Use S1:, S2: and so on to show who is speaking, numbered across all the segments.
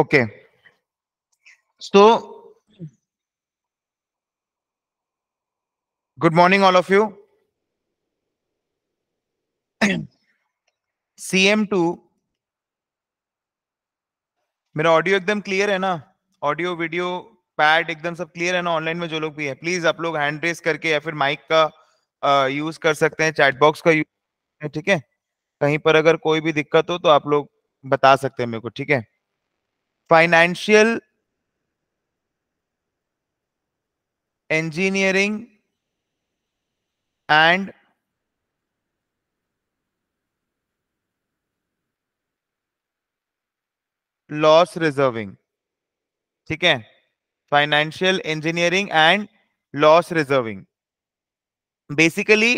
S1: Okay. So, good morning, all of you. CM2 मेरा audio एकदम clear है ना ऑडियो वीडियो पैड एकदम सब क्लियर है ना ऑनलाइन में जो लोग भी है प्लीज आप लोग हैंड रेस करके या फिर माइक का यूज कर सकते हैं चैट बॉक्स का यूज ठीक है कहीं पर अगर कोई भी दिक्कत हो तो आप लोग बता सकते हैं मेरे को ठीक है financial engineering and loss reserving ठीक है financial engineering and loss reserving basically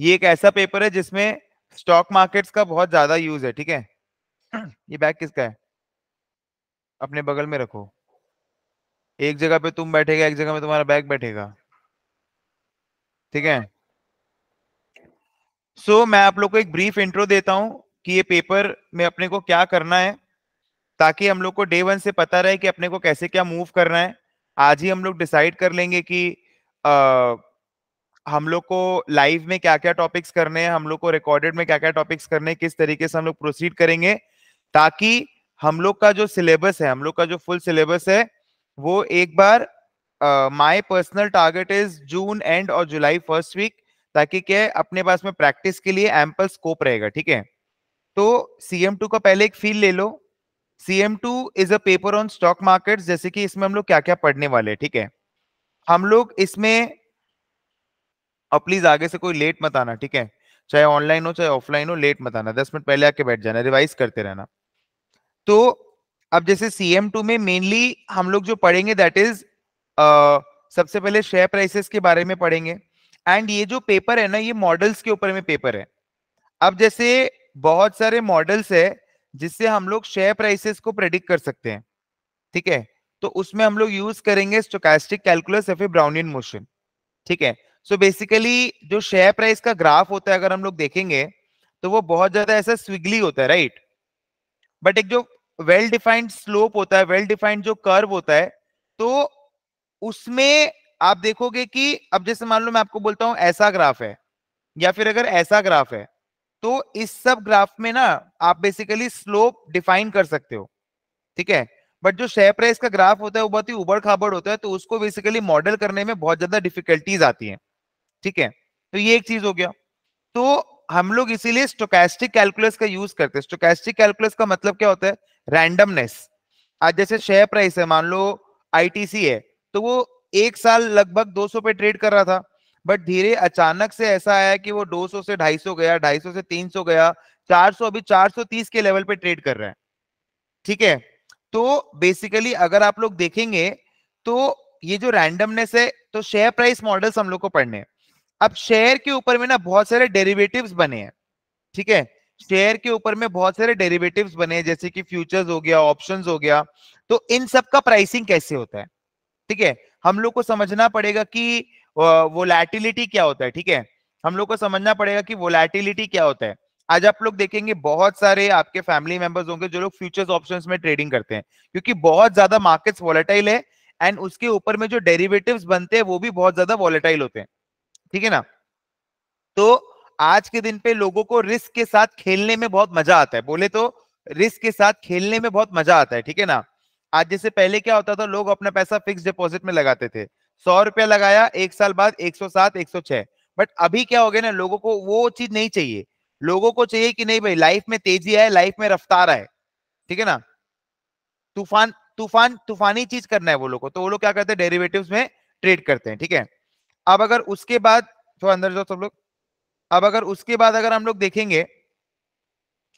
S1: ये एक ऐसा पेपर है जिसमें स्टॉक मार्केट्स का बहुत ज्यादा यूज है ठीक है ये बैग किसका है अपने बगल में रखो एक जगह पे तुम बैठेगा एक जगह में तुम्हारा बैग बैठेगा ठीक है सो so, मैं आप लोग को एक ब्रीफ इंट्रो देता हूं कि ये पेपर में अपने को क्या करना है ताकि हम लोग को डे वन से पता रहे कि अपने को कैसे क्या मूव करना है आज ही हम लोग डिसाइड कर लेंगे कि आ, हम लोग को लाइव में क्या क्या टॉपिक्स करने हैं हम लोग को रिकॉर्डेड में क्या क्या टॉपिक्स करने हैं किस तरीके से हम लोग प्रोसीड करेंगे ताकि हम लोग का जो सिलेबस है हम लोग का जो फुल सिलेबस है वो एक बार my personal target is June and और जुलाई फर्स्ट वीक ताकि क्या अपने पास में प्रैक्टिस के लिए एम्पल स्कोप रहेगा ठीक है तो सीएम टू का पहले एक फील ले लो M two is a paper on stock market जैसे कि इसमें हम लोग क्या क्या पढ़ने वाले ठीक है हम लोग इसमें और प्लीज आगे से कोई लेट मत आना ठीक है चाहे ऑनलाइन हो चाहे ऑफलाइन हो लेट मत आना दस मिनट पहले आके बैठ जाना रिवाइज करते रहना तो अब जैसे सीएम टू में मेनली हम लोग जो पढ़ेंगे दैट इज सबसे पहले शेयर प्राइसेस के बारे में पढ़ेंगे एंड ये जो पेपर है ना ये मॉडल्स के ऊपर में पेपर है अब जैसे बहुत सारे मॉडल्स है जिससे हम लोग शेयर प्राइसेस को प्रेडिक्ट कर सकते हैं ठीक है तो उसमें हम लोग यूज करेंगे स्टोकैस्टिक कैलकुलस या फिर ब्राउनियन मोशन ठीक है सो so बेसिकली जो शेयर प्राइस का ग्राफ होता है अगर हम लोग देखेंगे तो वो बहुत ज्यादा ऐसा स्विगली होता है राइट बट एक जो वेल डिफाइंड स्लोप होता है वेल डिफाइंड जो कर्व होता है तो उसमें आप देखोगे कि अब जैसे मान लो मैं आपको बोलता हूं ऐसा ग्राफ है या फिर अगर ऐसा ग्राफ है तो इस सब ग्राफ में ना आप बेसिकली स्लोप डिफाइन कर सकते हो ठीक है बट जो शेयर प्राइस का ग्राफ होता है वो बहुत ही उबड़ खाबड़ होता है तो उसको बेसिकली मॉडल करने में बहुत ज्यादा डिफिकल्टीज आती है ठीक है तो ये एक चीज हो गया तो हम लोग इसीलिए स्टोकैस्टिक कैलकुलस का यूज करते हैं स्टोकैस्टिक कैलकुलस का मतलब क्या होता है रैंडमनेस आज जैसे शेयर प्राइस है मान लो आईटीसी है तो वो एक साल लगभग 200 पे ट्रेड कर रहा था बट धीरे अचानक से ऐसा आया कि वो 200 से 250 गया 250 से 300 गया 400 अभी 430 के लेवल पे ट्रेड कर रहे हैं ठीक है तो बेसिकली अगर आप लोग देखेंगे तो ये जो रैंडमनेस है तो शेयर प्राइस मॉडल्स हम लोग को पढ़ने हैं अब शेयर के ऊपर में ना बहुत सारे डेरिवेटिव्स बने हैं ठीक है शेयर के ऊपर में बहुत सारे डेरिवेटिव्स बने हैं जैसे कि फ्यूचर्स हो गया ऑप्शंस हो गया तो इन सब का प्राइसिंग कैसे होता है ठीक है हम लोग को समझना पड़ेगा कि लैटिलिटी क्या होता है ठीक है हम लोग को समझना पड़ेगा कि लैटिलिटी क्या होता है आज आप लोग देखेंगे बहुत सारे आपके फैमिली मेंबर्स होंगे जो लोग फ्यूचर्स ऑप्शंस में ट्रेडिंग करते हैं क्योंकि बहुत ज्यादा मार्केट्स वॉलेटाइल है एंड उसके ऊपर में जो डेरिवेटिव्स बनते हैं वो भी बहुत ज्यादा वॉलेटाइल होते हैं ठीक है ना तो आज के दिन पे लोगों को रिस्क के साथ खेलने में बहुत मजा आता है बोले तो रिस्क के साथ खेलने में बहुत मजा आता है ठीक है ना आज जैसे पहले क्या होता था लोग अपना पैसा फिक्स डिपॉजिट में लगाते थे सौ रुपया लगाया एक साल बाद एक सौ सात एक सौ छह बट अभी क्या हो गया ना लोगों को वो चीज नहीं चाहिए लोगों को चाहिए कि नहीं भाई लाइफ में तेजी आए लाइफ में रफ्तार आए ठीक है ना तूफान तूफान तूफानी चीज करना है वो लोगों को तो वो लोग क्या करते हैं डेरिवेटिव्स में ट्रेड करते हैं ठीक है अब अगर उसके बाद थोड़ा तो अंदर जाओ सब लोग अब अगर उसके बाद अगर हम लोग देखेंगे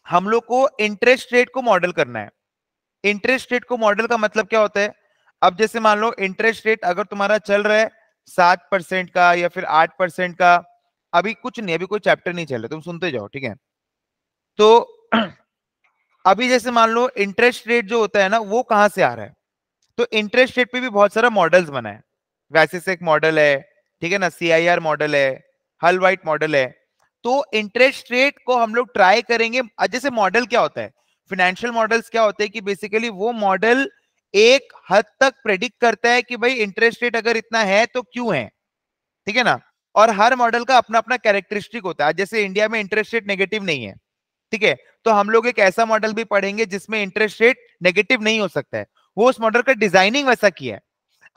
S1: हम लोग को इंटरेस्ट रेट को मॉडल करना है इंटरेस्ट रेट को मॉडल का मतलब क्या होता है अब जैसे मान लो इंटरेस्ट रेट अगर तुम्हारा चल रहा है सात परसेंट का या फिर आठ परसेंट का अभी कुछ नहीं अभी कोई चैप्टर नहीं चल रहा तुम सुनते जाओ ठीक है तो अभी जैसे मान लो इंटरेस्ट रेट जो होता है ना वो कहां से आ रहा है तो इंटरेस्ट रेट पे भी बहुत सारा मॉडल्स बना है वैसे से एक मॉडल है ठीक है ना आर मॉडल है हल वाइट मॉडल है तो इंटरेस्ट रेट को हम लोग ट्राई करेंगे जैसे मॉडल क्या होता है फाइनेंशियल मॉडल्स क्या होते हैं कि बेसिकली वो मॉडल एक हद तक प्रेडिक्ट करता है कि भाई इंटरेस्ट रेट अगर इतना है तो क्यों है ठीक है ना और हर मॉडल का अपना अपना कैरेक्टरिस्टिक होता है जैसे इंडिया में इंटरेस्ट रेट नेगेटिव नहीं है ठीक है तो हम लोग एक ऐसा मॉडल भी पढ़ेंगे जिसमें इंटरेस्ट रेट नेगेटिव नहीं हो सकता है वो उस मॉडल का डिजाइनिंग वैसा किया है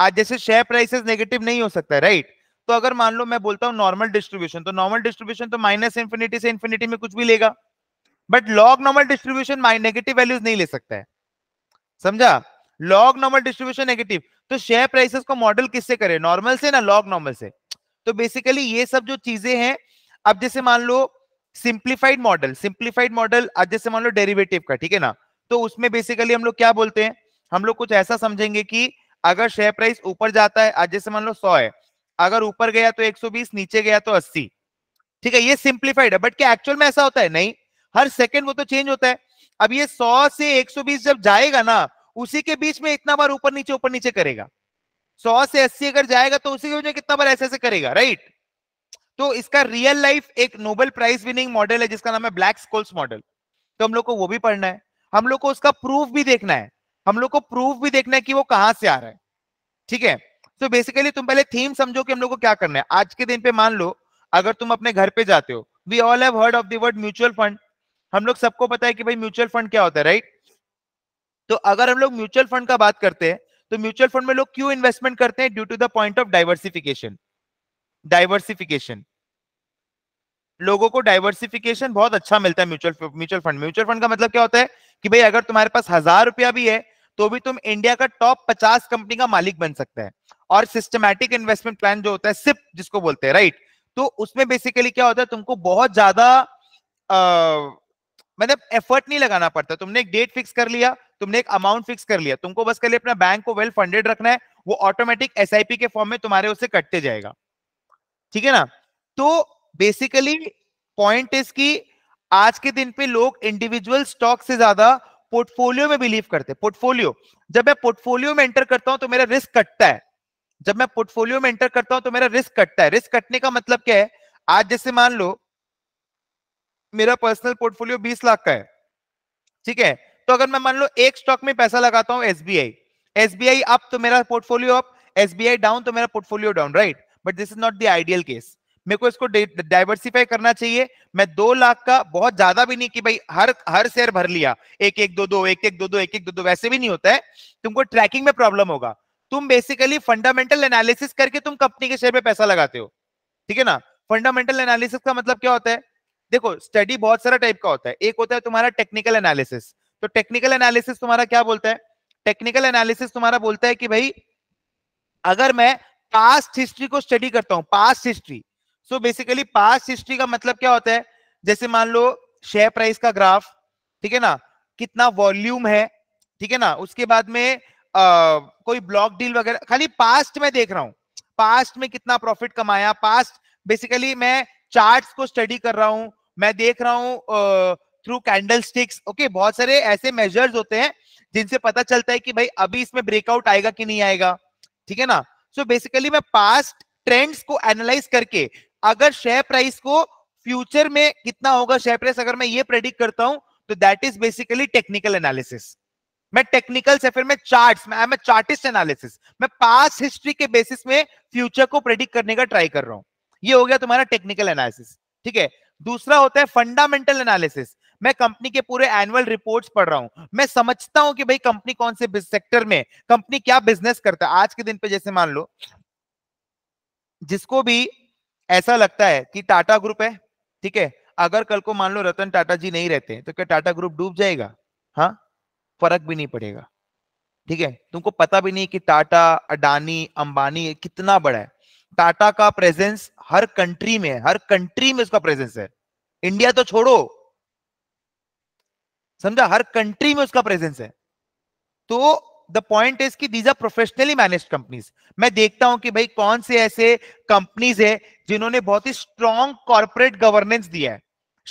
S1: आज जैसे शेयर प्राइसेस नेगेटिव नहीं हो सकता राइट तो अगर मान लो मैं बोलता हूँ नॉर्मल डिस्ट्रीब्यूशन तो नॉर्मल डिस्ट्रीब्यूशन तो माइनस इन्फिनिटी से इन्फिनिटी में कुछ भी लेगा but log normal distribution negative values नहीं ले सकता है समझा लॉग नॉर्मल डिस्ट्रीब्यूशन नेगेटिव तो शेयर प्राइसेस को मॉडल किससे करें नॉर्मल से ना लॉग नॉर्मल से तो बेसिकली ये सब जो चीजें हैं अब जैसे मान लो सिंप्लीफाइड मॉडल सिंप्लीफाइड मॉडल अब जैसे मान लो डेरिवेटिव का ठीक है ना तो उसमें बेसिकली हम लोग क्या बोलते हैं हम लोग कुछ ऐसा समझेंगे कि अगर शेयर प्राइस ऊपर जाता है आज जैसे मान लो सौ है अगर ऊपर गया तो 120 नीचे गया तो 80 ठीक है ये सिंप्लीफाइड है बट क्या एक्चुअल में ऐसा होता है नहीं हर सेकंड वो तो चेंज होता है अब ये 100 से 120 जब जाएगा ना उसी के बीच में इतना बार ऊपर नीचे ऊपर नीचे करेगा 100 से 80 अगर जाएगा तो उसी के बीच में कितना बार ऐसे ऐसे करेगा राइट तो इसका रियल लाइफ एक नोबेल प्राइज विनिंग मॉडल है जिसका नाम है ब्लैक स्कोल्स मॉडल तो हम लोग को वो भी पढ़ना है हम लोग को उसका प्रूफ भी देखना है हम लोग को प्रूफ भी देखना है कि वो कहां से आ रहा है ठीक है तो बेसिकली तुम पहले थीम समझो कि हम लोग को क्या करना है आज के दिन पे मान लो अगर तुम अपने घर पे जाते हो we all have heard of दर्ड म्यूचुअल फंड हम लोग सबको पता है कि भाई म्यूचुअल फंड क्या होता है राइट तो अगर हम लोग म्यूचुअल फंड का बात करते हैं तो म्यूचुअल फंड में लोग क्यों इन्वेस्टमेंट करते हैं due to the point of diversification diversification लोगों को डाइवर्सिफिकेशन बहुत अच्छा मिलता है mutual mutual fund mutual fund का मतलब क्या होता है कि भाई अगर तुम्हारे पास हजार रुपया भी है तो भी तुम इंडिया का टॉप पचास कंपनी का मालिक बन सकता है और सिस्टमैटिक इन्वेस्टमेंट प्लान जो होता है सिप जिसको बोलते हैं राइट तो उसमें बेसिकली क्या होता है तुमको बहुत ज्यादा मतलब एफर्ट नहीं लगाना पड़ता तुमने एक डेट फिक्स कर लिया तुमने एक अमाउंट फिक्स कर लिया तुमको बस खाली अपना बैंक को वेल फंडेड रखना है वो ऑटोमेटिक एस के फॉर्म में तुम्हारे उससे कटते जाएगा ठीक है ना तो बेसिकली पॉइंट इज की आज के दिन पे लोग इंडिविजुअल स्टॉक से ज्यादा पोर्टफोलियो में बिलीव करते हैं पोर्टफोलियो जब मैं पोर्टफोलियो में एंटर करता हूं तो मेरा रिस्क कटता है जब मैं पोर्टफोलियो में एंटर करता हूं तो मेरा रिस्क कटता है रिस्क कटने का मतलब क्या है आज जैसे मान लो मेरा पर्सनल पोर्टफोलियो बीस लाख का है ठीक है तो अगर मैं मान लो एक स्टॉक में पैसा लगाता हूं एसबीआई एसबीआई अप तो मेरा पोर्टफोलियो अप एसबीआई डाउन तो मेरा portfolio down right but this is not the ideal case मेरे को इसको डाइवर्सिफाई करना चाहिए मैं दो लाख का बहुत ज्यादा भी नहीं कि भाई हर हर शेयर भर लिया एक एक दो दो एक एक दो दो एक एक दो दो वैसे भी नहीं होता है तुमको ट्रैकिंग में प्रॉब्लम होगा तुम बेसिकली फंडामेंटल एनालिसिस करके तुम कंपनी के शेयर पे पैसा लगाते हो ठीक है ना फंडामेंटल एनालिसिस का मतलब क्या होता है देखो स्टडी बहुत सारा टाइप का होता है एक होता है तुम्हारा टेक्निकल एनालिसिस तो टेक्निकल एनालिसिस तुम्हारा क्या बोलता है टेक्निकल एनालिसिस तुम्हारा बोलता है कि भाई अगर मैं पास्ट हिस्ट्री को स्टडी करता हूँ past history so basically past history का मतलब क्या होता है जैसे मान लो शेयर प्राइस का ग्राफ ठीक है ना कितना वॉल्यूम है ठीक है ना उसके बाद में कोई ब्लॉक डील वगैरह खाली पास्ट में देख रहा हूँ पास्ट में कितना प्रॉफिट कमाया पास्ट बेसिकली मैं चार्ट्स को स्टडी कर रहा हूँ मैं देख रहा हूँ थ्रू कैंडल स्टिक्स ओके बहुत सारे ऐसे मेजर्स होते हैं जिनसे पता चलता है कि भाई अभी इसमें ब्रेकआउट आएगा कि नहीं आएगा ठीक है ना सो so बेसिकली मैं पास्ट ट्रेंड्स को एनालाइज करके अगर शेयर प्राइस को फ्यूचर में कितना होगा शेयर प्राइस अगर मैं ये प्रेडिक्ट करता हूं तो that is basically technical analysis मैं टेक्निकल से फिर मैं चार्ट्स मैं मैं चार्टिस्ट एनालिसिस मैं पास हिस्ट्री के बेसिस में फ्यूचर को प्रेडिक्ट करने का ट्राई कर रहा हूं ये हो गया तुम्हारा टेक्निकल एनालिसिस ठीक है दूसरा होता है फंडामेंटल एनालिसिस मैं कंपनी के पूरे एनुअल रिपोर्ट्स पढ़ रहा हूं मैं समझता हूं कि भाई कंपनी कौन से सेक्टर में कंपनी क्या बिजनेस करता है आज के दिन पे जैसे मान लो जिसको भी ऐसा लगता है कि टाटा ग्रुप है ठीक है अगर कल को मान लो रतन टाटा जी नहीं रहते तो क्या टाटा ग्रुप डूब जाएगा हाँ फर्क भी नहीं पड़ेगा ठीक है तुमको पता भी नहीं कि टाटा अडानी अंबानी कितना बड़ा है टाटा का प्रेजेंस हर कंट्री में है हर कंट्री में उसका प्रेजेंस है इंडिया तो छोड़ो समझा हर कंट्री में उसका प्रेजेंस है तो द पॉइंट इज कि these are professionally manage companies मैं देखता हूं कि भाई कौन से ऐसे कंपनीज है जिन्होंने बहुत ही स्ट्रॉन्ग कॉर्पोरेट गवर्नेंस दिया है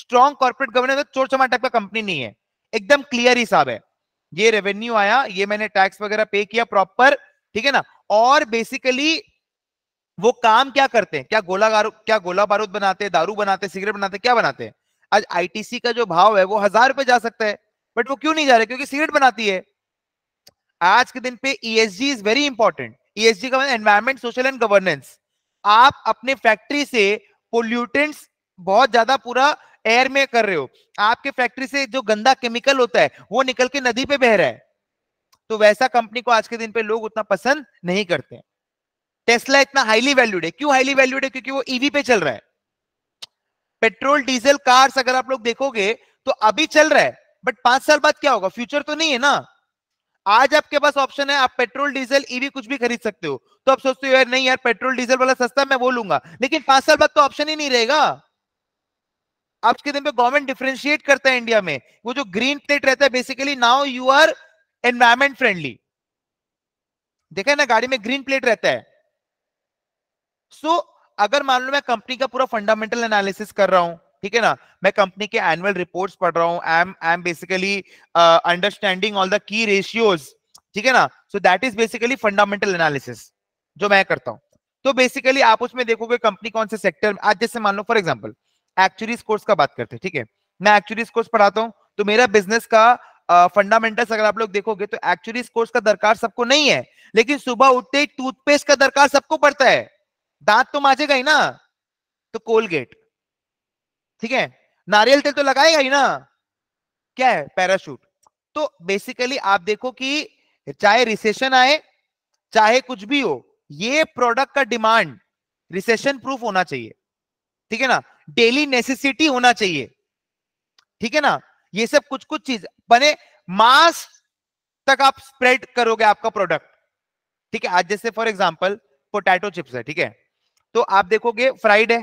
S1: स्ट्रॉन्ग कॉर्पोरेट गवर्नेंस चोर चमा टाइप का कंपनी नहीं है एकदम क्लियर हिसाब है ये रेवेन्यू आया ये मैंने टैक्स वगैरह पे किया प्रॉपर ठीक है ना और बेसिकली वो काम क्या करते हैं क्या गोला क्या गोला बारूद बनाते हैं दारू बनाते हैं सिगरेट बनाते क्या बनाते हैं आज आईटीसी का जो भाव है वो हजार रुपए जा सकता है बट वो क्यों नहीं जा रहे क्योंकि सिगरेट बनाती है आज के दिन पे ESG is very important ESG का एनवायरमेंट सोशल एंड गवर्नेंस आप अपने फैक्ट्री से पोल्यूटेंट्स बहुत ज्यादा पूरा एयर में कर रहे हो आपके फैक्ट्री से जो गंदा केमिकल होता है वो निकल के नदी पे बह रहा है तो वैसा कंपनी को आज के दिन पे लोग उतना पसंद नहीं करते टेस्ला इतना हाईली वैल्यूड है क्यों हाईली वैल्यूड है क्योंकि वो ईवी e पे चल रहा है पेट्रोल डीजल कार्स अगर आप लोग देखोगे तो अभी चल रहा है बट पांच साल बाद क्या होगा फ्यूचर तो नहीं है ना आज आपके पास ऑप्शन है आप पेट्रोल डीजल ईवी कुछ भी खरीद सकते हो तो आप सोचते हो यार नहीं यार पेट्रोल डीजल वाला सस्ता मैं वो लूंगा लेकिन पांच साल बाद तो ऑप्शन ही नहीं रहेगा आज के दिन पे गवर्नमेंट डिफ्रेंशिएट करता है इंडिया में वो जो ग्रीन प्लेट रहता है basically now you are environment friendly देखा है ना गाड़ी में ग्रीन प्लेट रहता है सो so, अगर मान लो मैं कंपनी का पूरा फंडामेंटल एनालिसिस कर रहा हूं ठीक है ना मैं कंपनी के एनुअल रिपोर्ट्स पढ़ रहा हूं I am I am basically understanding all the key ratios ठीक है ना so that is basically fundamental analysis जो मैं करता हूं तो बेसिकली आप उसमें देखोगे कंपनी कौन से सेक्टर आज जैसे मान लो फॉर एग्जाम्पल एक्चुअली कोर्स का बात करते हैं ठीक है मैं एक्चुअली कोर्स पढ़ाता हूँ तो मेरा बिजनेस का फंडामेंटल्स uh, अगर आप लोग देखोगे तो एक्चुअली कोर्स का दरकार सबको नहीं है लेकिन सुबह उठते ही टूथपेस्ट का दरकार सबको पड़ता है दांत तो माजेगा ही ना तो कोलगेट ठीक है नारियल तेल तो लगाएगा ही ना क्या है पैराशूट तो बेसिकली आप देखो कि चाहे रिसेशन आए चाहे कुछ भी हो ये प्रोडक्ट का डिमांड रिसेशन प्रूफ होना चाहिए ठीक है ना डेली नेसेसिटी होना चाहिए ठीक है ना ये सब कुछ कुछ चीज बने मास तक आप स्प्रेड करोगे आपका प्रोडक्ट ठीक है आज जैसे फॉर एग्जाम्पल पोटैटो चिप्स है ठीक है तो आप देखोगे फ्राइड है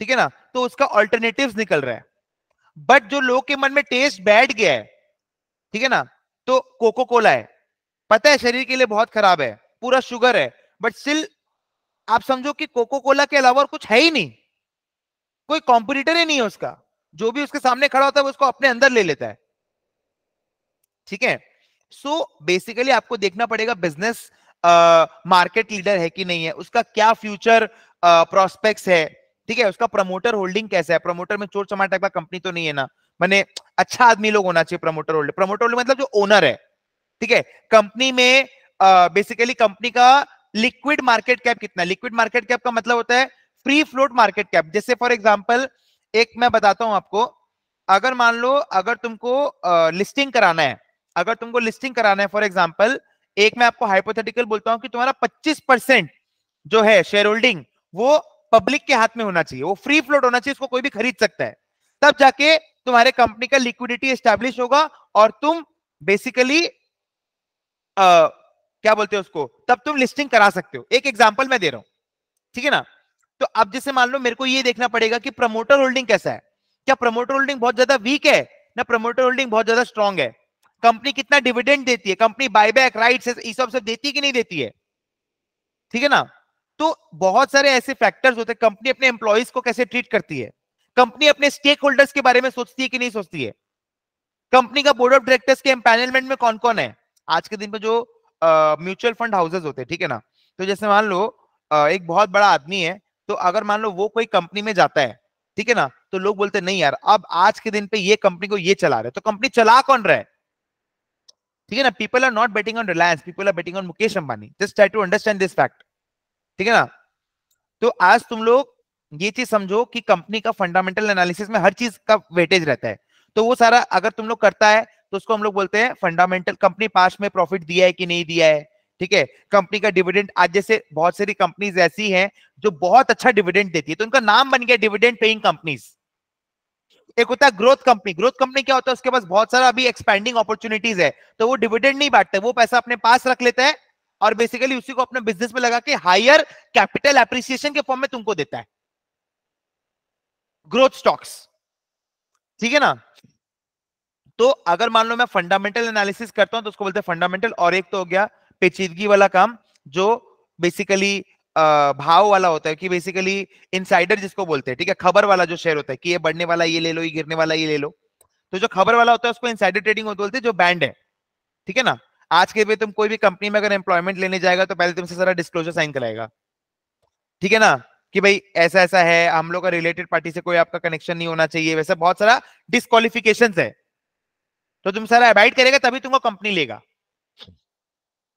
S1: ठीक है ना तो उसका ऑल्टरनेटिव निकल रहा है बट जो लोग के मन में टेस्ट बैठ गया है ठीक है ना तो कोको कोला है पता है शरीर के लिए बहुत खराब है पूरा शुगर है बट स्टिल आप समझो कि कोको कोला के अलावा और कुछ है ही नहीं कोई कॉम्पिटिटर ही नहीं है उसका जो भी उसके सामने खड़ा होता है वो उसको अपने अंदर ले लेता है ठीक है सो बेसिकली आपको देखना पड़ेगा बिजनेस मार्केट लीडर है कि नहीं है उसका क्या फ्यूचर प्रोस्पेक्ट uh, है ठीक है उसका प्रमोटर होल्डिंग कैसा है प्रमोटर में चोर चमाट का कंपनी तो नहीं है ना मैंने अच्छा आदमी लोग होना चाहिए प्रमोटर होल्डर प्रमोटर होल्डर मतलब जो ओनर है ठीक है कंपनी में बेसिकली uh, कंपनी का लिक्विड मार्केट कैप कितना लिक्विड मार्केट कैप का मतलब होता है फ्री फ्लोट मार्केट कैप जैसे फॉर एग्जाम्पल एक मैं बताता हूं आपको अगर मान लो अगर तुमको लिस्टिंग कराना है अगर तुमको लिस्टिंग कराना है फॉर एग्जाम्पल एक मैं आपको हाइपोथेटिकल बोलता हूं कि तुम्हारा 25 परसेंट जो है शेयर होल्डिंग वो पब्लिक के हाथ में होना चाहिए वो फ्री फ्लोट होना चाहिए उसको कोई भी खरीद सकता है तब जाके तुम्हारे कंपनी का लिक्विडिटी एस्टेब्लिश होगा और तुम बेसिकली क्या बोलते हो उसको तब तुम लिस्टिंग करा सकते हो एक एग्जाम्पल मैं दे रहा हूं ठीक है ना तो अब जैसे मान लो मेरे को ये देखना पड़ेगा कि प्रमोटर होल्डिंग कैसा है क्या प्रमोटर होल्डिंग बहुत ज्यादा वीक है ना प्रमोटर होल्डिंग बहुत ज्यादा स्ट्रॉन्ग है कंपनी कितना डिविडेंड देती है कंपनी बायबैक राइट सब सब देती कि नहीं देती है ठीक है ना तो बहुत सारे ऐसे फैक्टर्स होते हैं कंपनी अपने एम्प्लॉयज को कैसे ट्रीट करती है कंपनी अपने स्टेक होल्डर्स के बारे में सोचती है कि नहीं सोचती है कंपनी का बोर्ड ऑफ डायरेक्टर्स के एम्पैनलमेंट में कौन कौन है आज के दिन में जो म्यूचुअल फंड हाउसेज होते हैं ठीक है ना तो जैसे मान लो आ, एक बहुत बड़ा आदमी है तो अगर मान लो वो कोई कंपनी में जाता है ठीक है ना तो लोग बोलते नहीं यार अब आज के दिन पे ये कंपनी को ये चला रहे तो कंपनी चला कौन रहे ठीक है ना people are not betting on Reliance people are betting on Mukesh Ambani just try to understand this fact ठीक है ना तो आज तुम लोग ये चीज समझो कि कंपनी का फंडामेंटल एनालिसिस में हर चीज का वेटेज रहता है तो वो सारा अगर तुम लोग करता है तो उसको हम लोग बोलते हैं फंडामेंटल कंपनी पास में प्रॉफिट दिया है कि नहीं दिया है ठीक है कंपनी का डिविडेंड आज जैसे बहुत सारी कंपनीज ऐसी हैं जो बहुत अच्छा डिविडेंड देती है तो उनका नाम बन गया डिविडेंड पेइंग कंपनीज एक होता है ग्रोथ कंपनी ग्रोथ कंपनी क्या होता है उसके पास बहुत सारा अभी एक्सपेंडिंग अपॉर्चुनिटीज है तो वो डिविडेंड नहीं बांटते वो पैसा अपने पास रख लेते हैं और बेसिकली उसी को अपने बिजनेस में लगा के हायर कैपिटल एप्रिसिएशन के फॉर्म में तुमको देता है ग्रोथ स्टॉक्स ठीक है ना तो अगर मान लो मैं फंडामेंटल एनालिसिस करता हूं तो उसको बोलते हैं फंडामेंटल और एक तो हो गया पेचीदगी वाला काम जो बेसिकली भाव वाला होता है कि बेसिकली इनसाइडर जिसको बोलते हैं ठीक है खबर वाला जो शेयर होता है कि ये बढ़ने वाला ये ले लो ये गिरने वाला ये ले लो तो जो खबर वाला होता है उसको इनसाइडर ट्रेडिंग बोलते हैं जो बैंड है ठीक है ना आज के भी तुम कोई भी कंपनी में अगर एम्प्लॉयमेंट लेने जाएगा तो पहले तुमसे सारा डिस्क्लोजर साइन कराएगा ठीक है ना कि भाई ऐसा ऐसा है हम लोग का रिलेटेड पार्टी से कोई आपका कनेक्शन नहीं होना चाहिए वैसे बहुत सारा डिस्कालिफिकेशन है तो तुम सारा अवॉइड करेगा तभी तुमको कंपनी लेगा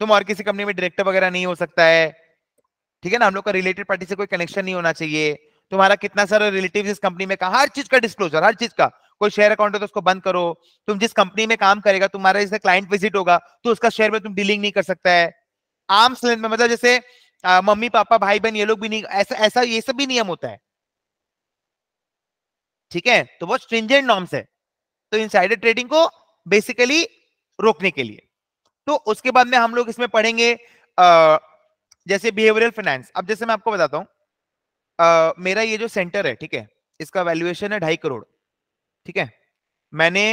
S1: तुम और किसी कंपनी में डायरेक्टर वगैरह नहीं हो सकता है ठीक है ना हम लोग का रिलेटेड पार्टी से कोई कनेक्शन नहीं होना चाहिए तुम्हारा कितना सारा रिलेटिव इस कंपनी में कहा हर चीज का डिस्क्लोजर हर चीज का कोई शेयर अकाउंट है तो उसको बंद करो तुम जिस कंपनी में काम करेगा तुम्हारा जैसे क्लाइंट विजिट होगा तो उसका शेयर में तुम डीलिंग नहीं कर सकता है आम में मतलब जैसे आ, मम्मी पापा भाई बहन ये लोग भी नहीं ऐसा ऐसा ये सब भी नियम होता है ठीक है तो बहुत स्ट्रिंजेंट नॉर्म्स है तो इन ट्रेडिंग को बेसिकली रोकने के लिए तो उसके बाद में हम लोग इसमें पढ़ेंगे आ, जैसे बिहेवियरल फाइनेंस अब जैसे मैं आपको बताता हूँ मेरा ये जो सेंटर है ठीक है इसका वैल्यूएशन है ढाई करोड़ ठीक है मैंने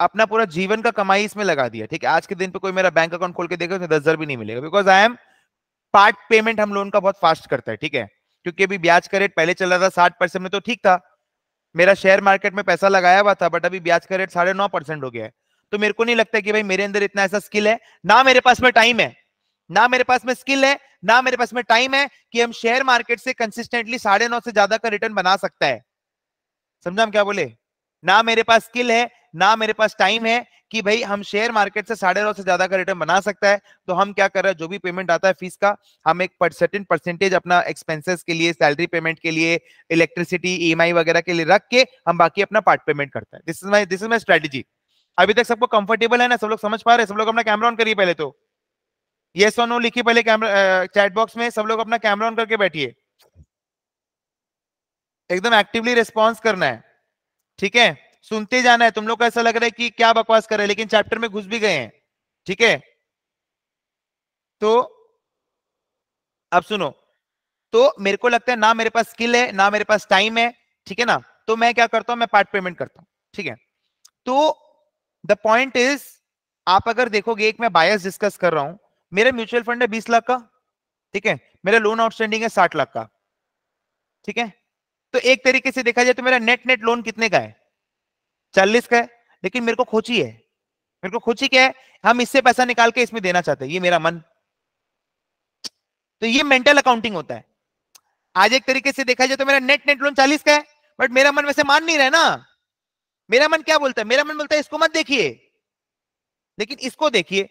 S1: अपना पूरा जीवन का कमाई इसमें लगा दिया ठीक है आज के दिन पे कोई मेरा बैंक अकाउंट खोल के देखे दस हजार भी नहीं मिलेगा because I am part payment हम लोन का बहुत फास्ट करता है ठीक है क्योंकि अभी ब्याज का रेट पहले चल रहा था साठ परसेंट में तो ठीक था मेरा शेयर मार्केट में पैसा लगाया हुआ था बट अभी ब्याज का रेट साढ़े नौ परसेंट हो गया है तो मेरे को नहीं लगता कि भाई मेरे अंदर इतना ऐसा स्किल है ना मेरे पास में टाइम है ना मेरे पास में स्किल है ना मेरे पास में टाइम है कि हम शेयर मार्केट से कंसिस्टेंटली साढ़े नौ से ज्यादा का रिटर्न बना सकता है समझा हम क्या बोले ना मेरे पास स्किल है ना मेरे पास टाइम है कि भाई हम शेयर मार्केट से साढ़े नौ से ज्यादा का रिटर्न बना सकता है तो हम क्या कर रहे हैं जो भी पेमेंट आता है फीस का हम एक सर्टिन परसेंटेज अपना एक्सपेंसेस के लिए सैलरी पेमेंट के लिए इलेक्ट्रिसिटी ई e वगैरह के लिए रख के हम बाकी अपना पार्ट पेमेंट करते हैं this is my this is my strategy अभी तक सबको कंफर्टेबल है ना सब लोग समझ पा रहे सब लोग अपना कैमरा ऑन करिए पहले तो ये सो नो लिखिए पहले कैमरा चैट बॉक्स में सब लोग अपना कैमरा ऑन करके बैठिए एकदम एक्टिवली रिस्पॉन्स करना है ठीक है सुनते जाना है तुम लोग को ऐसा लग रहा है कि क्या बकवास कर रहे हैं लेकिन चैप्टर में घुस भी गए हैं ठीक है तो अब सुनो तो मेरे को लगता है ना मेरे पास स्किल है ना मेरे पास टाइम है ठीक है ना तो मैं क्या करता हूं मैं पार्ट पेमेंट करता हूं ठीक है तो द पॉइंट इज आप अगर देखोगे एक मैं बायस डिस्कस कर रहा हूं मेरा म्यूचुअल फंड है बीस लाख का ठीक है मेरा लोन आउटस्टैंडिंग है साठ लाख का ठीक है तो एक तरीके से देखा जाए तो मेरा नेट नेट लोन कितने का है चालीस का है लेकिन मेरे को खोची है मेरे को खोची क्या है हम इससे पैसा निकाल के इसमें देना चाहते हैं ये मेरा मन तो ये मेंटल अकाउंटिंग होता है आज एक तरीके से देखा जाए तो मेरा नेट नेट लोन चालीस का है बट मेरा मन वैसे मान नहीं रहा है ना मेरा मन क्या बोलता है मेरा मन बोलता है इसको मत देखिए लेकिन इसको देखिए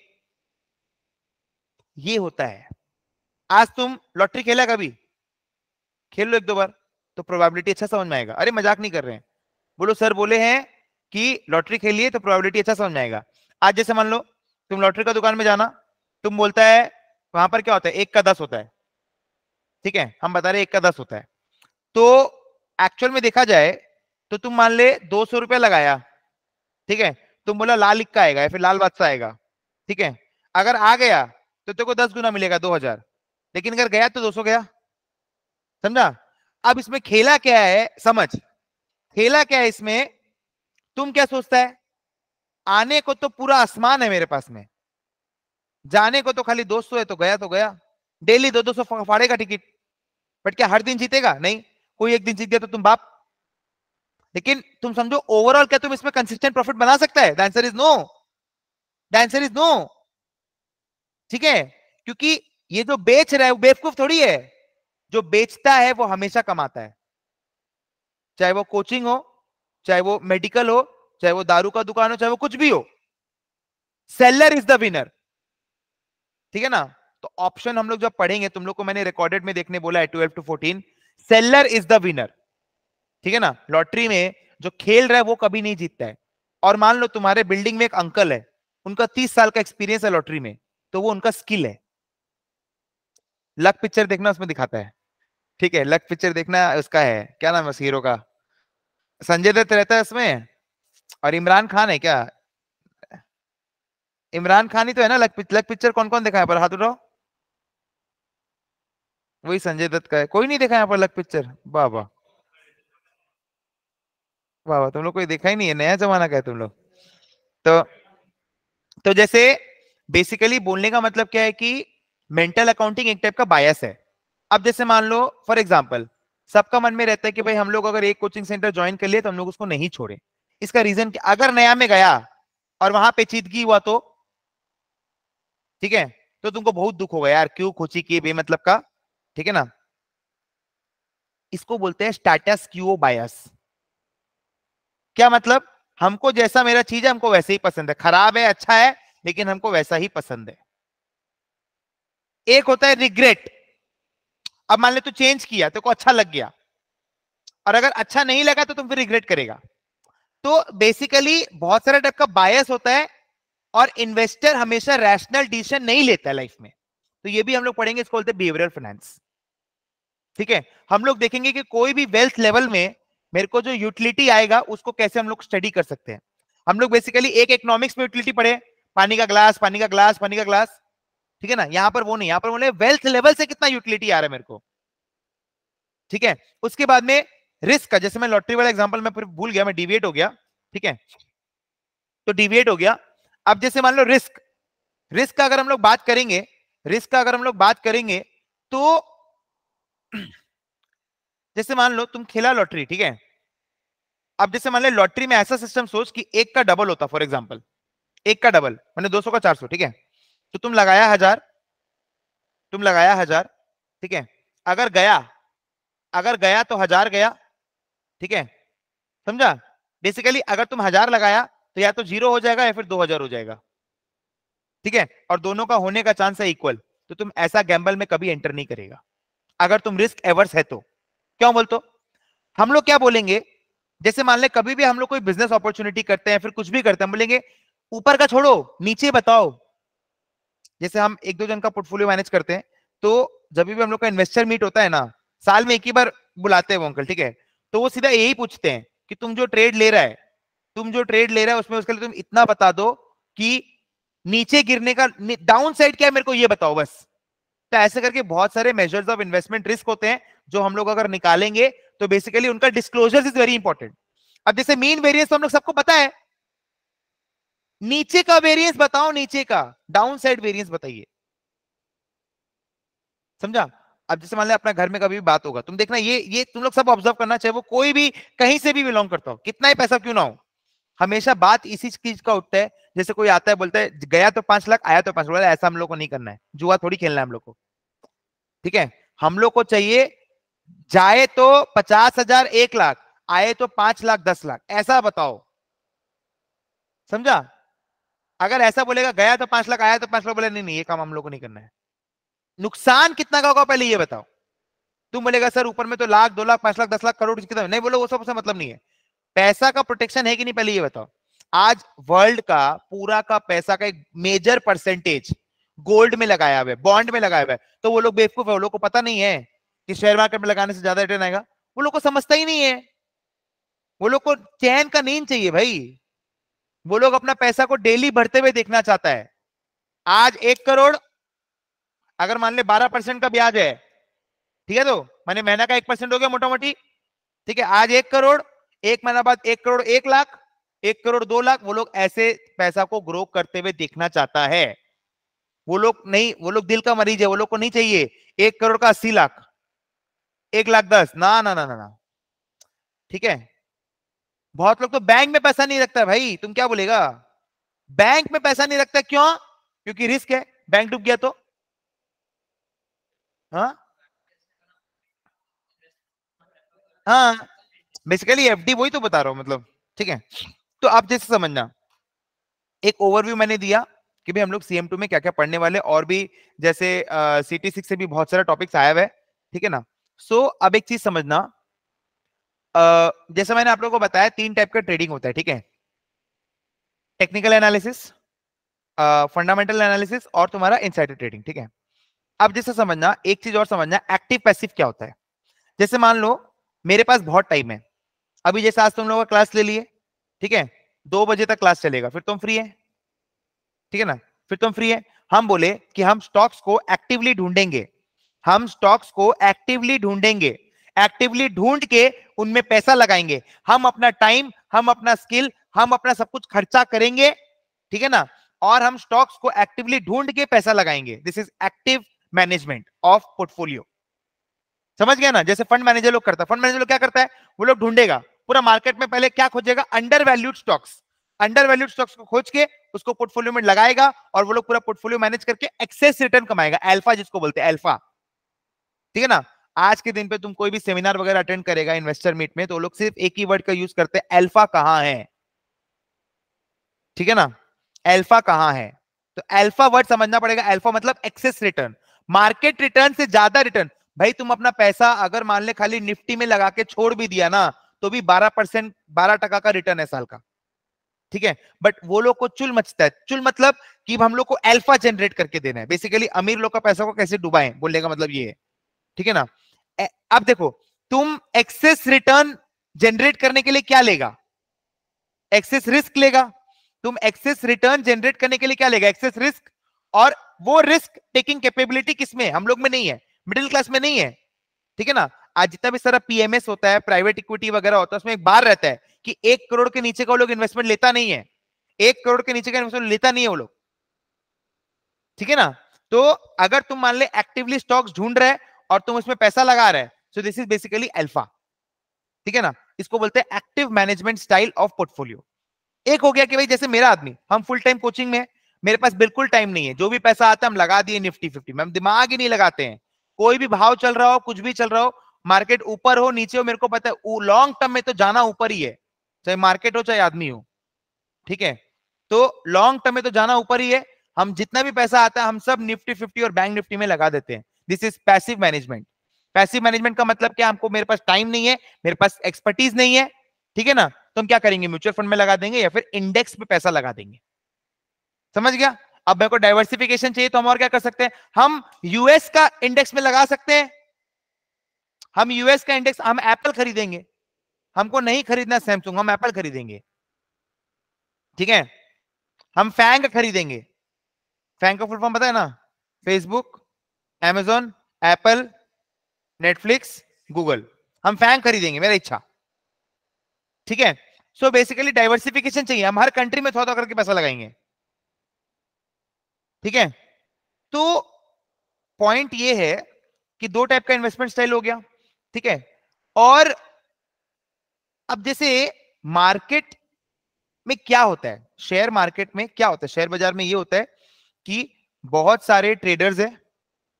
S1: ये होता है आज तुम लॉटरी खेला कभी खेल लो एक दो बार तो प्रोबेबिलिटी अच्छा समझ में आएगा अरे मजाक नहीं कर रहे हैं बोलो सर बोले हैं कि लॉटरी खेलिए तो प्रोबेबिलिटी अच्छा समझ में आएगा आज जैसे मान लो तुम लॉटरी का दुकान में जाना तुम बोलता है वहां पर क्या होता है एक का दस होता है ठीक है हम बता रहे एक का दस होता है तो एक्चुअल में देखा जाए तो तुम मान ले दो सौ रुपया लगाया ठीक है तुम बोला लाल इक्का आएगा या फिर लाल बादशाह आएगा ठीक है अगर आ गया तो तेरे को दस गुना मिलेगा दो हजार लेकिन अगर गया तो दो सौ गया समझा अब इसमें खेला क्या है समझ खेला क्या है इसमें तुम क्या सोचता है आने को तो पूरा आसमान है मेरे पास में जाने को तो खाली दो सौ है तो गया तो गया डेली दो दो सौ फाड़ेगा टिकट बट क्या हर दिन जीतेगा नहीं कोई एक दिन जीत गया तो तुम बाप लेकिन तुम समझो ओवरऑल क्या तुम इसमें कंसिस्टेंट प्रॉफिट बना सकता है answer is no answer is no ठीक है क्योंकि ये जो बेच रहा है वो बेवकूफ थोड़ी है जो बेचता है वो हमेशा कमाता है चाहे वो कोचिंग हो चाहे वो मेडिकल हो चाहे वो दारू का दुकान हो चाहे वो कुछ भी हो सेलर इज द विनर ठीक है ना तो ऑप्शन हम लोग जब पढ़ेंगे तुम लोग को मैंने रिकॉर्डेड में देखने बोला है twelve to fourteen seller is the winner ठीक है ना लॉटरी में जो खेल रहा है वो कभी नहीं जीतता है और मान लो तुम्हारे बिल्डिंग में एक अंकल है उनका तीस साल का एक्सपीरियंस है लॉटरी में तो वो उनका स्किल है लक पिक्चर देखना उसमें दिखाता है ठीक है लक पिक्चर देखना उसका है क्या नाम है हीरो का संजय दत्त रहता है उसमें और इमरान खान है क्या इमरान खान ही तो है ना लक लक पिक्चर कौन कौन देखा है पर हाथ उठाओ वही संजय दत्त का है कोई नहीं देखा यहाँ पर लक पिक्चर वाह वाह वाह तुम लोग कोई देखा ही नहीं है नया जमाना का है तुम लोग तो तो जैसे बेसिकली बोलने का मतलब क्या है कि मेंटल अकाउंटिंग एक टाइप का बायस है अब जैसे मान लो फॉर एग्जाम्पल सबका मन में रहता है कि भाई हम लोग अगर एक कोचिंग सेंटर ज्वाइन कर लिए तो हम लोग उसको नहीं छोड़े इसका रीजन अगर नया में गया और वहां पेचीदगी हुआ तो ठीक है तो तुमको बहुत दुख होगा यार क्यों खोची की बेमतलब का ठीक है ना इसको बोलते हैं स्टाटस क्यू बायस क्या मतलब हमको जैसा मेरा चीज है हमको वैसे ही पसंद है खराब है अच्छा है लेकिन हमको वैसा ही पसंद है एक होता है रिग्रेट अब मान ले तू चेंज किया तेरे को अच्छा लग गया और अगर अच्छा नहीं लगा तो तुम फिर रिग्रेट करेगा तो बेसिकली बहुत सारे टाइप का बायस होता है और इन्वेस्टर हमेशा रैशनल डिसीजन नहीं लेता है लाइफ में तो ये भी हम लोग पढ़ेंगे इसको बोलते बिहेवियर फाइनेंस ठीक है हम लोग देखेंगे कि कोई भी वेल्थ लेवल में मेरे को जो यूटिलिटी आएगा उसको कैसे हम लोग स्टडी कर सकते हैं हम लोग बेसिकली एक इकोनॉमिक्स में यूटिलिटी पढ़े पानी का ग्लास पानी का ग्लास पानी का ग्लास ठीक है ना यहाँ पर वो नहीं यहाँ पर बोले वेल्थ लेवल से कितना यूटिलिटी आ रहा है मेरे को ठीक है उसके बाद में रिस्क का जैसे मैं लॉटरी वाला एग्जाम्पल में भूल गया मैं डिवेट हो गया ठीक है तो डिवेट हो गया अब जैसे मान लो रिस्क रिस्क का अगर हम लोग बात करेंगे रिस्क का अगर हम लोग बात करेंगे तो जैसे मान लो तुम खेला लॉटरी ठीक है अब जैसे मान लो लॉटरी में ऐसा सिस्टम सोच कि एक का डबल होता फॉर एग्जाम्पल एक का डबल मैंने दो सौ का चार सौ ठीक है तो तुम लगाया हजार तुम लगाया हजार ठीक है अगर गया अगर गया तो हजार गया ठीक है समझा बेसिकली अगर तुम हजार लगाया तो या तो जीरो हो जाएगा या फिर दो हजार हो जाएगा ठीक है और दोनों का होने का चांस है इक्वल तो तुम ऐसा गैम्बल में कभी एंटर नहीं करेगा अगर तुम रिस्क एवर्स है तो क्यों बोलते हम लोग क्या बोलेंगे जैसे मान लें कभी भी हम लोग कोई बिजनेस अपॉर्चुनिटी करते हैं फिर कुछ भी करते हैं बोलेंगे ऊपर का छोड़ो नीचे बताओ जैसे हम एक दो जन का पोर्टफोलियो मैनेज करते हैं तो जब भी हम लोग का इन्वेस्टर मीट होता है ना साल में एक ही बार बुलाते हैं वो अंकल ठीक है तो वो सीधा यही पूछते हैं कि तुम जो ट्रेड ले रहा है तुम जो ट्रेड ले रहा है उसमें उसके लिए तुम इतना बता दो कि नीचे गिरने का डाउन साइड क्या है मेरे को ये बताओ बस तो ऐसे करके बहुत सारे मेजर्स ऑफ इन्वेस्टमेंट रिस्क होते हैं जो हम लोग अगर निकालेंगे तो बेसिकली उनका डिस्क्लोजर इज वेरी इंपॉर्टेंट अब जैसे मेन वेरियंस तो हम लोग सबको पता है नीचे का वेरियंस बताओ नीचे का डाउन साइड वेरियंस बताइए समझा अब जैसे मान लिया अपना घर में कभी भी बात होगा तुम देखना ये ये तुम लोग सब ऑब्जर्व करना चाहे वो कोई भी कहीं से भी बिलोंग करता हो कितना ही पैसा क्यों ना हो हमेशा बात इसी चीज का उठता है जैसे कोई आता है बोलता है गया तो पांच लाख आया तो पांच लाख ऐसा हम लोग को नहीं करना है जुआ थोड़ी खेलना है हम लोग को ठीक है हम लोग को चाहिए जाए तो पचास हजार एक लाख आए तो पांच लाख दस लाख ऐसा बताओ समझा अगर ऐसा बोलेगा गया तो पांच लाख आया तो पांच लाख बोले नहीं नहीं ये काम हम लोग को नहीं करना है नुकसान कितना का होगा पहले ये बताओ तुम बोलेगा सर ऊपर में तो लाख दो लाख पांच लाख दस लाख करोड़ कितना नहीं बोलो वो सब उसका मतलब नहीं है पैसा का प्रोटेक्शन है कि नहीं पहले ये बताओ आज वर्ल्ड का पूरा का पैसा का एक मेजर परसेंटेज गोल्ड में लगाया हुआ है बॉन्ड में लगाया हुआ है तो वो लोग बेवकूफ है वो लोग को पता नहीं है कि शेयर मार्केट में लगाने से ज्यादा रिटर्न आएगा वो लोग को समझता ही नहीं है वो लोग को चैन का नींद चाहिए भाई वो लोग अपना पैसा को डेली बढ़ते हुए देखना चाहता है आज एक करोड़ अगर मान ले बारह परसेंट का ब्याज है ठीक है तो मैंने महीना का एक परसेंट हो गया मोटा मोटी ठीक है आज एक करोड़ एक महीना बाद एक करोड़ एक लाख एक करोड़ दो लाख वो लोग ऐसे पैसा को ग्रो करते हुए देखना चाहता है वो लोग नहीं वो लोग दिल का मरीज है वो लोग को नहीं चाहिए एक करोड़ का अस्सी लाख एक लाख दस ना ना ना ना ना ठीक है बहुत लोग तो बैंक में पैसा नहीं रखता भाई तुम क्या बोलेगा बैंक में पैसा नहीं रखता क्यों क्योंकि रिस्क है बैंक डूब गया तो हाँ बेसिकली हाँ। एफडी वही तो बता रहा हूं मतलब ठीक है तो आप जैसे समझना एक ओवरव्यू मैंने दिया कि भाई हम लोग सीएम टू में क्या क्या पढ़ने वाले और भी जैसे सीटी सिक्स से भी बहुत सारा टॉपिक्स आया हुआ है ठीक है ना सो so, अब एक चीज समझना जैसे मैंने आप लोगों को बताया तीन टाइप का ट्रेडिंग होता है ठीक है टेक्निकल एनालिसिस फंडामेंटल एनालिसिस और तुम्हारा इनसाइडर ट्रेडिंग ठीक है अब जैसे समझना एक चीज और समझना एक्टिव पैसिव क्या होता है जैसे मान लो मेरे पास बहुत टाइम है अभी जैसे आज तुम लोगों का क्लास ले लिए ठीक है दो बजे तक क्लास चलेगा फिर तुम फ्री है ठीक है ना फिर तुम फ्री है हम बोले कि हम स्टॉक्स को एक्टिवली ढूंढेंगे हम स्टॉक्स को एक्टिवली ढूंढेंगे एक्टिवली ढूंढ के उनमें पैसा लगाएंगे हम अपना टाइम हम अपना स्किल हम अपना सब कुछ खर्चा करेंगे ठीक है ना और हम स्टॉक्स को एक्टिवली ढूंढ के पैसा लगाएंगे this is active management of portfolio समझ गया ना जैसे फंड मैनेजर लोग करता है फंड मैनेजर लोग क्या करता है वो लोग ढूंढेगा पूरा मार्केट में पहले क्या खोजेगा under valued stocks under valued stocks को खोज के उसको पोर्टफोलियो में लगाएगा और वो लोग पूरा पोर्टफोलियो मैनेज करके एक्सेस रिटर्न कमाएगा एल्फा जिसको बोलते हैं एल्फा ठीक है ना आज के दिन पे तुम कोई भी सेमिनार वगैरह अटेंड करेगा इन्वेस्टर मीट में तो लोग सिर्फ एक ही वर्ड का यूज करते हैं एल्फा कहाँ है ठीक है ना एल्फा कहाँ है तो एल्फा वर्ड समझना पड़ेगा एल्फा मतलब एक्सेस रिटर्न मार्केट रिटर्न से ज्यादा रिटर्न भाई तुम अपना पैसा अगर मान ले खाली निफ्टी में लगा के छोड़ भी दिया ना तो भी बारह परसेंट बारह टका का रिटर्न है साल का ठीक है बट वो लोग को चुल मचता है चुल मतलब कि हम लोग को अल्फा जनरेट करके देना है बेसिकली अमीर लोग का पैसा को कैसे डुबाएं बोलने का मतलब ये है ठीक है ना अब देखो तुम एक्सेस रिटर्न जनरेट करने के लिए क्या लेगा एक्सेस रिस्क लेगा तुम एक्सेस रिटर्न जनरेट करने के लिए क्या लेगा एक्सेस रिस्क और वो रिस्क टेकिंग कैपेबिलिटी किसमें हम लोग में नहीं है मिडिल क्लास में नहीं है ठीक है ना आज जितना भी सारा पीएमएस होता है प्राइवेट इक्विटी वगैरह होता है उसमें एक बार रहता है कि एक करोड़ के नीचे का वो लोग इन्वेस्टमेंट लेता नहीं है एक करोड़ के नीचे का इन्वेस्टमेंट लेता नहीं है वो लोग ठीक है ना तो अगर तुम मान ले एक्टिवली स्टॉक्स ढूंढ रहे और तुम उसमें पैसा लगा रहे so this is basically alpha ठीक है ना इसको बोलते हैं active management style of portfolio एक हो गया कि भाई जैसे मेरा आदमी हम फुल टाइम कोचिंग में है मेरे पास बिल्कुल टाइम नहीं है जो भी पैसा आता है हम लगा दिए निफ्टी फिफ्टी में हम दिमाग ही नहीं लगाते हैं कोई भी भाव चल रहा हो कुछ भी चल रहा हो मार्केट ऊपर हो नीचे हो मेरे को पता है लॉन्ग टर्म में तो जाना ऊपर ही है चाहे मार्केट हो चाहे आदमी हो ठीक है तो लॉन्ग टर्म में तो जाना ऊपर ही है हम जितना भी पैसा आता है हम सब निफ्टी फिफ्टी और बैंक निफ्टी में लगा देते हैं this is passive management passive management का मतलब क्या हमको मेरे पास टाइम नहीं है मेरे पास एक्सपर्टीज नहीं है ठीक है ना तो हम क्या करेंगे म्यूचुअल फंड में लगा देंगे या फिर इंडेक्स पे पैसा लगा देंगे समझ गया अब मेरे को डाइवर्सिफिकेशन चाहिए तो हम और क्या कर सकते हैं हम यूएस का इंडेक्स में लगा सकते हैं हम यूएस का इंडेक्स हम एप्पल खरीदेंगे हमको नहीं खरीदना सैमसंग हम एप्पल खरीदेंगे ठीक है हम फैंग खरीदेंगे फैंग का फुल फॉर्म पता है ना Facebook Amazon Apple Netflix Google हम फैंग खरीदेंगे मेरा इच्छा ठीक है सो बेसिकली डाइवर्सिफिकेशन चाहिए हम हर कंट्री में थोड़ा करके पैसा लगाएंगे ठीक है तो पॉइंट ये है कि दो टाइप का इन्वेस्टमेंट स्टाइल हो गया ठीक है और अब जैसे मार्केट में क्या होता है शेयर मार्केट में क्या होता है शेयर बाजार में ये होता है कि बहुत सारे ट्रेडर्स हैं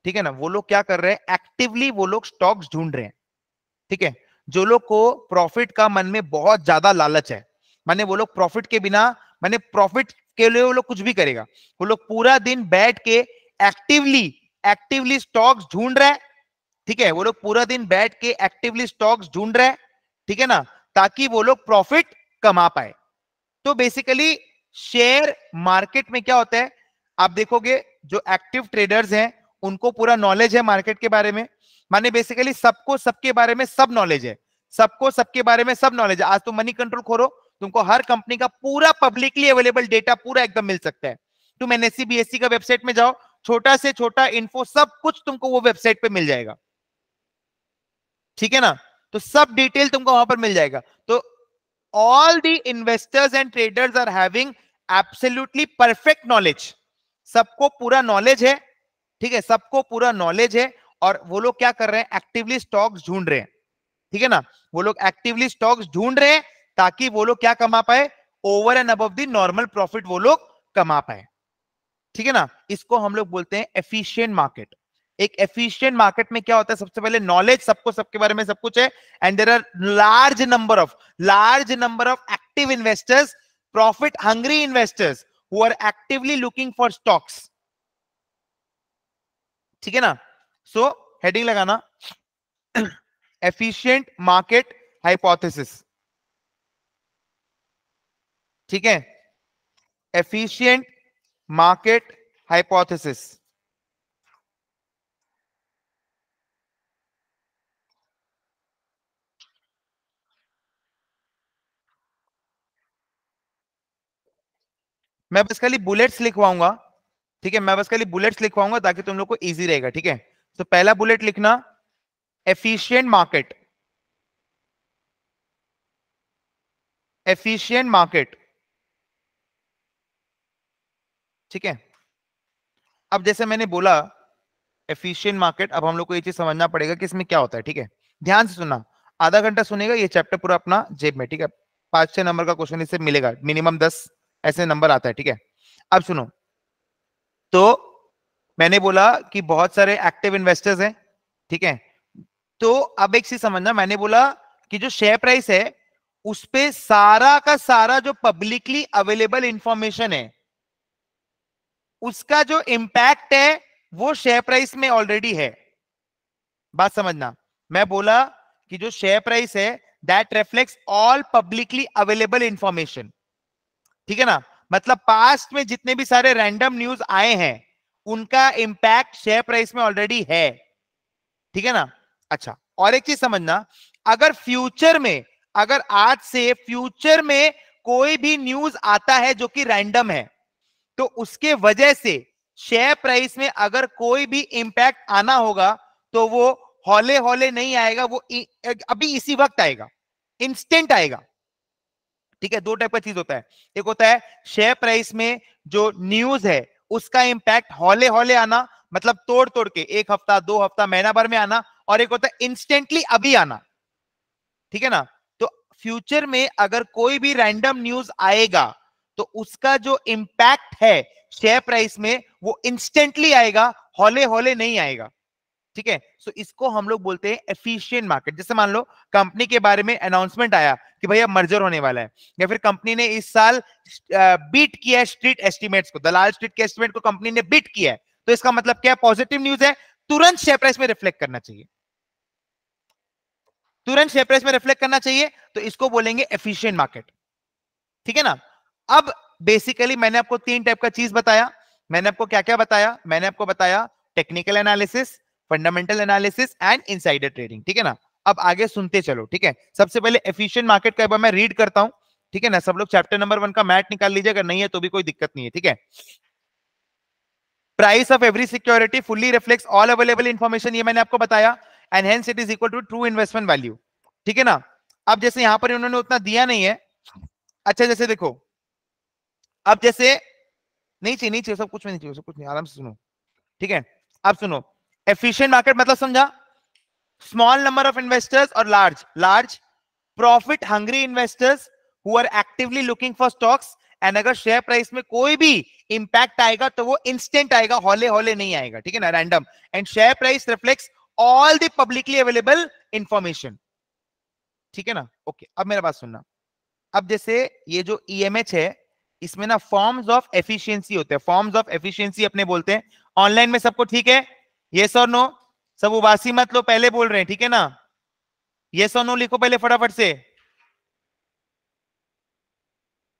S1: ठीक है ना वो लोग क्या कर रहे हैं एक्टिवली वो लोग स्टॉक्स ढूंढ रहे हैं ठीक है जो लोग को प्रॉफिट का मन में बहुत ज्यादा लालच है माने वो लोग प्रॉफिट के बिना माने प्रॉफिट के लिए वो लोग कुछ भी करेगा वो लोग पूरा दिन बैठ के एक्टिवली एक्टिवली स्टॉक्स ढूंढ रहे ठीक है वो लोग पूरा दिन बैठ के एक्टिवली स्टॉक्स ढूंढ रहे ठीक है ना ताकि वो लोग प्रॉफिट कमा पाए तो बेसिकली शेयर मार्केट में क्या होता है आप देखोगे जो एक्टिव ट्रेडर्स हैं उनको पूरा नॉलेज है मार्केट के बारे में माने बेसिकली सबको सबके बारे में सब नॉलेज है सबको सबके बारे में सब नॉलेज है आज तुम मनी कंट्रोल खोरो तुमको हर कंपनी का पूरा पब्लिकली अवेलेबल डेटा पूरा एकदम मिल सकता है तुम एस सी e, e का वेबसाइट में जाओ छोटा से छोटा इन्फो सब कुछ तुमको वो वेबसाइट पे मिल जाएगा ठीक है ना तो सब डिटेल तुमको वहां पर मिल जाएगा तो all the investors and traders are having absolutely perfect knowledge सबको पूरा नॉलेज है ठीक है सबको पूरा नॉलेज है और वो लोग क्या कर रहे हैं एक्टिवली स्टॉक्स ढूंढ रहे हैं ठीक है ना वो लोग एक्टिवली स्टॉक्स ढूंढ रहे हैं ताकि वो लोग क्या कमा पाए over and above normal profit वो लोग कमा पाए ठीक है ना इसको हम लोग बोलते हैं एफिशियंट मार्केट एक एफिशियंट मार्केट में क्या होता है सबसे पहले नॉलेज सबको सबके बारे में सब कुछ है and there are large number of large number of active investors profit hungry investors who are actively looking for stocks ठीक है ना सो so, हेडिंग लगाना एफिशिएंट मार्केट हाइपोथेसिस ठीक है एफिशिएंट मार्केट हाइपोथेसिस मैं बस खाली बुलेट्स लिखवाऊंगा ठीक है मैं बस खाली बुलेट्स लिखवाऊंगा ताकि तुम लोग को इजी रहेगा ठीक है तो पहला बुलेट लिखना एफिशियंट मार्केट एफिशियंट मार्केट ठीक है अब जैसे मैंने बोला एफिशियंट मार्केट अब हम लोग को ये चीज समझना पड़ेगा कि इसमें क्या होता है ठीक है ध्यान से सुनना आधा घंटा सुनेगा ये चैप्टर पूरा अपना जेब में ठीक है पांच छह नंबर का क्वेश्चन इससे मिलेगा मिनिमम दस ऐसे नंबर आता है ठीक है अब सुनो तो मैंने बोला कि बहुत सारे एक्टिव इन्वेस्टर्स हैं ठीक है तो अब एक चीज समझना मैंने बोला कि जो शेयर प्राइस है उस पर सारा का सारा जो पब्लिकली अवेलेबल इंफॉर्मेशन है उसका जो इंपैक्ट है वो शेयर प्राइस में ऑलरेडी है बात समझना मैं बोला कि जो शेयर प्राइस है that reflects all publicly available information ठीक है ना मतलब पास्ट में जितने भी सारे रैंडम न्यूज आए हैं उनका इंपैक्ट शेयर प्राइस में ऑलरेडी है ठीक है ना अच्छा और एक चीज समझना अगर फ्यूचर में अगर आज से फ्यूचर में कोई भी न्यूज आता है जो कि रैंडम है तो उसके वजह से शेयर प्राइस में अगर कोई भी इंपैक्ट आना होगा तो वो हौले हौले नहीं आएगा वो अभी इसी वक्त आएगा इंस्टेंट आएगा ठीक है दो टाइप का चीज होता है एक होता है शेयर प्राइस में जो न्यूज है उसका इंपैक्ट हौले हौले आना मतलब तोड़ तोड़ के एक हफ्ता दो हफ्ता महीना भर में आना और एक होता है इंस्टेंटली अभी आना ठीक है ना तो फ्यूचर में अगर कोई भी रैंडम न्यूज आएगा तो उसका जो इंपैक्ट है शेयर प्राइस में वो इंस्टेंटली आएगा हौले हौले नहीं आएगा ठीक है सो इसको हम लोग बोलते हैं एफिशिएंट मार्केट जैसे मान लो कंपनी के बारे में अनाउंसमेंट आया कि भैया मर्जर होने वाला है या फिर कंपनी ने इस साल बीट किया स्ट्रीट एस्टिमेट्स को दलाल स्ट्रीट के एस्टिमेट को कंपनी ने बीट किया है तो इसका मतलब क्या पॉजिटिव न्यूज है तुरंत शेयर प्राइस में रिफ्लेक्ट करना चाहिए तुरंत शेयर प्राइस में रिफ्लेक्ट करना चाहिए तो इसको बोलेंगे एफिशियंट मार्केट ठीक है ना अब बेसिकली मैंने आपको तीन टाइप का चीज बताया मैंने आपको क्या क्या बताया मैंने आपको बताया technical analysis fundamental analysis and insider trading ठीक है ना अब आगे सुनते चलो ठीक है सबसे पहले एफिशियंट मार्केट का मैं रीड करता हूँ ठीक है ना सब लोग चैप्टर नंबर वन का मैट निकाल लीजिए अगर नहीं है तो भी कोई दिक्कत नहीं है ठीक है price of every security fully reflects all available information ये मैंने आपको बताया and hence it is equal to true investment value ठीक है ना अब जैसे यहां पर उन्होंने उतना दिया नहीं है अच्छा जैसे देखो अब जैसे नहीं चाहिए नहीं चाहिए सब कुछ में नहीं चाहिए सब कुछ नहीं आराम से सुनो ठीक है अब सुनो एफिशियंट मार्केट मतलब समझा स्मॉल नंबर ऑफ इन्वेस्टर्स और large large profit hungry investors who are actively looking for stocks and अगर शेयर प्राइस में कोई भी इंपैक्ट आएगा तो वो इंस्टेंट आएगा हॉले हॉले नहीं आएगा ठीक है ना random and share price reflect all the publicly available information ठीक है ना ओके okay, अब मेरा बात सुनना अब जैसे ये जो एच e है इसमें ना फॉर्म्स ऑफ एफिशिएंसी होते हैं फॉर्म्स ऑफ एफिशिएंसी अपने बोलते हैं ऑनलाइन में सबको ठीक है ये सो नो सब उबासी मत लो पहले बोल रहे हैं ठीक है ना ये सो नो लिखो पहले फटाफट से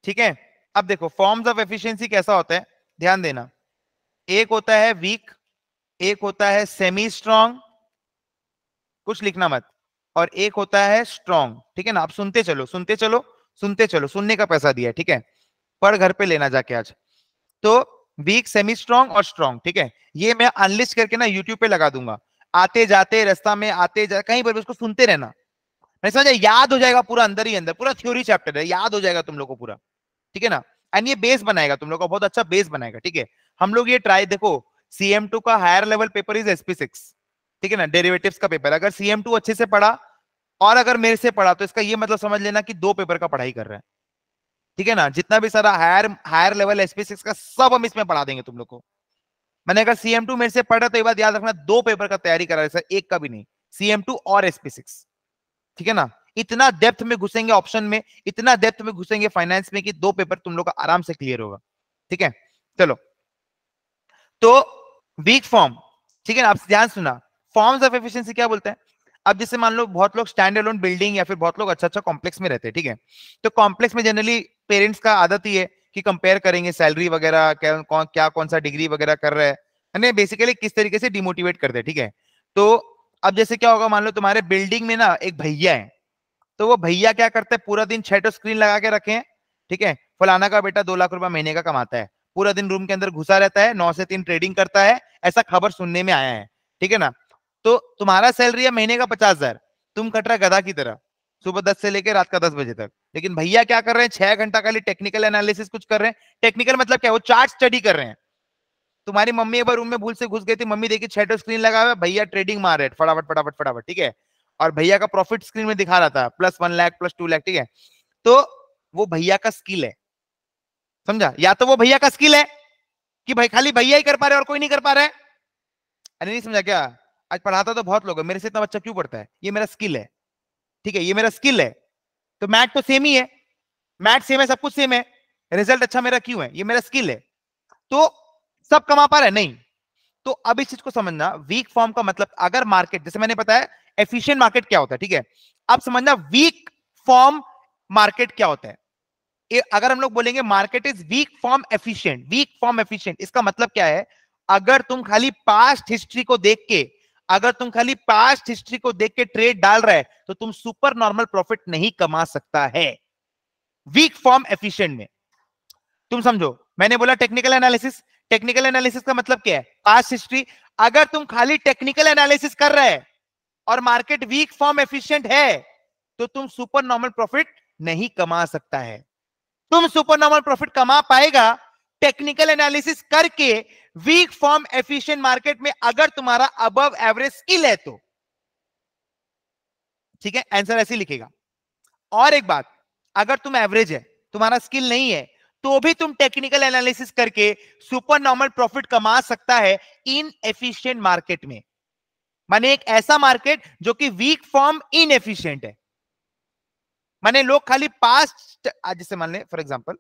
S1: ठीक है अब देखो फॉर्म्स ऑफ एफिशिएंसी कैसा होता है ध्यान देना एक होता है वीक एक होता है सेमी स्ट्रांग कुछ लिखना मत और एक होता है स्ट्रांग ठीक है ना आप सुनते चलो सुनते चलो सुनते चलो सुनने का पैसा दिया ठीक है पर घर पे लेना जाके आज तो वीक सेमी स्ट्रॉन्ग और स्ट्रॉन्ग ठीक है ये मैं अनलिस्ट करके ना यूट्यूब पे लगा दूंगा आते जाते रास्ता में आते जा कहीं पर भी उसको सुनते रहना मैं समझा याद हो जाएगा पूरा अंदर ही अंदर पूरा थ्योरी चैप्टर है याद हो जाएगा तुम लोग को पूरा ठीक है ना एंड ये बेस बनाएगा तुम लोग का बहुत अच्छा बेस बनाएगा ठीक है हम लोग ये ट्राई देखो सीएम टू का higher level paper is SP six ठीक है ना डेरिवेटिव्स का पेपर अगर सीएम टू अच्छे से पढ़ा और अगर मेरे से पढ़ा तो इसका ये मतलब समझ लेना कि दो पेपर का पढ़ाई कर रहे हैं ठीक है ना जितना भी सारा higher higher level SP six का सब हम इसमें पढ़ा देंगे तुम लोग को मैंने अगर सीएम टू मेरे से रहा तो ये बात याद रखना दो पेपर का तैयारी करा रहे सर एक का भी नहीं सीएम टू और एसपी सिक्स ठीक है ना इतना डेप्थ में घुसेंगे ऑप्शन में इतना डेप्थ में घुसेंगे फाइनेंस में कि दो पेपर तुम लोग का आराम से क्लियर होगा ठीक है चलो तो वीक फॉर्म ठीक है ना आप ध्यान सुना फॉर्म्स ऑफ एफिशिएंसी क्या बोलते हैं अब जैसे मान लो बहुत लोग स्टैंड अलोन बिल्डिंग या फिर बहुत लोग अच्छा अच्छा कॉम्प्लेक्स में रहते हैं ठीक है तो कॉम्प्लेक्स में जनरली पेरेंट्स का आदत ही है कि कंपेयर करेंगे सैलरी वगैरह क्या कौन क्या कौन सा डिग्री वगैरह कर रहा है यानी बेसिकली किस तरीके से डिमोटिवेट करते हैं ठीक है तो अब जैसे क्या होगा मान लो तुम्हारे बिल्डिंग में ना एक भैया है तो वो भैया क्या करते हैं पूरा दिन छेटो स्क्रीन लगा के रखे हैं ठीक है फलाना का बेटा दो लाख रुपए महीने का कमाता है पूरा दिन रूम के अंदर घुसा रहता है नौ से तीन ट्रेडिंग करता है ऐसा खबर सुनने में आया है ठीक है ना तो तुम्हारा सैलरी है महीने का पचास हजार तुम कट रहा गधा की तरह सुबह दस से लेकर रात का दस बजे तक लेकिन भैया क्या कर रहे हैं छह घंटा का लिए टेक्निकल एनालिसिस कुछ कर रहे हैं टेक्निकल मतलब क्या वो चार्ट स्टडी कर रहे हैं तुम्हारी मम्मी एक बार रूम में भूल से घुस गई थी मम्मी देखी छेटो स्क्रीन लगा हुआ भैया ट्रेडिंग मार रहे फटाफट फटाफट फटाफट ठीक है और भैया का प्रॉफिट स्क्रीन में दिखा रहा था plus one lakh plus two lakh ठीक है तो वो भैया का स्किल है समझा या तो वो भैया का स्किल है कि भाई खाली भैया ही कर पा रहे और कोई नहीं कर पा रहा है अरे नहीं समझा क्या आज पढ़ाता तो बहुत लोग है मेरे से इतना बच्चा क्यों पढ़ता है ये मेरा स्किल है ठीक है ये मेरा स्किल है तो मैट तो सेम ही है मैट सेम है सब कुछ सेम है रिजल्ट अच्छा मेरा क्यों है ये मेरा स्किल है तो सब कमा पा रहा है नहीं तो अब इस चीज को समझना वीक फॉर्म का मतलब अगर मार्केट जैसे मैंने बताया एफिशिएंट मार्केट क्या होता है ठीक है अब समझना वीक फॉर्म मार्केट क्या होता है ए, अगर हम लोग बोलेंगे market is weak form efficient weak form efficient इसका मतलब क्या है अगर तुम खाली पास्ट हिस्ट्री को देख के अगर तुम खाली पास्ट हिस्ट्री को देख के ट्रेड डाल रहे तो तुम सुपर नॉर्मल प्रॉफिट नहीं कमा सकता है वीक फॉर्म एफिशिएंट में तुम समझो मैंने बोला टेक्निकल एनालिसिस टेक्निकल एनालिसिस का मतलब क्या है पास्ट हिस्ट्री अगर तुम खाली टेक्निकल एनालिसिस कर रहे और मार्केट वीक फॉर्म एफिशियंट है तो तुम सुपर नॉर्मल प्रॉफिट नहीं कमा सकता है तुम सुपर नॉर्मल प्रॉफिट कमा पाएगा टेक्निकल एनालिसिस करके वीक फॉर्म एफिशिएंट मार्केट में अगर तुम्हारा अबव एवरेज स्किल है तो ठीक है आंसर ऐसे लिखेगा और एक बात अगर तुम एवरेज है तुम्हारा स्किल नहीं है तो भी तुम टेक्निकल एनालिसिस करके सुपर नॉर्मल प्रॉफिट कमा सकता है इन एफिशियंट मार्केट में माने एक ऐसा मार्केट जो कि वीक फॉर्म इन एफिशियंट है माने लोग खाली पास्ट जैसे मान लें फॉर एग्जांपल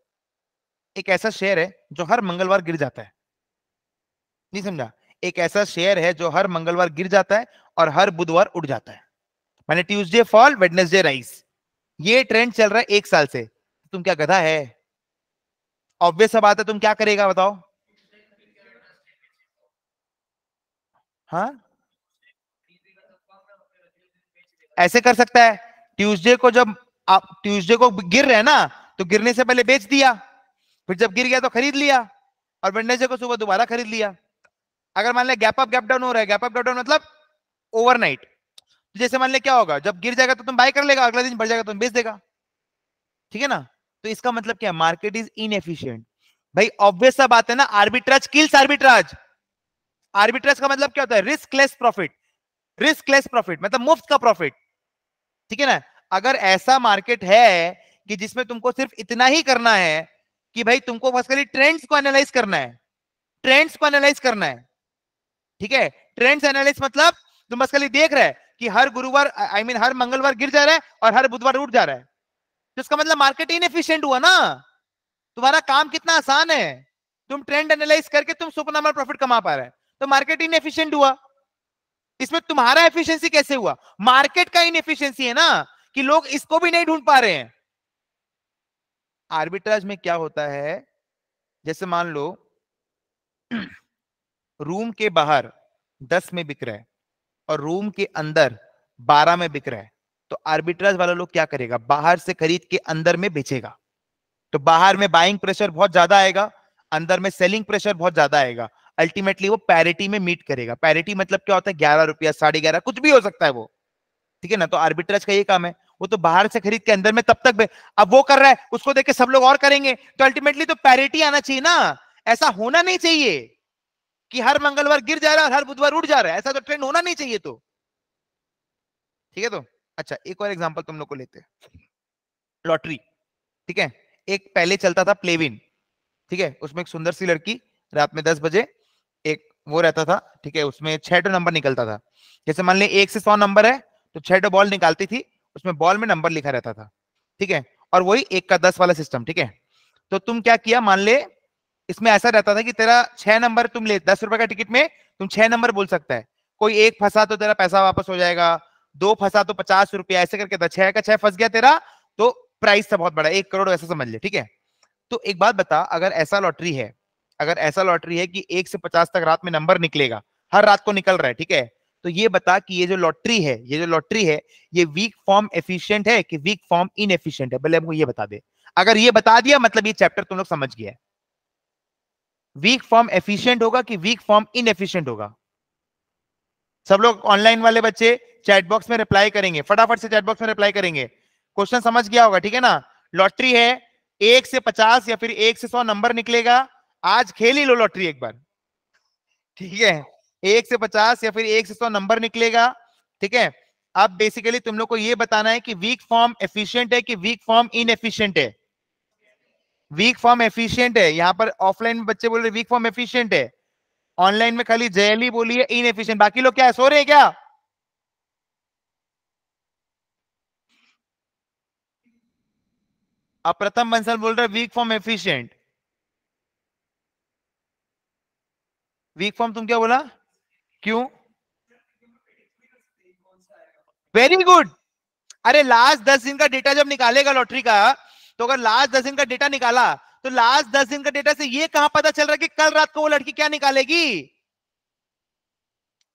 S1: एक ऐसा शेयर है जो हर मंगलवार गिर जाता है नहीं समझा एक ऐसा शेयर है जो हर मंगलवार गिर जाता है और हर बुधवार उठ जाता है मैंने ट्यूजडे फॉल वेडनेसडे राइस ये ट्रेंड चल रहा है एक साल से तुम क्या गधा है ऑब्वियस बात है तुम क्या करेगा बताओ हाँ ऐसे कर सकता है ट्यूसडे को जब आप ट्यूसडे को गिर रहे हैं ना तो गिरने से पहले बेच दिया फिर जब गिर गया तो खरीद लिया और वेडनेसडे को सुबह दोबारा खरीद लिया अगर मान लिया गैप अप गैप डाउन हो रहा है गैप अप गैप डाउन मतलब ओवरनाइट तो जैसे मान लिया क्या होगा जब गिर जाएगा तो तुम बाय कर लेगा अगला दिन बढ़ जाएगा तुम तो बेच देगा ठीक है ना तो इसका मतलब क्या है मार्केट इज इनएफिशिएंट भाई ऑब्वियस सा बात है ना आर्बिट्रेज किल्स आर्बिट्राज आर्बिट्रेज का मतलब क्या होता है riskless profit riskless profit मतलब मुफ्त का प्रॉफिट ठीक है ना अगर ऐसा मार्केट है कि जिसमें तुमको सिर्फ इतना ही करना है कि भाई तुमको खासकर ट्रेंड्स को एनालाइज करना है ट्रेंड्स को एनालाइज करना है ठीक है ट्रेंड्स एनालाइज मतलब तुम बस खाली देख रहे कि हर गुरुवार आई I मीन mean, हर मंगलवार गिर जा रहा है और हर बुधवार उठ जा रहा है तो इसका मतलब मार्केट इनएफिशिएंट हुआ ना तुम्हारा काम कितना आसान है तुम ट्रेंड एनालाइज करके तुम सुपर नंबर प्रॉफिट कमा पा रहे तो मार्केट एफिशियंट हुआ इसमें तुम्हारा एफिशिएंसी कैसे हुआ मार्केट का एफिशियंसी है ना कि लोग इसको भी नहीं ढूंढ पा रहे हैं आर्बिट्राज में क्या होता है जैसे मान लो रूम के बाहर दस में बिक रहा है और रूम के अंदर बारह में बिक रहा है तो आर्बिट्राज वाला लोग क्या करेगा बाहर से खरीद के अंदर में बेचेगा तो बाहर में बाइंग प्रेशर बहुत ज्यादा आएगा अंदर में सेलिंग प्रेशर बहुत ज्यादा आएगा अल्टीमेटली वो पैरिटी में मीट करेगा पैरिटी मतलब क्या होता है ग्यारह रुपया साढ़े ग्यारह कुछ भी हो सकता है वो ठीक है ना तो आर्बिट्रेज का ये काम है वो तो बाहर से खरीद के अंदर में तब तक अब वो कर रहा है उसको देख के सब लोग और करेंगे तो अल्टीमेटली तो पैरिटी आना चाहिए ना ऐसा होना नहीं चाहिए कि हर मंगलवार गिर जा रहा है और हर बुधवार उठ जा रहा है ऐसा तो ट्रेंड होना नहीं चाहिए तो ठीक है तो अच्छा एक और एग्जाम्पल तुम लोग को लेते हैं लॉटरी ठीक है एक पहले चलता था प्लेविन ठीक है उसमें एक सुंदर सी लड़की रात में दस बजे एक वो रहता था ठीक है उसमें छह टो नंबर निकलता था जैसे मान ली एक से सौ नंबर है तो छह टो बॉल निकालती थी उसमें बॉल में नंबर लिखा रहता था ठीक है और वही एक का दस वाला सिस्टम ठीक है तो तुम क्या किया मान ले इसमें ऐसा रहता था कि तेरा छह नंबर तुम ले दस रुपए का टिकट में तुम छह नंबर बोल सकता है कोई एक फंसा तो तेरा पैसा वापस हो जाएगा दो फंसा तो पचास रुपया ऐसे करके था छह का छह फंस गया तेरा तो प्राइस था बहुत बड़ा एक करोड़ ऐसा समझ ले ठीक है तो एक बात बता अगर ऐसा लॉटरी है अगर ऐसा लॉटरी है कि एक से पचास तक रात में नंबर निकलेगा हर रात को निकल रहा है ठीक है तो ये बता कि ये जो लॉटरी है ये जो लॉटरी है ये वीक फॉर्म एफिशिएंट है कि वीक फॉर्म इनएफिशिएंट है भले हमको ये बता दे अगर ये बता दिया मतलब ये चैप्टर तुम लोग समझ गया वीक फॉर्म एफिशिएंट होगा कि वीक फॉर्म इनएफिशिएंट होगा सब लोग ऑनलाइन वाले बच्चे चैट बॉक्स में रिप्लाई करेंगे फटाफट से चैट बॉक्स में रिप्लाई करेंगे क्वेश्चन समझ गया होगा ठीक है ना लॉटरी है एक से पचास या फिर एक से सौ नंबर निकलेगा आज खेल ही लो लॉटरी एक बार ठीक है एक से पचास या फिर एक से सौ नंबर निकलेगा ठीक है अब बेसिकली तुम लोग को यह बताना है कि वीक फॉर्म एफिशियंट है कि वीक फॉर्म इन एफिशियंट है वीक फॉर्म एफिशियंट है यहाँ पर ऑफलाइन में बच्चे बोल रहे वीक फॉर्म एफिशियंट है ऑनलाइन में खाली जयली बोली है इन एफिशियंट बाकी लोग क्या है सो रहे हैं क्या अब प्रथम बंसल बोल रहे weak form efficient weak form तुम क्या बोला क्यों वेरी गुड अरे लास्ट दस दिन का डेटा जब निकालेगा लॉटरी का तो अगर लास्ट दस दिन का डेटा निकाला तो लास्ट दस दिन का डेटा से ये कहां पता चल रहा है कि कल रात को वो लड़की क्या निकालेगी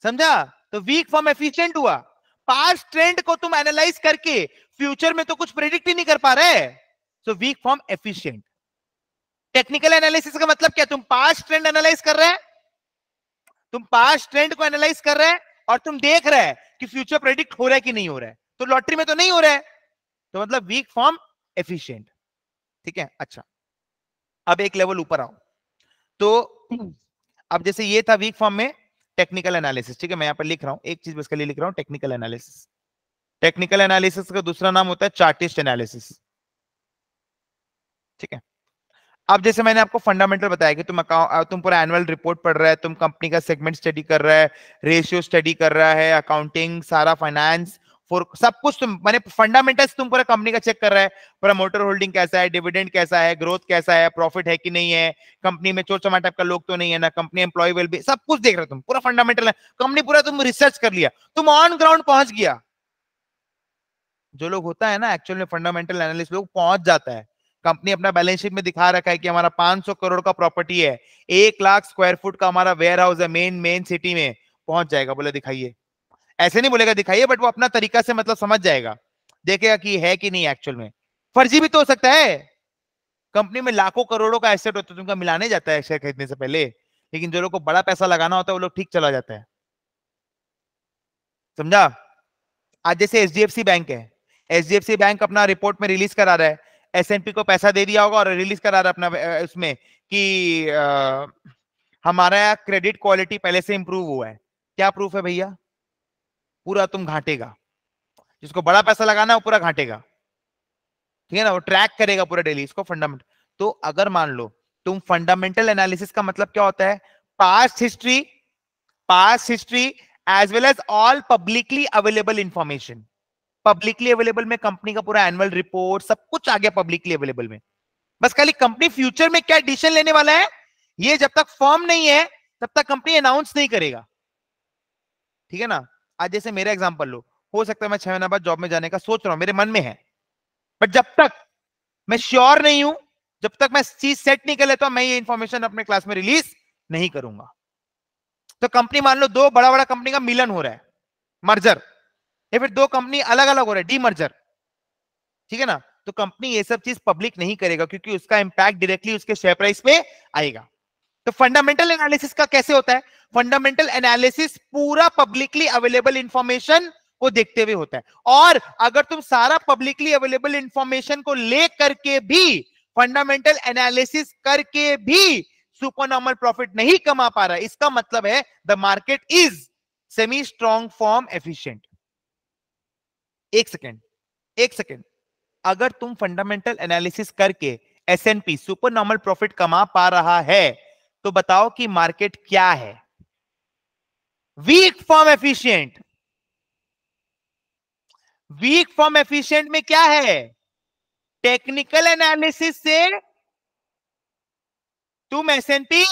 S1: समझा तो वीक फॉर्म एफिशिएंट हुआ पास्ट ट्रेंड को तुम एनालाइज करके फ्यूचर में तो कुछ प्रेडिक्ट ही नहीं कर पा रहे so weak form efficient technical analysis का मतलब क्या तुम पास्ट ट्रेंड एनालाइज कर रहे हैं तुम पास ट्रेंड को एनालाइज कर रहे हैं और तुम देख रहे हैं कि फ्यूचर प्रेडिक्ट हो रहा है कि नहीं हो रहा है तो लॉटरी में तो नहीं हो रहा है तो मतलब वीक फॉर्म एफिशिएंट ठीक है अच्छा अब एक लेवल ऊपर आओ तो अब जैसे ये था वीक फॉर्म में टेक्निकल एनालिसिस ठीक है मैं यहाँ पर लिख रहा हूं एक चीज बस लिए लिख रहा हूं टेक्निकल एनालिसिस टेक्निकल एनालिसिस का दूसरा नाम होता है चार्टिस्ट एनालिसिस ठीक है अब जैसे मैंने आपको फंडामेंटल बताया कि तुम अकाउंट तुम पूरा एनुअल रिपोर्ट पढ़ रहा है तुम कंपनी का सेगमेंट स्टडी कर रहा है रेशियो स्टडी कर रहा है अकाउंटिंग सारा फाइनेंस फॉर सब कुछ तुम मैंने फंडामेंटल्स तुम पूरा कंपनी का चेक कर रहा है प्रमोटर होल्डिंग कैसा है डिविडेंड कैसा है ग्रोथ कैसा है प्रॉफिट है कि नहीं है कंपनी में चोर चमाटा का लोग तो नहीं है ना कंपनी एम्प्लॉय वेल भी सब कुछ देख रहे हो तुम पूरा फंडामेंटल है कंपनी पूरा तुम रिसर्च कर लिया तुम ऑन ग्राउंड पहुंच गया जो लोग होता है ना एक्चुअल में फंडामेंटल एनालिस्ट लोग पहुंच जाता है कंपनी अपना बैलेंस शीट में दिखा रखा है कि हमारा 500 करोड़ का प्रॉपर्टी है एक लाख स्क्वायर फुट का हमारा वेयर हाउस है मेन मेन सिटी में पहुंच जाएगा बोले दिखाइए ऐसे नहीं बोलेगा दिखाइए बट वो अपना तरीका से मतलब समझ जाएगा देखेगा कि है कि नहीं एक्चुअल में फर्जी भी तो हो सकता है कंपनी में लाखों करोड़ों का एसेट होता है तो उनका मिलाने जाता है शेयर खरीदने से पहले लेकिन जो लोग को बड़ा पैसा लगाना होता है वो लोग ठीक चला जाता है समझा आज जैसे एच बैंक है एच बैंक अपना रिपोर्ट में रिलीज करा रहा है एस को पैसा दे दिया होगा और रिलीज करा रहा अपना उसमें कि आ, हमारा क्रेडिट क्वालिटी पहले से इंप्रूव हुआ है क्या प्रूफ है भैया पूरा तुम घाटेगा जिसको बड़ा पैसा लगाना है वो पूरा घाटेगा ठीक है ना वो ट्रैक करेगा पूरा डेली इसको फंडामेंटल तो अगर मान लो तुम फंडामेंटल एनालिसिस का मतलब क्या होता है past history past history as well as all publicly available information publicly available में कंपनी का पूरा एनुअल रिपोर्ट सब कुछ आ गया पब्लिकली अवेलेबल में बस खाली कंपनी फ्यूचर में क्या डिसीजन लेने वाला है ये जब तक फॉर्म नहीं है तब तक कंपनी अनाउंस नहीं करेगा ठीक है ना आज जैसे मेरा एग्जाम्पल लो हो सकता है मैं छह महीना बाद जॉब में जाने का सोच रहा हूं मेरे मन में है बट जब तक मैं श्योर नहीं हूं जब तक मैं चीज सेट नहीं कर लेता मैं ये इंफॉर्मेशन अपने क्लास में रिलीज नहीं करूंगा तो कंपनी मान लो दो बड़ा बड़ा कंपनी का मिलन हो रहा है मर्जर या फिर दो कंपनी अलग अलग हो रहे डी मर्जर ठीक है ना तो कंपनी ये सब चीज पब्लिक नहीं करेगा क्योंकि उसका इंपैक्ट डायरेक्टली उसके शेयर प्राइस पे आएगा तो फंडामेंटल एनालिसिस का कैसे होता है फंडामेंटल एनालिसिस पूरा पब्लिकली अवेलेबल इंफॉर्मेशन को देखते हुए होता है और अगर तुम सारा पब्लिकली अवेलेबल इंफॉर्मेशन को ले करके भी फंडामेंटल एनालिसिस करके भी सुपर नॉर्मल प्रॉफिट नहीं कमा पा रहा इसका मतलब है the market is semi strong form efficient एक सेकेंड एक सेकेंड अगर तुम फंडामेंटल एनालिसिस करके S N P super normal profit कमा पा रहा है तो बताओ कि मार्केट क्या है weak form efficient weak form efficient में क्या है टेक्निकल एनालिसिस से तुम एस एन पी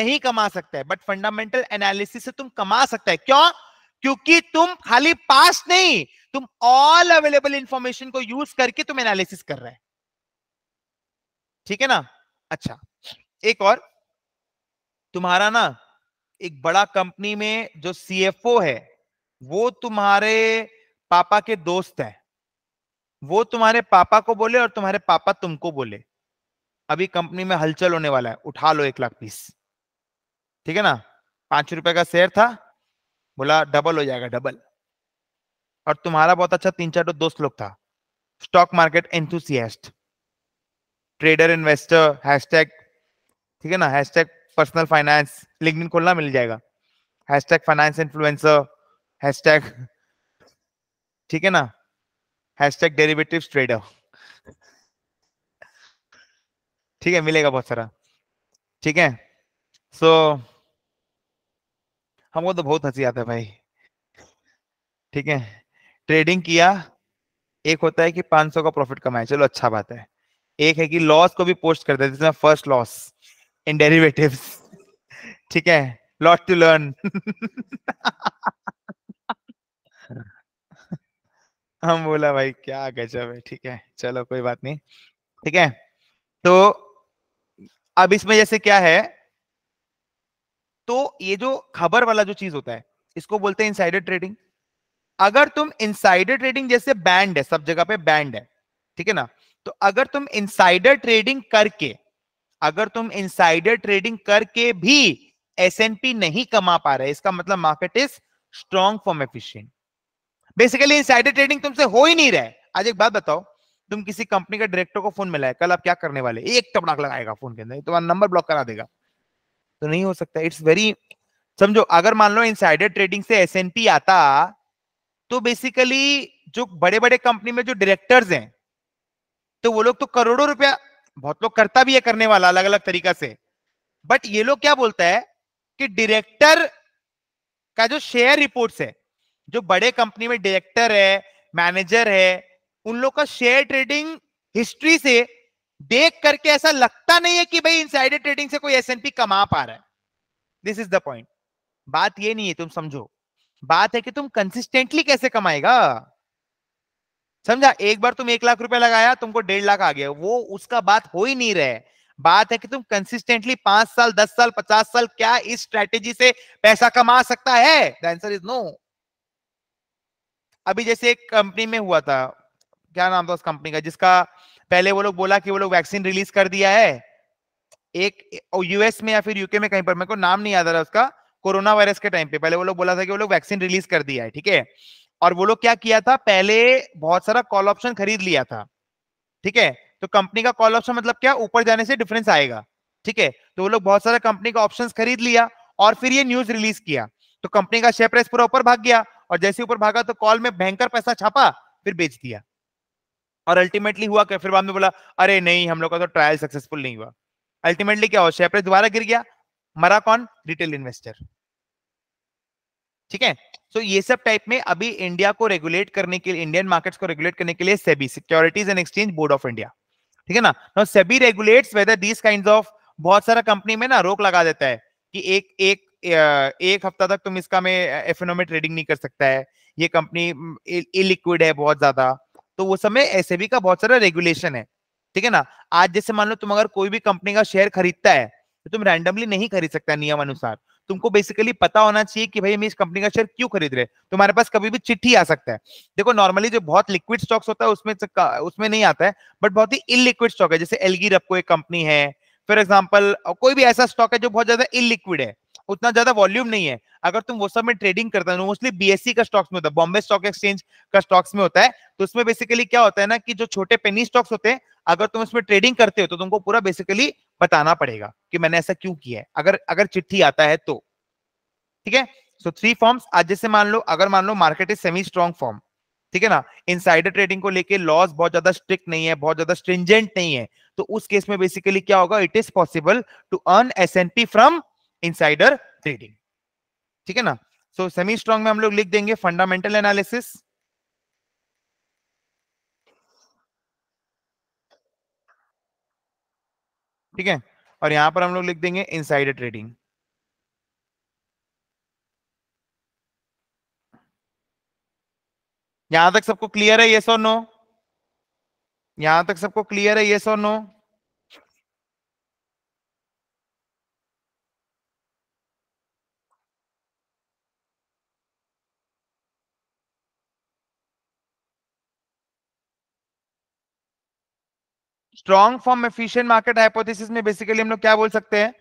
S1: नहीं कमा सकते बट फंडामेंटल एनालिसिस से तुम कमा सकते है क्यों क्योंकि तुम खाली पास नहीं तुम ऑल अवेलेबल इंफॉर्मेशन को यूज करके तुम एनालिसिस कर रहे ठीक है ना अच्छा एक और तुम्हारा ना एक बड़ा कंपनी में जो सीएफओ है वो तुम्हारे पापा के दोस्त है वो तुम्हारे पापा को बोले और तुम्हारे पापा तुमको बोले अभी कंपनी में हलचल होने वाला है उठा लो एक लाख पीस ठीक है ना पांच रुपए का शेयर था बोला डबल हो जाएगा डबल और तुम्हारा बहुत अच्छा तीन चार दोस्त लोग था stock market enthusiast trader investor hashtag ठीक है ना हैशटैग पर्सनल फाइनेंस लिंक खोलना मिल जाएगा हैशटैग फाइनेंस इन्फ्लुएंसर हैशटैग ठीक है ना हैशटैग डेरिवेटिव ट्रेडर ठीक है मिलेगा बहुत सारा ठीक है सो so, हमको तो बहुत हंसी आता है भाई ठीक है ट्रेडिंग किया एक होता है कि 500 का प्रॉफिट कमाया चलो अच्छा बात है एक है कि लॉस को भी पोस्ट कर देते जिसमें फर्स्ट लॉस इन डेरिवेटिव्स ठीक है लॉट टू लर्न हम बोला भाई क्या गजब है ठीक है चलो कोई बात नहीं ठीक है तो अब इसमें जैसे क्या है तो ये जो खबर वाला जो चीज होता है इसको बोलते हैं इनसाइडर ट्रेडिंग अगर तुम इनसाइडर ट्रेडिंग जैसे बैंड है सब जगह पे बैंड है ठीक है ना तो अगर तुम इनसाइडर ट्रेडिंग करके अगर तुम इनसाइडर ट्रेडिंग करके भी एस नहीं कमा पा रहे इसका मतलब market is strong form efficient basically insider trading तुमसे हो ही नहीं रहे आज एक बात बताओ तुम किसी कंपनी के डायरेक्टर को फोन मिला है कल आप क्या करने वाले एक टपड़ाक लगाएगा फोन के अंदर तुम्हारा नंबर ब्लॉक करा देगा तो नहीं हो सकता इट्स वेरी समझो अगर मान लो इनसाइडर ट्रेडिंग से एस आता तो बेसिकली जो बड़े बड़े कंपनी में जो डायरेक्टर्स हैं तो वो लोग तो करोड़ों रुपया बहुत लोग करता भी है करने वाला अलग अलग तरीका से बट ये लोग क्या बोलता है कि डायरेक्टर का जो शेयर रिपोर्ट्स है जो बड़े कंपनी में डायरेक्टर है मैनेजर है उन लोग का शेयर ट्रेडिंग हिस्ट्री से देख करके ऐसा लगता नहीं है कि भाई इनसाइडर ट्रेडिंग से कोई एस कमा पा रहा है दिस इज द पॉइंट बात ये नहीं है तुम समझो बात है कि तुम कंसिस्टेंटली कैसे कमाएगा समझा एक बार तुम एक लाख रुपया लगाया तुमको डेढ़ लाख आ गया वो उसका बात हो ही नहीं रहे बात है कि तुम कंसिस्टेंटली पांच साल दस साल पचास साल क्या इस स्ट्रेटेजी से पैसा कमा सकता है द आंसर इज नो अभी जैसे एक कंपनी में हुआ था क्या नाम था उस कंपनी का जिसका पहले वो लोग बोला कि वो लोग वैक्सीन रिलीज कर दिया है एक यूएस में या फिर यूके में कहीं पर मेरे को नाम नहीं याद आ रहा उसका कोरोना वायरस के टाइम पे पहले वो लोग बोला था कि वो लोग वैक्सीन रिलीज कर दिया है ठीक है और वो लोग क्या किया था पहले बहुत सारा कॉल ऑप्शन खरीद लिया था ठीक है तो कंपनी का कॉल ऑप्शन मतलब क्या ऊपर जाने से डिफरेंस आएगा ठीक है तो वो लोग बहुत सारा कंपनी का ऑप्शन खरीद लिया और फिर ये न्यूज रिलीज किया तो कंपनी का शेयर प्राइस पूरा ऊपर भाग गया और जैसे ऊपर भागा तो कॉल में भयंकर पैसा छापा फिर बेच दिया और अल्टीमेटली हुआ क्या फिर बाद में बोला अरे नहीं हम लोग का तो ट्रायल सक्सेसफुल नहीं हुआ अल्टीमेटली क्या हुआ शेयर प्राइस दोबारा गिर गया मरा कौन रिटेल इन्वेस्टर ठीक है तो ये सब टाइप में अभी इंडिया को रेगुलेट करने के लिए इंडियन मार्केट्स को रेगुलेट करने के लिए SEBI securities and exchange board of India ठीक है ना no SEBI regulates whether these kind of बहुत सारा कंपनी में ना रोक लगा देता है कि एक एक एक हफ्ता तक तुम इसका में एफ में ट्रेडिंग नहीं कर सकता है ये कंपनी इलिक्विड है बहुत ज्यादा तो वो समय एस का बहुत सारा रेगुलेशन है ठीक है ना आज जैसे मान लो तुम अगर कोई भी कंपनी का शेयर खरीदता है तो तुम रैंडमली नहीं खरीद सकता नियम अनुसार तुमको बेसिकली पता होना चाहिए कि भाई हम इस कंपनी का शेयर क्यों खरीद रहे हैं तुम्हारे पास कभी भी चिट्ठी आ सकता है देखो नॉर्मली जो बहुत लिक्विड स्टॉक्स होता है उसमें उसमें नहीं आता है बट बहुत ही इलिक्विड स्टॉक है जैसे एलगी रपको एक कंपनी है फॉर एग्जाम्पल कोई भी ऐसा स्टॉक है जो बहुत ज्यादा इलिक्विड है उतना ज्यादा वॉल्यूम नहीं है अगर तुम वो सब में ट्रेडिंग करता है मोस्टली बीएससी का स्टॉक्स में होता है बॉम्बे स्टॉक एक्सचेंज का स्टॉक्स में होता है तो उसमें बेसिकली क्या होता है ना कि जो छोटे पेनी स्टॉक्स होते हैं अगर तुम उसमें ट्रेडिंग करते हो तो तुमको पूरा बेसिकली बताना पड़ेगा कि मैंने ऐसा क्यों किया है अगर अगर चिट्ठी आता है तो ठीक है सो थ्री फॉर्म्स आज जैसे मान लो अगर मान लो market is semi strong form ठीक है ना इनसाइडर ट्रेडिंग को लेके लॉस बहुत ज्यादा स्ट्रिक्ट नहीं है बहुत ज्यादा स्ट्रिंजेंट नहीं है तो उस केस में बेसिकली क्या होगा it is possible to earn S N P from insider trading ठीक है ना सो सेमी स्ट्रॉन्ग में हम लोग लिख देंगे फंडामेंटल एनालिसिस ठीक है और यहां पर हम लोग लिख देंगे साइड ट्रेडिंग यहां तक सबको क्लियर है ये और नो यहां तक सबको क्लियर है ये और no strong form efficient market hypothesis में बेसिकली हम लोग क्या बोल सकते हैं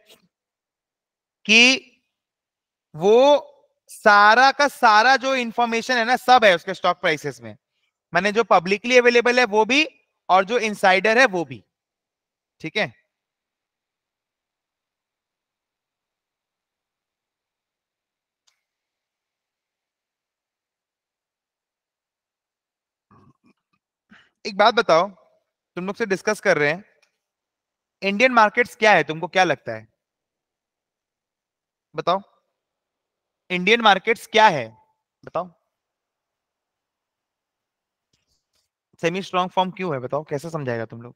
S1: कि वो सारा का सारा जो इंफॉर्मेशन है ना सब है उसके स्टॉक प्राइसेस में मैंने जो पब्लिकली अवेलेबल है वो भी और जो इनसाइडर है वो भी ठीक है एक बात बताओ तुम लोग से डिस्कस कर रहे हैं इंडियन मार्केट्स क्या है तुमको क्या लगता है बताओ इंडियन मार्केट्स क्या है बताओ सेमी स्ट्रॉन्ग फॉर्म क्यों है बताओ कैसे समझाएगा तुम लोग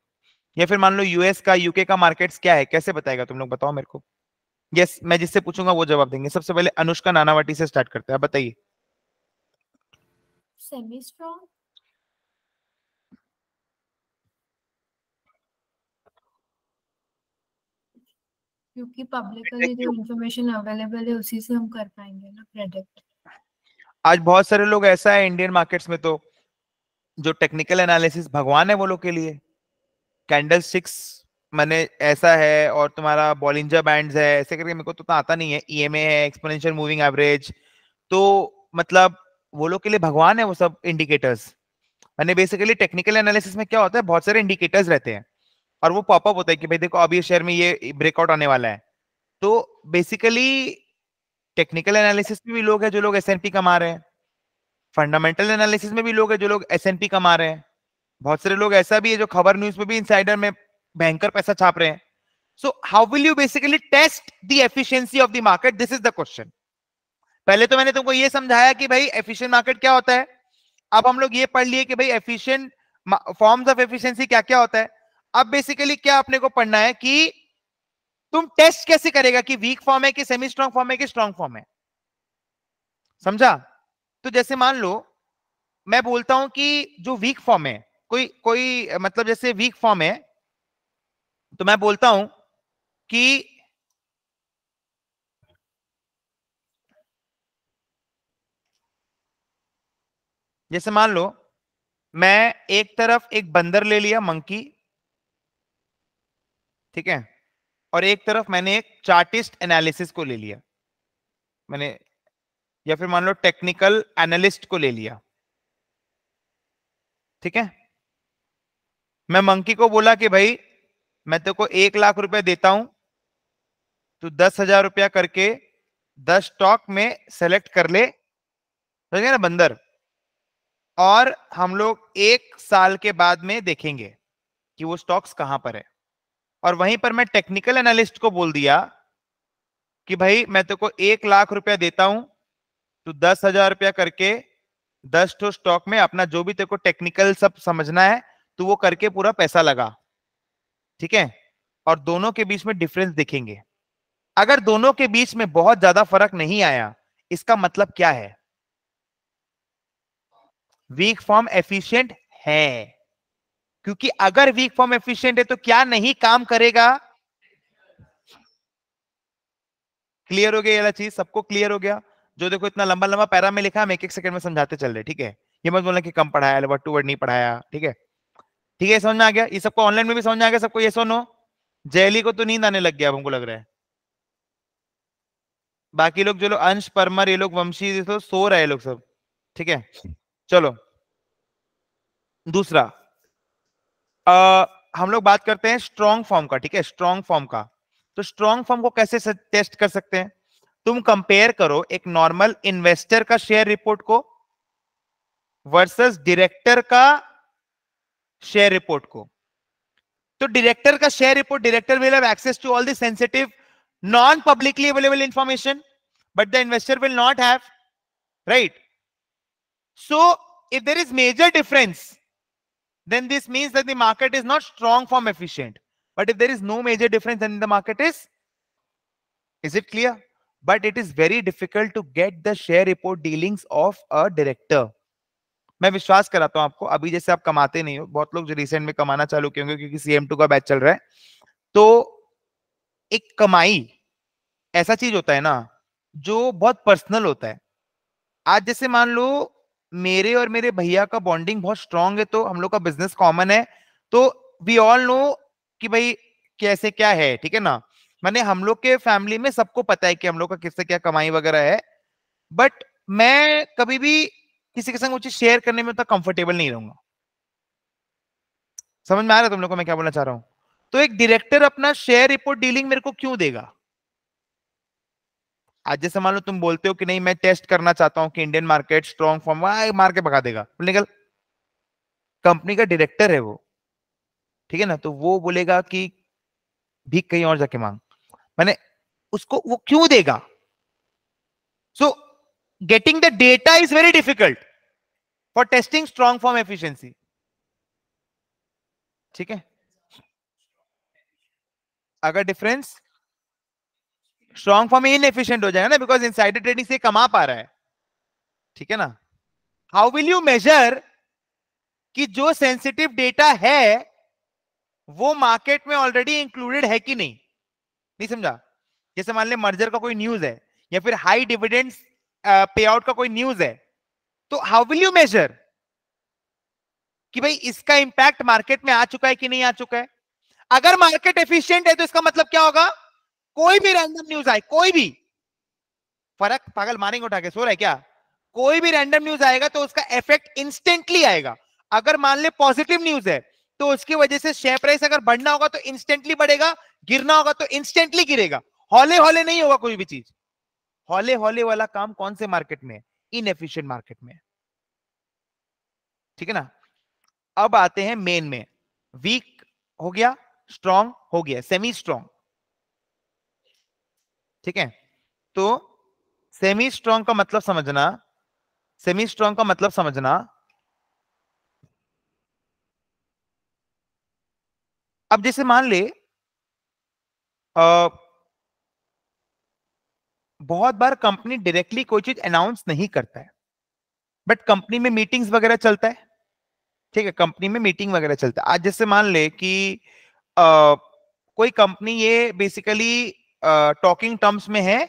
S1: या फिर मान लो यूएस का यूके का मार्केट्स क्या है कैसे बताएगा तुम लोग बताओ मेरे को यस yes, मैं जिससे पूछूंगा वो जवाब देंगे सबसे पहले अनुष्का नानावटी से स्टार्ट करते हैं बताइए
S2: सेमी स्ट्रॉन्ग क्योंकि पब्लिकली जो इन्फॉर्मेशन अवेलेबल है उसी से हम कर पाएंगे ना प्रेडिक्ट
S1: आज बहुत सारे लोग ऐसा है इंडियन मार्केट्स में तो जो टेक्निकल एनालिसिस भगवान है वो लोग के लिए कैंडल सिक्स मैंने ऐसा है और तुम्हारा बॉलिंजर बैंड्स है ऐसे करके मेरे को तो आता नहीं है ईएमए e है एक्सपोनेंशियल मूविंग एवरेज तो मतलब वो लोग के लिए भगवान है वो सब इंडिकेटर्स मैंने बेसिकली टेक्निकल एनालिसिस में क्या होता है बहुत सारे इंडिकेटर्स रहते हैं और वो पॉपअप होता है कि भाई देखो अब ये शेयर में ये ब्रेकआउट आने वाला है तो बेसिकली टेक्निकल एनालिसिस में भी लोग हैं जो लोग एस कमा रहे हैं फंडामेंटल एनालिसिस में भी लोग हैं जो लोग एस कमा रहे हैं बहुत सारे लोग ऐसा भी है जो खबर न्यूज में भी इनसाइडर में भयंकर पैसा छाप रहे हैं so how will you basically test the efficiency of the market this is the question पहले तो मैंने तुमको ये समझाया कि भाई एफिशिएंट मार्केट क्या होता है अब हम लोग ये पढ़ लिए कि भाई एफिशिएंट फॉर्म्स ऑफ एफिशिएंसी क्या क्या होता है अब बेसिकली क्या अपने को पढ़ना है कि तुम टेस्ट कैसे करेगा कि वीक फॉर्म है कि सेमी स्ट्रॉन्ग फॉर्म है कि स्ट्रॉन्ग फॉर्म है समझा तो जैसे मान लो मैं बोलता हूं कि जो वीक फॉर्म है कोई कोई मतलब जैसे वीक फॉर्म है तो मैं बोलता हूं कि जैसे मान लो मैं एक तरफ एक बंदर ले लिया मंकी ठीक है और एक तरफ मैंने एक चार्टिस्ट एनालिसिस को ले लिया मैंने या फिर मान लो टेक्निकल एनालिस्ट को ले लिया ठीक है मैं मंकी को बोला कि भाई मैं तेरे को एक लाख रुपया देता हूं तू दस हजार रुपया करके दस स्टॉक में सेलेक्ट कर ले समझे ना बंदर और हम लोग एक साल के बाद में देखेंगे कि वो स्टॉक्स कहां पर है और वहीं पर मैं टेक्निकल एनालिस्ट को बोल दिया कि भाई मैं तेरे को एक लाख रुपया देता हूं तो दस हजार रुपया करके दस टू स्टॉक में अपना जो भी तेरे को टेक्निकल सब समझना है तो वो करके पूरा पैसा लगा ठीक है और दोनों के बीच में डिफरेंस देखेंगे अगर दोनों के बीच में बहुत ज्यादा फर्क नहीं आया इसका मतलब क्या है वीक फॉर्म एफिशियंट है क्योंकि अगर वीक फॉर्म एफिशिएंट है तो क्या नहीं काम करेगा क्लियर हो गया ये चीज सबको क्लियर हो गया जो देखो इतना लंबा लंबा पैरा में लिखा हम एक एक सेकंड में समझाते चल रहे ठीक है ये मत बोलना कि कम पढ़ाया वर्ड टू वर्ड नहीं पढ़ाया ठीक है ठीक है समझ में आ गया ये सबको ऑनलाइन में भी समझ में आ गया सबको ये सुनो जयली को तो नींद आने लग गया हमको लग रहा है बाकी लोग जो लोग अंश परमर ये लोग वंशी तो सो रहे लोग सब ठीक है चलो दूसरा हम लोग बात करते हैं स्ट्रॉन्ग फॉर्म का ठीक है स्ट्रॉन्ग फॉर्म का तो स्ट्रॉन्ग फॉर्म को कैसे टेस्ट कर सकते हैं तुम कंपेयर करो एक नॉर्मल इन्वेस्टर का शेयर रिपोर्ट को वर्सेस डायरेक्टर का शेयर रिपोर्ट को तो डायरेक्टर का share report director will have access to all sensitive non publicly available information but the investor will not have right so if there is major difference then this means that the market is not strong form efficient. But if there is no major difference, then the market is. Is it clear? But it is very difficult to get the share report dealings of a director. मैं विश्वास कराता हूं आपको अभी जैसे आप कमाते नहीं हो बहुत लोग जो रिसेंट में कमाना चालू किए होंगे क्योंकि सीएम टू का बैच चल रहा है तो एक कमाई ऐसा चीज होता है ना जो बहुत पर्सनल होता है आज जैसे मान लो मेरे और मेरे भैया का बॉन्डिंग बहुत स्ट्रांग है तो हम लोग का बिजनेस कॉमन है तो वी ऑल नो कि भाई कैसे क्या है ठीक है ना मैंने हम लोग के फैमिली में सबको पता है कि हम लोग का किससे क्या कमाई वगैरह है बट मैं कभी भी किसी के संग मुझे शेयर करने में उतना कंफर्टेबल नहीं रहूंगा समझ में आ रहा है तुम लोग को मैं क्या बोलना चाह रहा हूँ तो एक डायरेक्टर अपना शेयर रिपोर्ट डीलिंग मेरे को क्यों देगा आज जैसे मान लो तुम बोलते हो कि नहीं मैं टेस्ट करना चाहता हूँ कि इंडियन मार्केट स्ट्रॉन्ग फॉर्म मार के भगा देगा निकल कंपनी का डायरेक्टर है वो ठीक है ना तो वो बोलेगा कि भी कहीं और जाके मांग मैंने उसको वो क्यों देगा so getting the data is very difficult for testing strong form efficiency ठीक है अगर डिफरेंस स्ट्रॉन्ग फॉर्म इनफिशियंट हो जाएगा ना बिकॉज साइड ट्रेडिंग से कमा पा रहा है ठीक है ना हाउ विल यू मेजर कि जो सेंसिटिव डेटा है वो मार्केट में ऑलरेडी इंक्लूडेड है कि नहीं नहीं समझा जैसे मान ले मर्जर का कोई न्यूज है या फिर हाई डिविडेंड पे आउट का कोई न्यूज है तो हाउ विल यू मेजर कि भाई इसका इंपैक्ट मार्केट में आ चुका है कि नहीं आ चुका है अगर मार्केट एफिशिएंट है तो इसका मतलब क्या होगा कोई भी रैंडम न्यूज आए कोई भी फर्क पागल मारेंगे उठा के सो रहा है क्या कोई भी रैंडम न्यूज आएगा तो उसका इफेक्ट इंस्टेंटली आएगा अगर मान ले पॉजिटिव न्यूज है तो उसकी वजह से शेयर प्राइस अगर बढ़ना होगा तो इंस्टेंटली बढ़ेगा गिरना होगा तो इंस्टेंटली गिरेगा हौले हौले नहीं होगा कोई भी चीज हौले हौले वाला काम कौन से मार्केट में है मार्केट में ठीक है ना अब आते हैं मेन में वीक हो गया स्ट्रांग हो गया सेमी स्ट्रांग ठीक है तो सेमी स्ट्रॉन्ग का मतलब समझना सेमी स्ट्रॉन्ग का मतलब समझना अब जैसे मान ले आ, बहुत बार कंपनी डायरेक्टली कोई चीज अनाउंस नहीं करता है बट कंपनी में मीटिंग्स वगैरह चलता है ठीक है कंपनी में मीटिंग वगैरह चलता है आज जैसे मान ले कि आ, कोई कंपनी ये बेसिकली टॉकिंग uh, टर्म्स में है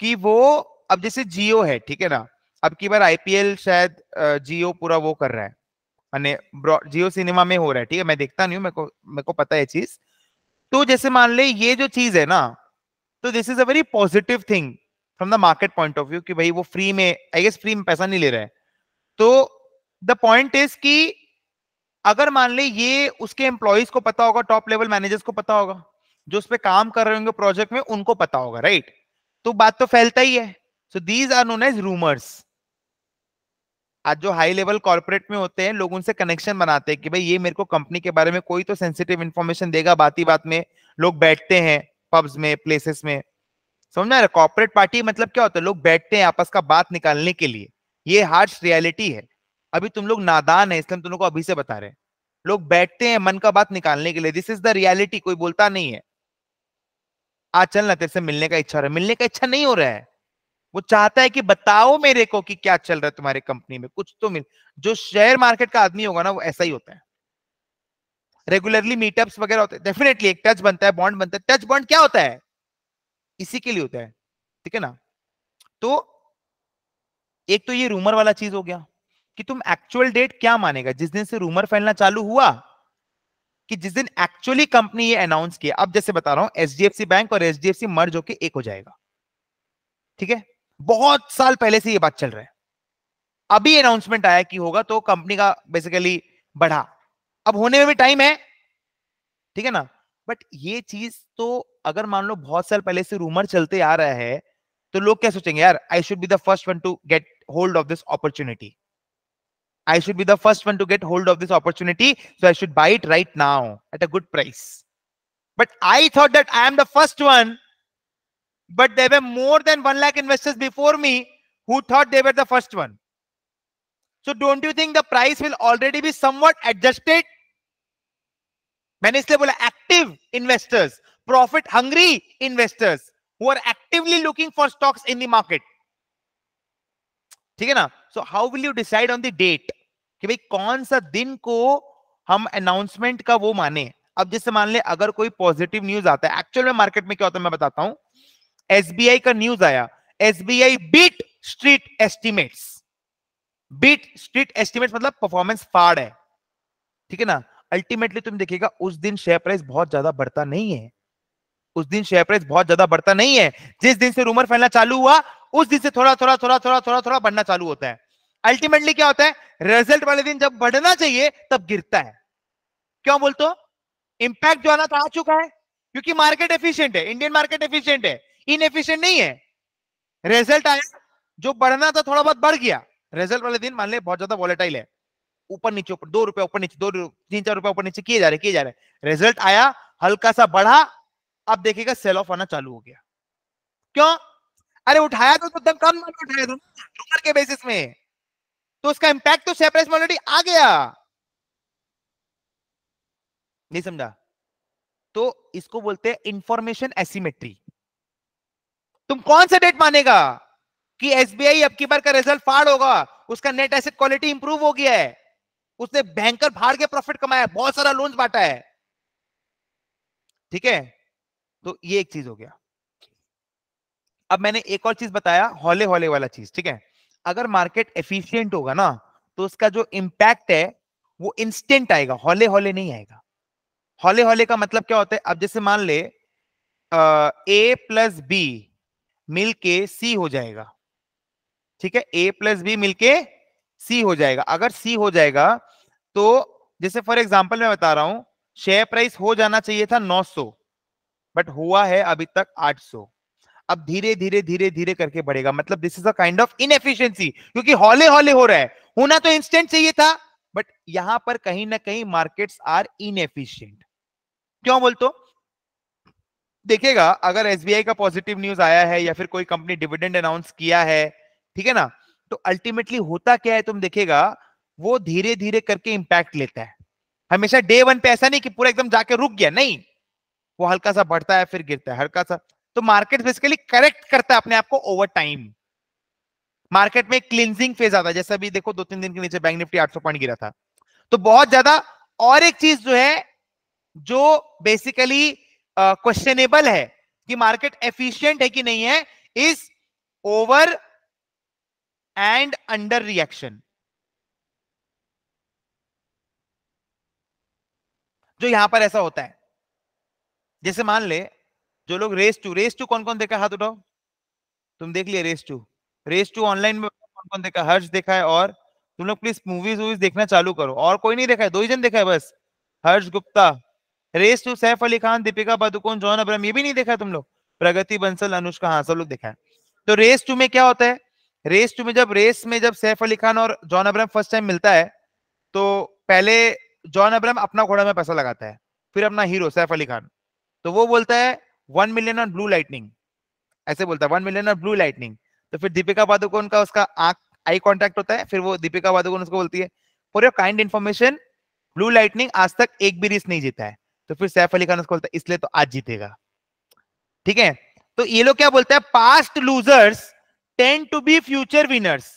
S1: कि वो अब जैसे जियो है ठीक है ना अब की बार आईपीएल शायद जियो पूरा वो कर रहा है मैंने जियो सिनेमा में हो रहा है ठीक है मैं देखता नहीं हूँ मेरे को को पता है चीज तो जैसे मान ले ये जो चीज है ना तो this is a very positive thing from the market point of view कि भाई वो फ्री में आई गेस फ्री में पैसा नहीं ले रहा है तो द पॉइंट इज कि अगर मान ले ये उसके एम्प्लॉयज को पता होगा टॉप लेवल मैनेजर्स को पता होगा जो उस पर काम कर रहे होंगे प्रोजेक्ट में उनको पता होगा राइट तो बात तो फैलता ही है so these are known as rumours आज जो हाई लेवल कॉर्पोरेट में होते हैं लोग उनसे कनेक्शन बनाते हैं कि भाई ये मेरे को कंपनी के बारे में कोई तो सेंसिटिव इंफॉर्मेशन देगा बात ही बात में लोग बैठते हैं पब्स में प्लेसेस में समझना कॉर्पोरेट पार्टी मतलब क्या होता है लोग बैठते हैं आपस का बात निकालने के लिए ये हार्श रियलिटी है अभी तुम लोग नादान है इसलिए हम तुम लोग को अभी से बता रहे हैं लोग बैठते हैं मन का बात निकालने के लिए दिस इज द रियलिटी कोई बोलता नहीं है आज चल ना तेरे से मिलने का इच्छा हो रहा है मिलने का इच्छा नहीं हो रहा है वो चाहता है कि बताओ मेरे को कि क्या चल रहा है तुम्हारी कंपनी में कुछ तो मिल जो शेयर मार्केट का आदमी होगा ना वो ऐसा ही होता है रेगुलरली मीटअप्स वगैरह होते हैं डेफिनेटली एक टच बनता है बॉन्ड बनता है टच बॉन्ड क्या होता है इसी के लिए होता है ठीक है ना तो एक तो ये रूमर वाला चीज हो गया कि तुम एक्चुअल डेट क्या मानेगा जिस दिन से रूमर फैलना चालू हुआ कि जिस दिन एक्चुअली कंपनी ये अनाउंस किया अब जैसे बता रहा हूं सी बैंक और एच सी मर्ज होकर एक हो जाएगा ठीक है बहुत साल पहले से ये बात चल रहा है अभी अनाउंसमेंट आया कि होगा तो कंपनी का बेसिकली बढ़ा अब होने में भी टाइम है ठीक है ना बट ये चीज तो अगर मान लो बहुत साल पहले से रूमर चलते आ रहा है तो लोग क्या सोचेंगे यार I should be the first one to get hold of this opportunity I should be the first one to get hold of this opportunity. So I should buy it right now at a good price. But I thought that I am the first one. But there were more than 1 lakh investors before me who thought they were the first one. So don't you think the price will already be somewhat adjusted? मैंने इसलिए बोला investors, profit hungry investors who are actively looking for stocks in the market. ठीक है ना so how will you decide on the date कि भाई कौन सा दिन को हम अनाउंसमेंट का वो माने अब जैसे मान ले अगर कोई पॉजिटिव न्यूज आता है एक्चुअल में मार्केट में क्या होता है मैं बताता हूं एसबीआई का न्यूज आया SBI beat street estimates beat street estimates मतलब परफॉर्मेंस फाड़ है ठीक है ना अल्टीमेटली तुम देखिएगा उस दिन शेयर प्राइस बहुत ज्यादा बढ़ता नहीं है उस दिन शेयर प्राइस बहुत ज्यादा बढ़ता नहीं है जिस दिन से रूमर फैलना चालू हुआ उस दिन से थोड़ा थोड़ा थोड़ा थोड़ा थोड़ा थोड़ा बढ़ना चालू होता है अल्टीमेटली क्या होता है रिजल्ट वाले दिन जब बढ़ना चाहिए तब गिरता है क्यों बोलते हो इंपैक्ट जो आना तो आ चुका है क्योंकि मार्केट एफिशिएंट है इंडियन मार्केट एफिशिएंट है इनएफिशिएंट नहीं है रिजल्ट आया जो बढ़ना था थोड़ा बहुत बढ़ गया रिजल्ट वाले दिन मान ले बहुत ज्यादा वॉलेटाइल है ऊपर नीचे ऊपर दो रुपए ऊपर नीचे दो तीन चार रुपए ऊपर नीचे किए जा रहे किए जा रहे रिजल्ट आया हल्का सा बढ़ा अब देखिएगा सेल ऑफ आना चालू हो गया क्यों अरे उठाया तो, तो एकदम कम उठाया था के बेसिस में तो उसका इंपैक्ट तो शेयर प्राइस में ऑलरेडी आ गया नहीं समझा तो इसको बोलते हैं इंफॉर्मेशन एसिमेट्री तुम कौन सा डेट मानेगा कि एसबीआई अब की बार का रिजल्ट फाड़ होगा उसका नेट एसेट क्वालिटी इंप्रूव हो गया है उसने बैंकर फाड़ के प्रॉफिट कमाया बहुत सारा लोन बांटा है ठीक है तो ये एक चीज हो गया अब मैंने एक और चीज बताया हॉले हॉले वाला चीज ठीक है अगर मार्केट एफिशियंट होगा ना तो उसका जो इम्पैक्ट है वो इंस्टेंट आएगा हौले हौले नहीं आएगा हौले हौले का मतलब क्या होता है अब जैसे मान ले ए प्लस बी मिल सी हो जाएगा ठीक है ए प्लस बी मिल सी हो जाएगा अगर सी हो जाएगा तो जैसे फॉर एग्जाम्पल मैं बता रहा हूं शेयर प्राइस हो जाना चाहिए था 900 बट हुआ है अभी तक 800 अब धीरे धीरे धीरे धीरे करके बढ़ेगा मतलब this is a kind of inefficiency क्योंकि हौले हौले हो रहा है होना तो इंस्टेंट चाहिए था बट यहां पर कहीं ना कहीं मार्केट्स आर इनएफिशिएंट क्यों बोल तो देखेगा अगर एसबीआई का पॉजिटिव न्यूज आया है या फिर कोई कंपनी डिविडेंड अनाउंस किया है ठीक है ना तो अल्टीमेटली होता क्या है तुम देखेगा वो धीरे धीरे करके इंपैक्ट लेता है हमेशा डे वन पे ऐसा नहीं कि पूरा एकदम जाके रुक गया नहीं वो हल्का सा बढ़ता है फिर गिरता है हल्का सा तो मार्केट बेसिकली करेक्ट करता है अपने आप को ओवर टाइम मार्केट में क्लिनजिंग फेज आता है जैसे अभी देखो दो तीन दिन के नीचे बैंक निफ्टी 800 पॉइंट गिरा था तो बहुत ज्यादा और एक चीज जो है जो बेसिकली क्वेश्चनेबल है कि मार्केट एफिशिएंट है कि नहीं है is over and under reaction जो यहां पर ऐसा होता है जैसे मान ले जो लोग रेस टू रेस टू कौन कौन देखा हाथ उठाओ तुम देख लिया race two race two online में कौन कौन देखा हर्ष देखा है और तुम लोग प्लीज मूवीज वूवीज देखना चालू करो और कोई नहीं देखा है दो ही जन देखा है बस हर्ष गुप्ता रेस टू सैफ अली खान दीपिका पादुकोन जॉन अब्रम ये भी नहीं देखा है तुम लोग प्रगति बंसल अनुष्का हाँ सब लोग देखा है तो रेस टू में क्या होता है रेस टू में जब रेस में जब सैफ अली खान और जॉन अब्रम फर्स्ट टाइम मिलता है तो पहले जॉन अब्रम अपना घोड़ा में पैसा लगाता है फिर अपना हीरो सैफ अली खान तो वो बोलता है one million on blue lightning ऐसे बोलता है one million on blue lightning तो फिर दीपिका पादुकोण का उसका आंख आई कॉन्टेक्ट होता है फिर वो दीपिका पादुकोण उसको बोलती है for your kind information blue lightning आज तक एक भी रेस नहीं जीता है तो फिर सैफ अली खान उसको बोलता है इसलिए तो आज जीतेगा ठीक है तो ये लोग क्या बोलते हैं past losers tend to be future winners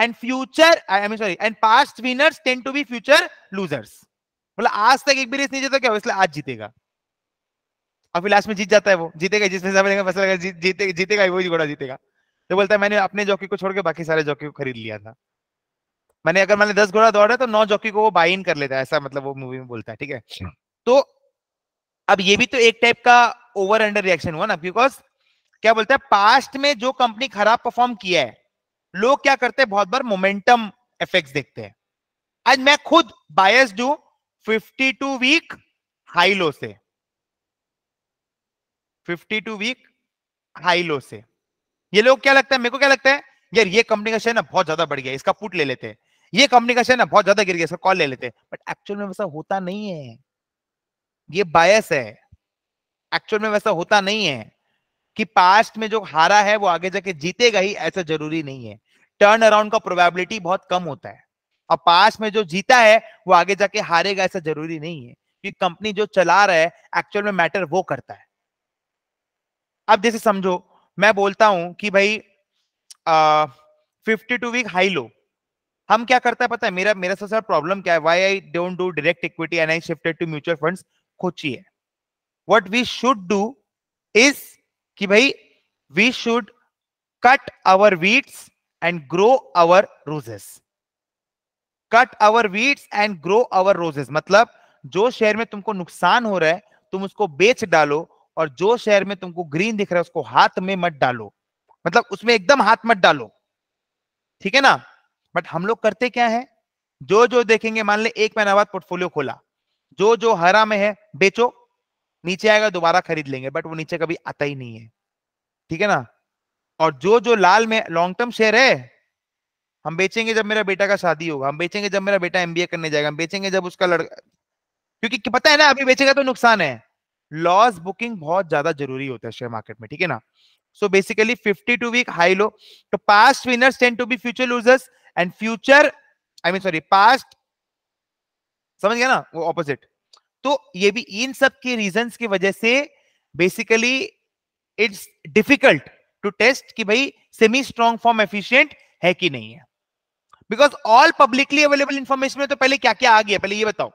S1: and future I am sorry and past winners tend to be future losers मतलब आज तक एक भी रेस नहीं जीता क्या इसलिए आज जीतेगा और फिर लास्ट में जीत जाता है वो जीतेगा जिसमें समय लेगा फैसला जीते जीतेगा वो घोड़ा जीतेगा तो बोलता है मैंने अपने जॉकी को छोड़ के बाकी सारे जॉकी को खरीद लिया था मैंने अगर मैंने दस घोड़ा दौड़ा तो नौ जॉकी को वो बाई इन कर लेता है ऐसा मतलब वो मूवी में बोलता है ठीक है अच्छा। तो अब ये भी तो एक टाइप का ओवर अंडर रिएक्शन हुआ ना बिकॉज क्या बोलते हैं पास्ट में जो कंपनी खराब परफॉर्म किया है लोग क्या करते हैं बहुत बार मोमेंटम इफेक्ट देखते हैं आज मैं खुद बायस्ड हूं 52 वीक हाई लो से fifty two week high low से ये लोग क्या लगता है मेरे को क्या लगता है यार ये कंपनी का शेयर ना बहुत ज्यादा बढ़ गया इसका पुट ले लेते हैं ये कंपनी का शेयर ना बहुत ज्यादा गिर गया इसका कॉल ले लेते हैं बट एक्चुअल में वैसा होता नहीं है ये बायस है एक्चुअल में वैसा होता नहीं है कि पास्ट में जो हारा है वो आगे जाके जीतेगा ही ऐसा जरूरी नहीं है टर्न अराउंड का प्रोबेबिलिटी बहुत कम होता है और पास्ट में जो जीता है वो आगे जाके हारेगा ऐसा जरूरी नहीं है कि कंपनी जो चला रहा है एक्चुअल में मैटर वो करता है अब जैसे समझो मैं बोलता हूं कि भाई fifty two week high low हम क्या करता है पता है मेरा मेरा सबसे प्रॉब्लम क्या है why I don't do direct equity and I shifted to mutual funds खोची है what we should do is कि भाई we should cut our weeds and grow our roses cut our weeds and grow our roses मतलब जो share में तुमको नुकसान हो रहा है तुम उसको बेच डालो और जो शहर में तुमको ग्रीन दिख रहा है उसको हाथ में मत डालो मतलब उसमें एकदम हाथ मत डालो ठीक है ना बट हम लोग करते क्या है जो जो देखेंगे मान ले एक महीना बाद पोर्टफोलियो खोला जो जो हरा में है बेचो नीचे आएगा दोबारा खरीद लेंगे बट वो नीचे कभी आता ही नहीं है ठीक है ना और जो जो लाल में लॉन्ग टर्म शेयर है हम बेचेंगे जब मेरा बेटा का शादी होगा हम बेचेंगे जब मेरा बेटा एमबीए करने जाएगा हम बेचेंगे जब उसका लड़का क्योंकि पता है ना अभी बेचेगा तो नुकसान है लॉस बुकिंग बहुत ज्यादा जरूरी होता है शेयर मार्केट में ठीक है ना so basically fifty two week high low तो past winners tend to be future losers and future I mean sorry past समझ गया ना वो ऑपोजिट तो ये भी इन सब के रीजंस की वजह से basically it's difficult to test कि भाई सेमी स्ट्रॉन्ग फॉर्म एफिशिएंट है कि नहीं है because all publicly available information में तो पहले क्या क्या आ गया पहले ये बताओ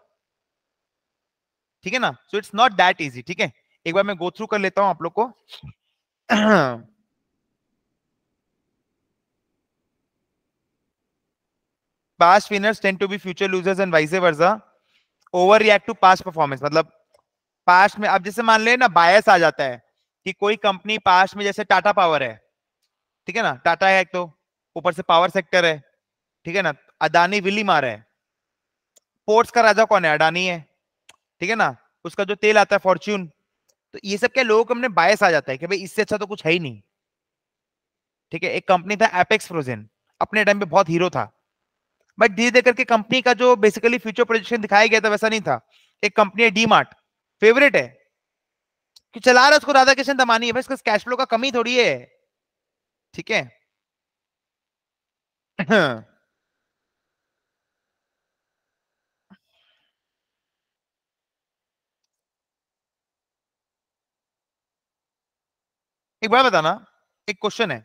S1: ठीक है ना so it's not that easy ठीक है एक बार मैं गो थ्रू कर लेता हूं आप लोग को winners tend to be future losers and vice vice over react to past performance मतलब पास्ट में अब जैसे मान ले ना बायस आ जाता है कि कोई कंपनी पास्ट में जैसे टाटा पावर है ठीक है ना टाटा है एक तो ऊपर से पावर सेक्टर है ठीक है ना अदानी विली मार है पोर्ट्स का राजा कौन है अडानी है ठीक है ना उसका जो तेल आता है फॉर्च्यून तो ये सब क्या लोगों को हमने बायस आ जाता है कि भाई इससे अच्छा तो कुछ है ही नहीं ठीक है एक कंपनी था एपेक्स फ्रोजन अपने टाइम पे बहुत हीरो था बट धीरे धीरे करके कंपनी का जो बेसिकली फ्यूचर प्रोजेक्शन दिखाया गया था वैसा नहीं था एक कंपनी है डी फेवरेट है कि चला रहा उसको राधा कृष्ण दमानी है इसका कैश फ्लो का कमी थोड़ी है ठीक है हाँ। एक बार बताना एक क्वेश्चन है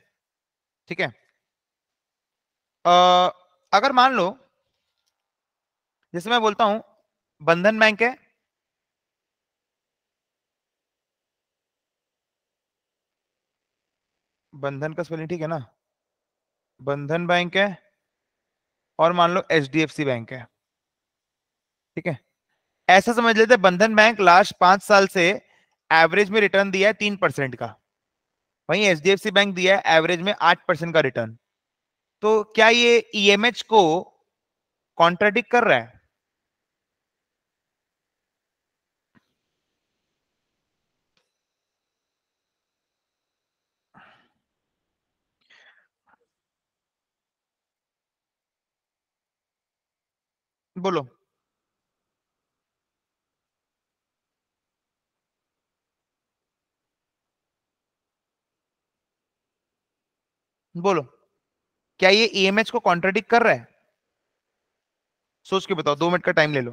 S1: ठीक है आ, अगर मान लो जैसे मैं बोलता हूं बंधन बैंक है बंधन का स्पेलिंग ठीक है ना बंधन बैंक है और मान लो एच बैंक है ठीक है ऐसा समझ लेते बंधन बैंक लास्ट पांच साल से एवरेज में रिटर्न दिया है तीन परसेंट का वहीं एच बैंक दिया है एवरेज में आठ परसेंट का रिटर्न तो क्या ये ईएमएच e को कॉन्ट्रेडिक कर रहा है बोलो बोलो क्या ये ईएमएच e को कॉन्ट्रेडिक्ट कर रहा है सोच के बताओ दो मिनट का टाइम ले लो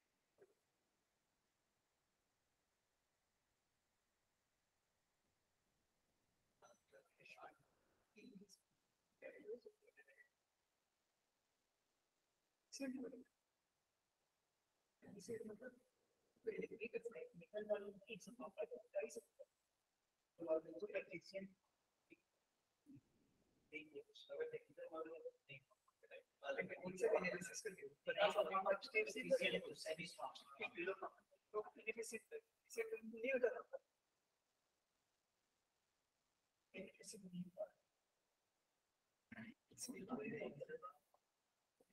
S2: फील्ड में फील्ड मतलब पहले एक निकल डालो एक सब आपका जा ही सकता है और जो टेक्नीशियन देखिए अगर टेक्निकल मॉडल नहीं अलग में उनसे एनालिसिस करके पचास और हम अच्छे स्टेप से डिजाइन को सेमी स्ट्रॉन्ग एक लोग तो बेनिफिट से नहीं होता था बेनिफिट नहीं होता इसलिए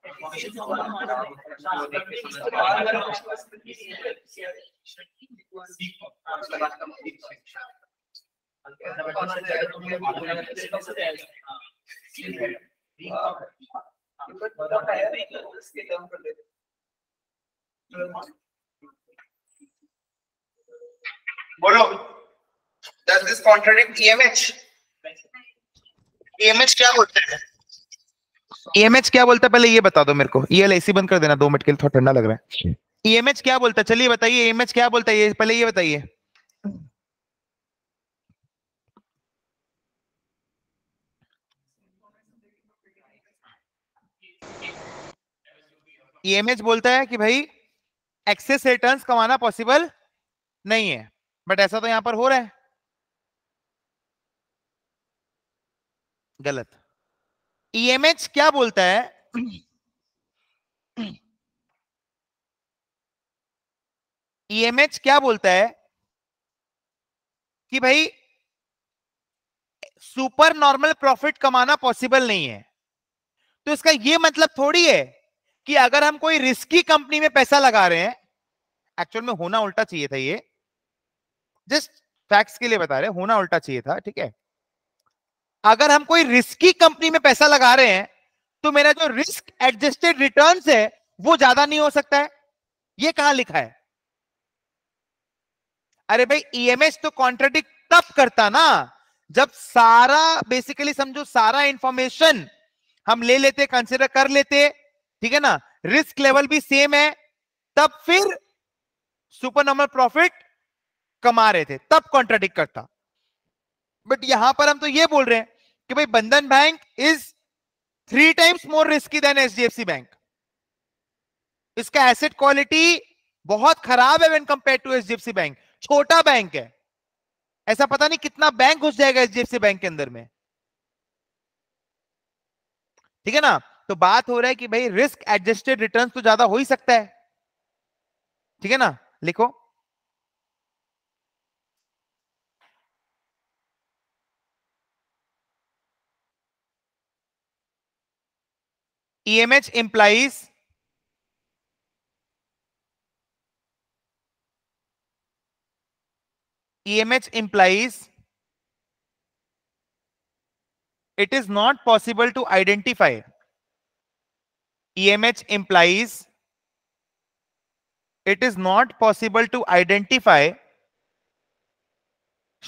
S2: बोलो दिस कॉन्ट्रेडिक्ट
S1: ईएमएच ईएमएच क्या होता है ईएमएच e क्या बोलता है पहले ये बता दो मेरे को ये e एसी बंद कर देना दो मिनट के लिए थोड़ा ठंडा लग रहा है ईएमएच e क्या बोलता है चलिए बताइए ईएमएच क्या बोलता है पहले ये बताइए ईएमएच बोलता है कि भाई एक्सेस रिटर्न कमाना पॉसिबल नहीं है बट ऐसा तो यहां पर हो रहा है गलत ईएमएच e क्या बोलता है ईएमएच e क्या बोलता है कि भाई सुपर नॉर्मल प्रॉफिट कमाना पॉसिबल नहीं है तो इसका यह मतलब थोड़ी है कि अगर हम कोई रिस्की कंपनी में पैसा लगा रहे हैं एक्चुअल में होना उल्टा चाहिए था ये जस्ट फैक्ट्स के लिए बता रहे होना उल्टा चाहिए था ठीक है अगर हम कोई रिस्की कंपनी में पैसा लगा रहे हैं तो मेरा जो रिस्क एडजस्टेड रिटर्न है वो ज्यादा नहीं हो सकता है ये कहां लिखा है अरे भाई ईएमएस e तो कॉन्ट्रेडिक्ट तब करता ना जब सारा बेसिकली समझो सारा इंफॉर्मेशन हम ले लेते कंसिडर कर लेते ठीक है ना रिस्क लेवल भी सेम है तब फिर सुपर नॉर्मल प्रॉफिट कमा रहे थे तब कॉन्ट्रेडिक करता बट यहां पर हम तो ये बोल रहे हैं कि भाई Bandhan bank is three times more risky than H bank इसका एसेट क्वालिटी बहुत खराब है when compare to H bank छोटा बैंक है ऐसा पता नहीं कितना बैंक घुस जाएगा एच बैंक के अंदर में ठीक है ना तो बात हो रहा है कि भाई रिस्क एडजस्टेड रिटर्न तो ज्यादा हो ही सकता है ठीक है ना लिखो EMH implies EMH implies it is not possible to identify. EMH implies it is not possible to identify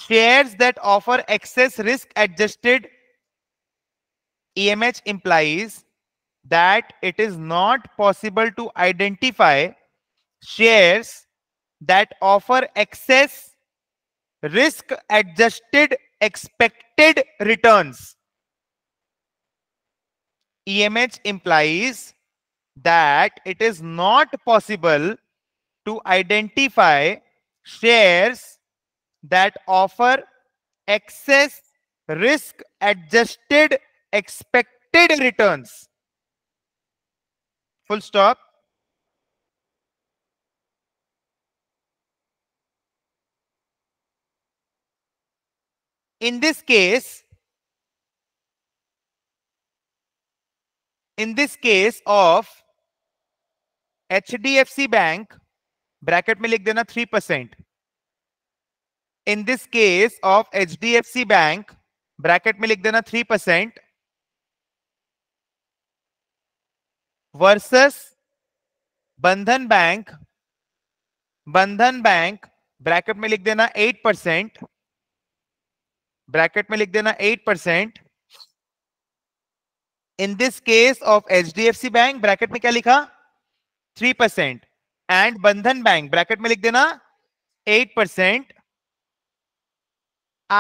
S1: shares that offer excess risk adjusted EMH implies that it is not possible to identify shares that offer excess risk adjusted expected returns. EMH implies that it is not possible to identify shares that offer excess risk adjusted expected returns. full stop in this case in this case of HDFC bank bracket में लिख देना three percent in this case of H D F C bank bracket में लिख देना three percent versus Bandhan bank Bandhan bank bracket में लिख देना eight percent bracket में लिख देना eight percent in this case of H D F C bank bracket में क्या लिखा three percent and Bandhan bank bracket में लिख देना eight percent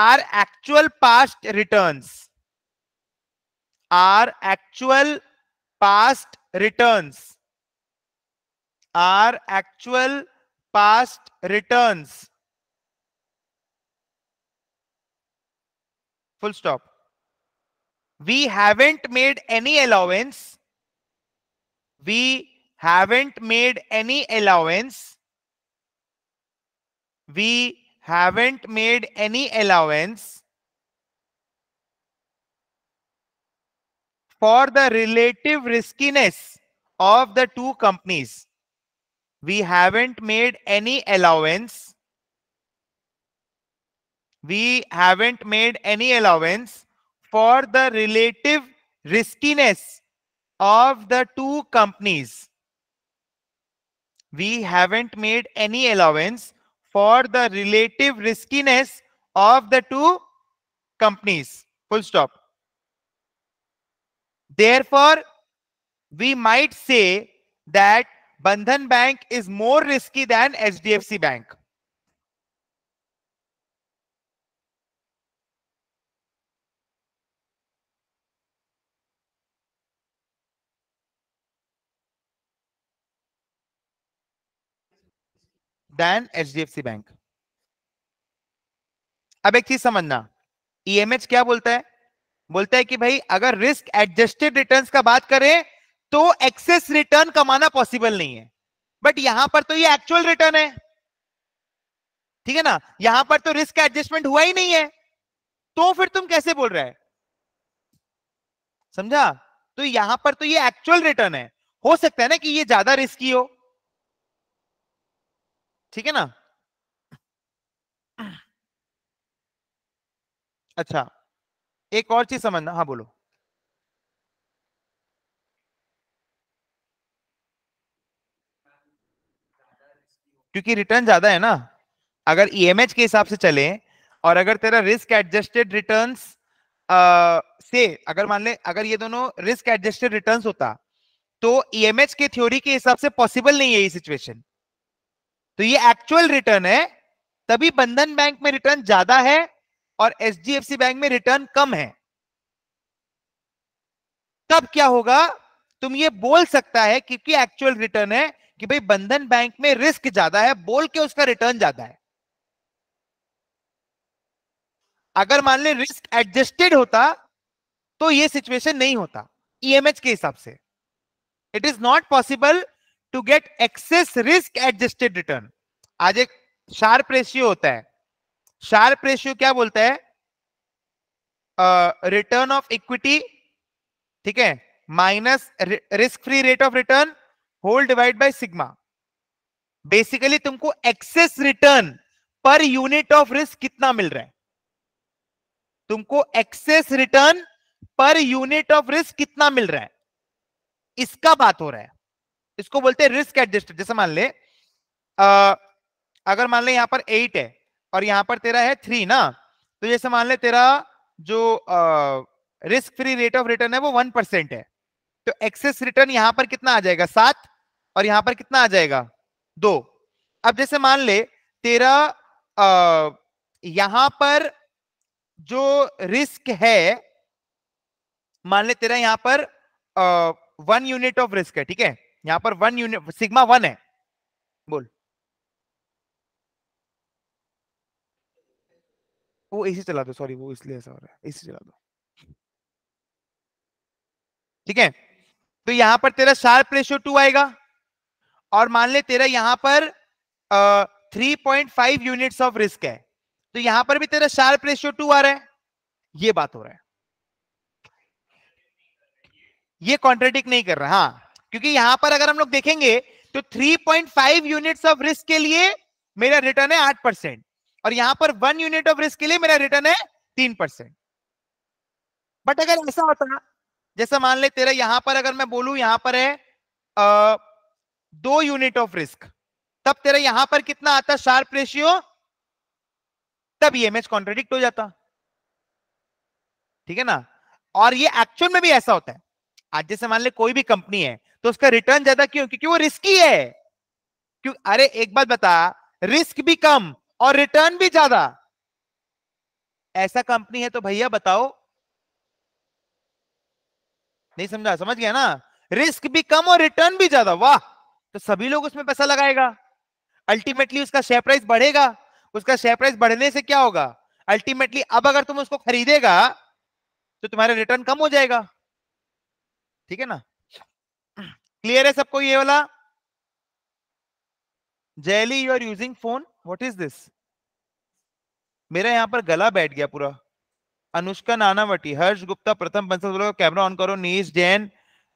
S1: are actual past returns are actual past returns are actual past returns. Full stop. We haven't made any allowance. We haven't made any allowance. We haven't made any allowance for the relative riskiness of the two companies, we haven't made any allowance. We haven't made any allowance for the relative riskiness of the two companies. We haven't made any allowance for the relative riskiness of the two companies. Full stop. therefore we might say that bandhan bank is more risky than hdfc bank than hdfc bank ab ek cheez samajhna emh kya bolta hai बोलता है कि भाई अगर risk adjusted returns का बात करें तो access return कमाना पॉसिबल नहीं है बट यहां पर तो ये एक्चुअल रिटर्न है ठीक है ना यहां पर तो रिस्क एडजस्टमेंट हुआ ही नहीं है तो फिर तुम कैसे बोल रहे समझा तो यहां पर तो ये एक्चुअल रिटर्न है हो सकता है ना कि ये ज्यादा रिस्की हो ठीक है ना ah. अच्छा एक और चीज समझना हाँ बोलो क्योंकि रिटर्न ज्यादा है ना अगर ईएमएच e के हिसाब से चले और अगर तेरा रिस्क एडजस्टेड रिटर्न से अगर मान ले अगर ये दोनों रिस्क एडजस्टेड रिटर्न होता तो ईएमएच e के थ्योरी के हिसाब से पॉसिबल नहीं है ये सिचुएशन तो ये एक्चुअल रिटर्न है तभी बंधन बैंक में रिटर्न ज्यादा है और एच बैंक में रिटर्न कम है तब क्या होगा तुम ये बोल सकता है क्योंकि एक्चुअल रिटर्न है कि भाई बंधन बैंक में रिस्क ज्यादा है बोल के उसका रिटर्न ज्यादा है अगर मान ले रिस्क एडजस्टेड होता तो ये सिचुएशन नहीं होता ईएमएच e के हिसाब से it is not possible to get excess risk adjusted return आज एक शार्प रेशियो होता है शार्प रेशियो क्या बोलता है रिटर्न ऑफ इक्विटी ठीक है minus risk free rate of return whole divide by sigma basically तुमको एक्सेस रिटर्न पर यूनिट ऑफ रिस्क कितना मिल रहा है तुमको एक्सेस रिटर्न पर यूनिट ऑफ रिस्क कितना मिल रहा है इसका बात हो रहा है इसको बोलते हैं रिस्क एडजस्टेड जैसे मान ले आ, अगर मान ले यहां पर एट है और यहां पर तेरा है थ्री ना तो जैसे मान ले तेरा जो risk free rate of return है वो वन परसेंट है तो एक्सेस रिटर्न यहां पर कितना आ जाएगा सात और यहां पर कितना आ जाएगा दो अब जैसे मान ले तेरा आ, यहां पर जो रिस्क है मान ले तेरा यहां पर आ, वन यूनिट ऑफ रिस्क है ठीक है यहां पर वन यूनिट सिग्मा वन है बोल वो एसी चला दो सॉरी वो इसलिए ऐसा हो रहा है एसी चला दो ठीक है तो यहां पर तेरा शार्प रेशियो टू आएगा और मान ले तेरा यहां पर three point five unit of risk है तो यहां पर भी तेरा शार्प रेशियो टू आ रहा है ये बात हो रहा है ये कॉन्ट्रेडिक नहीं कर रहा हाँ क्योंकि यहां पर अगर हम लोग देखेंगे तो 3.5 यूनिट्स ऑफ रिस्क के लिए मेरा रिटर्न है 8 परसेंट और यहां पर वन यूनिट ऑफ रिस्क के लिए मेरा रिटर्न है तीन परसेंट बट अगर ऐसा होता जैसा मान ले तेरा यहां पर अगर मैं बोलू यहां पर है आ, दो यूनिट ऑफ रिस्क तब तेरा यहां पर कितना आता शार्प रेशियो तब ये e कॉन्ट्रेडिक्ट हो जाता ठीक है ना और ये एक्चुअल में भी ऐसा होता है आज जैसे मान ले कोई भी कंपनी है तो उसका रिटर्न ज्यादा क्यों क्योंकि वो रिस्की है क्यों अरे एक बात बता रिस्क भी कम और रिटर्न भी ज्यादा ऐसा कंपनी है तो भैया बताओ नहीं समझा समझ गया ना रिस्क भी कम और रिटर्न भी ज्यादा वाह तो सभी लोग उसमें पैसा लगाएगा अल्टीमेटली उसका शेयर प्राइस बढ़ेगा उसका शेयर प्राइस बढ़ने से क्या होगा अल्टीमेटली अब अगर तुम उसको खरीदेगा तो तुम्हारा रिटर्न कम हो जाएगा ठीक है ना क्लियर है सबको ये वाला jelly you are using phone what is this मेरा यहाँ पर गला बैठ गया पूरा अनुष्का नानावटी हर्ष गुप्ता प्रथम बंसल कैमरा ऑन करो नीस जैन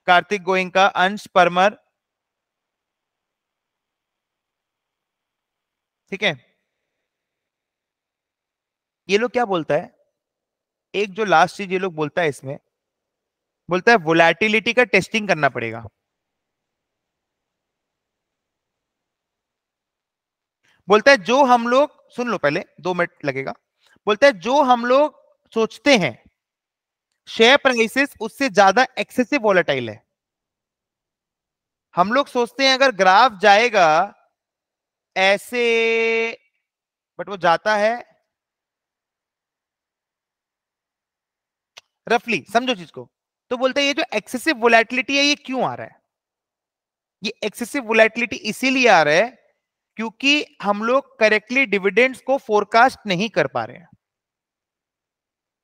S1: कार्तिक गोइंका अंश परमर ठीक है ये लोग क्या बोलता है एक जो लास्ट चीज ये लोग बोलता है इसमें बोलता है वोलेटिलिटी का टेस्टिंग करना पड़ेगा बोलता है जो हम लोग सुन लो पहले दो मिनट लगेगा बोलता है जो हम लोग सोचते हैं शेयर प्राइसेस उससे ज्यादा एक्सेसिव वॉलेटाइल है हम लोग सोचते हैं अगर ग्राफ जाएगा ऐसे बट वो जाता है रफली समझो चीज को तो बोलते हैं ये जो एक्सेसिव वोलेटिलिटी है ये क्यों आ रहा है ये एक्सेसिव वोलेटिलिटी इसीलिए आ रहा है क्योंकि हम लोग करेक्टली डिविडेंड्स को फोरकास्ट नहीं कर पा रहे हैं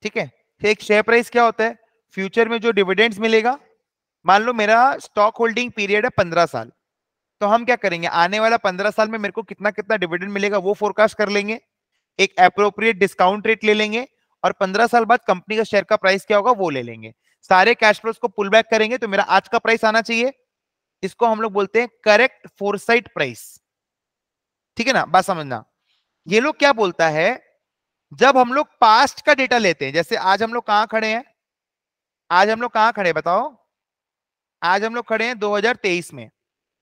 S1: ठीक है एक शेयर प्राइस क्या होता है फ्यूचर में जो डिविडेंड्स मिलेगा मान लो मेरा स्टॉक होल्डिंग पीरियड है पंद्रह साल तो हम क्या करेंगे आने वाला पंद्रह साल में मेरे को कितना कितना डिविडेंड मिलेगा वो फोरकास्ट कर लेंगे एक अप्रोप्रिएट डिस्काउंट रेट ले लेंगे और पंद्रह साल बाद कंपनी का शेयर का प्राइस क्या होगा वो ले लेंगे सारे कैश फ्लोस को पुल बैक करेंगे तो मेरा आज का प्राइस आना चाहिए इसको हम लोग बोलते हैं करेक्ट फोरसाइट प्राइस ठीक है ना बात समझना ये लोग क्या बोलता है जब हम लोग पास्ट का डेटा लेते हैं जैसे आज हम लोग कहां खड़े हैं आज हम लोग कहां खड़े बताओ आज हम लोग खड़े हैं 2023 में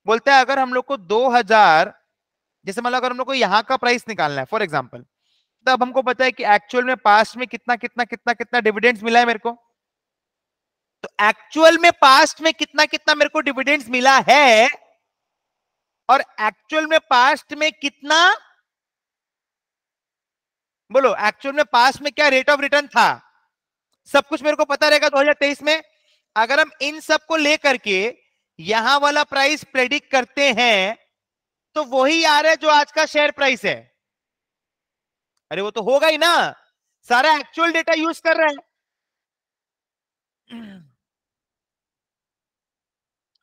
S1: बोलता है अगर हम लोग को 2000 जैसे मतलब अगर हम लोग को यहां का प्राइस निकालना है फॉर एग्जाम्पल तब हमको पता है कि एक्चुअल में पास्ट में कितना कितना कितना कितना डिविडेंड्स मिला है मेरे को तो एक्चुअल में पास्ट में कितना कितना मेरे को डिविडेंड्स मिला है और एक्चुअल में पास्ट में कितना बोलो एक्चुअल में पास्ट में क्या रेट ऑफ रिटर्न था सब कुछ मेरे को पता रहेगा 2023 में अगर हम इन सब को लेकर के यहां वाला प्राइस प्रेडिक्ट करते हैं तो वही आ रहा है जो आज का शेयर प्राइस है अरे वो तो होगा ही ना सारा एक्चुअल डेटा यूज कर रहे हैं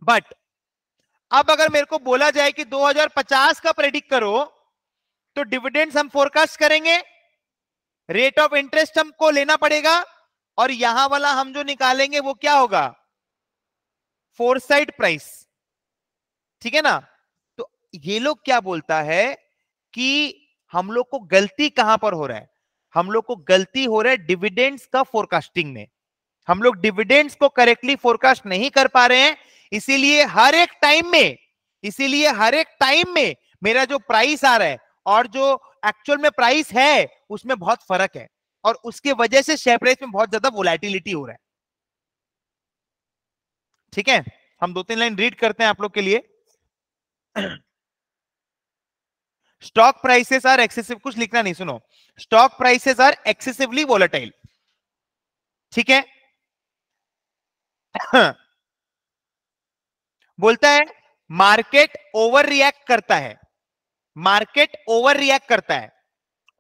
S1: बट अब अगर मेरे को बोला जाए कि 2050 का प्रेडिक्ट करो तो डिविडेंड्स हम फोरकास्ट करेंगे रेट ऑफ इंटरेस्ट हमको लेना पड़ेगा और यहां वाला हम जो निकालेंगे वो क्या होगा फोर साइड प्राइस ठीक है ना तो ये लोग क्या बोलता है कि हम लोग को गलती कहां पर हो रहा है हम लोग को गलती हो रहा है डिविडेंड्स का फोरकास्टिंग में हम लोग डिविडेंड्स को करेक्टली फोरकास्ट नहीं कर पा रहे हैं इसीलिए हर एक टाइम में इसीलिए हर एक टाइम में मेरा जो प्राइस आ रहा है और जो एक्चुअल में प्राइस है उसमें बहुत फर्क है और उसके वजह से शेयर प्राइस में बहुत ज्यादा वोलेटिलिटी हो रहा है ठीक है हम दो तीन लाइन रीड करते हैं आप लोग के लिए स्टॉक प्राइसेस आर एक्सेसिव कुछ लिखना नहीं सुनो stock prices are excessively volatile ठीक है बोलता है मार्केट ओवर रिएक्ट करता है मार्केट ओवर रिएक्ट करता है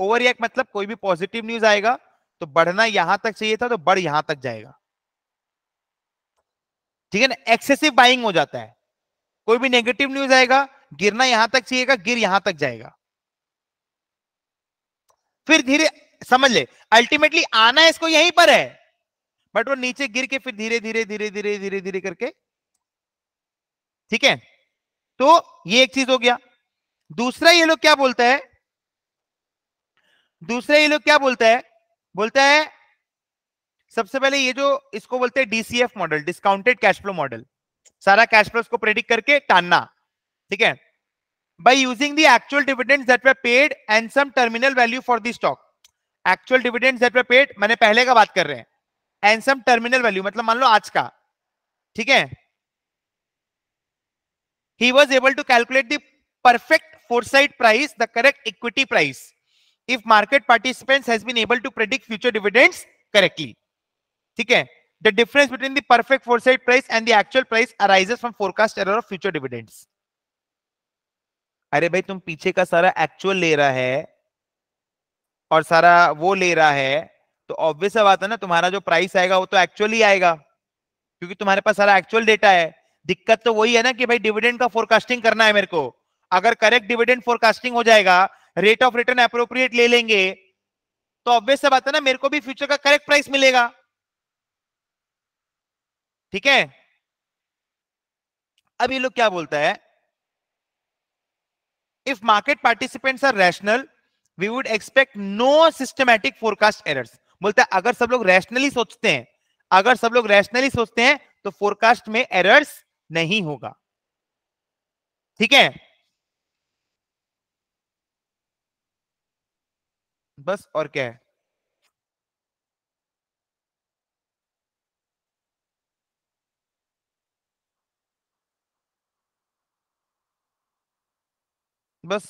S1: ओवर रिएक्ट मतलब कोई भी पॉजिटिव न्यूज आएगा तो बढ़ना यहां तक चाहिए था तो बढ़ यहां तक जाएगा ठीक है ना एक्सेसिव बाइंग हो जाता है कोई भी नेगेटिव न्यूज आएगा गिरना यहां तक चाहिएगा गिर यहां तक जाएगा फिर धीरे समझ ले अल्टीमेटली आना इसको यहीं पर है बट वो नीचे गिर के फिर धीरे धीरे धीरे धीरे धीरे धीरे करके ठीक है तो ये एक चीज हो गया दूसरा ये लोग क्या बोलता है दूसरा ये लोग क्या बोलता है बोलता है सबसे पहले ये जो इसको बोलते हैं DCF model discounted cash flow model सारा कैश फ्लो को प्रेडिक्ट करके टानना ठीक है by using the actual dividend that they paid and some terminal value for the stock actual dividend that they paid मैंने पहले का बात कर रहे हैं एंड सम टर्मिनल वैल्यू मतलब मान लो आज का ठीक है he was able to calculate the perfect foresight price the correct equity price if market participants has been able to predict future dividends correctly theek hai the difference between the perfect foresight price and the actual price arises from forecast error of future dividends अरे भाई तुम पीछे का सारा actual ले रहा है और सारा वो ले रहा है तो ऑब्वियस बात है ना तुम्हारा जो प्राइस आएगा वो तो एक्चुअली आएगा क्योंकि तुम्हारे पास सारा एक्चुअल डेटा है दिक्कत तो वही है ना कि भाई डिविडेंड का फोरकास्टिंग करना है मेरे को अगर करेक्ट डिविडेंड फोरकास्टिंग हो जाएगा रेट ऑफ रिटर्न अप्रोप्रिएट ले लेंगे तो ऑब्वियस बात है ना मेरे को भी फ्यूचर का करेक्ट प्राइस मिलेगा ठीक है अब ये लोग क्या बोलता है if market participants are rational we would expect no systematic forecast errors बोलता है अगर सब लोग रैशनली सोचते हैं अगर सब लोग रैशनली सोचते हैं तो फोरकास्ट में एरर्स नहीं होगा ठीक है बस और क्या है बस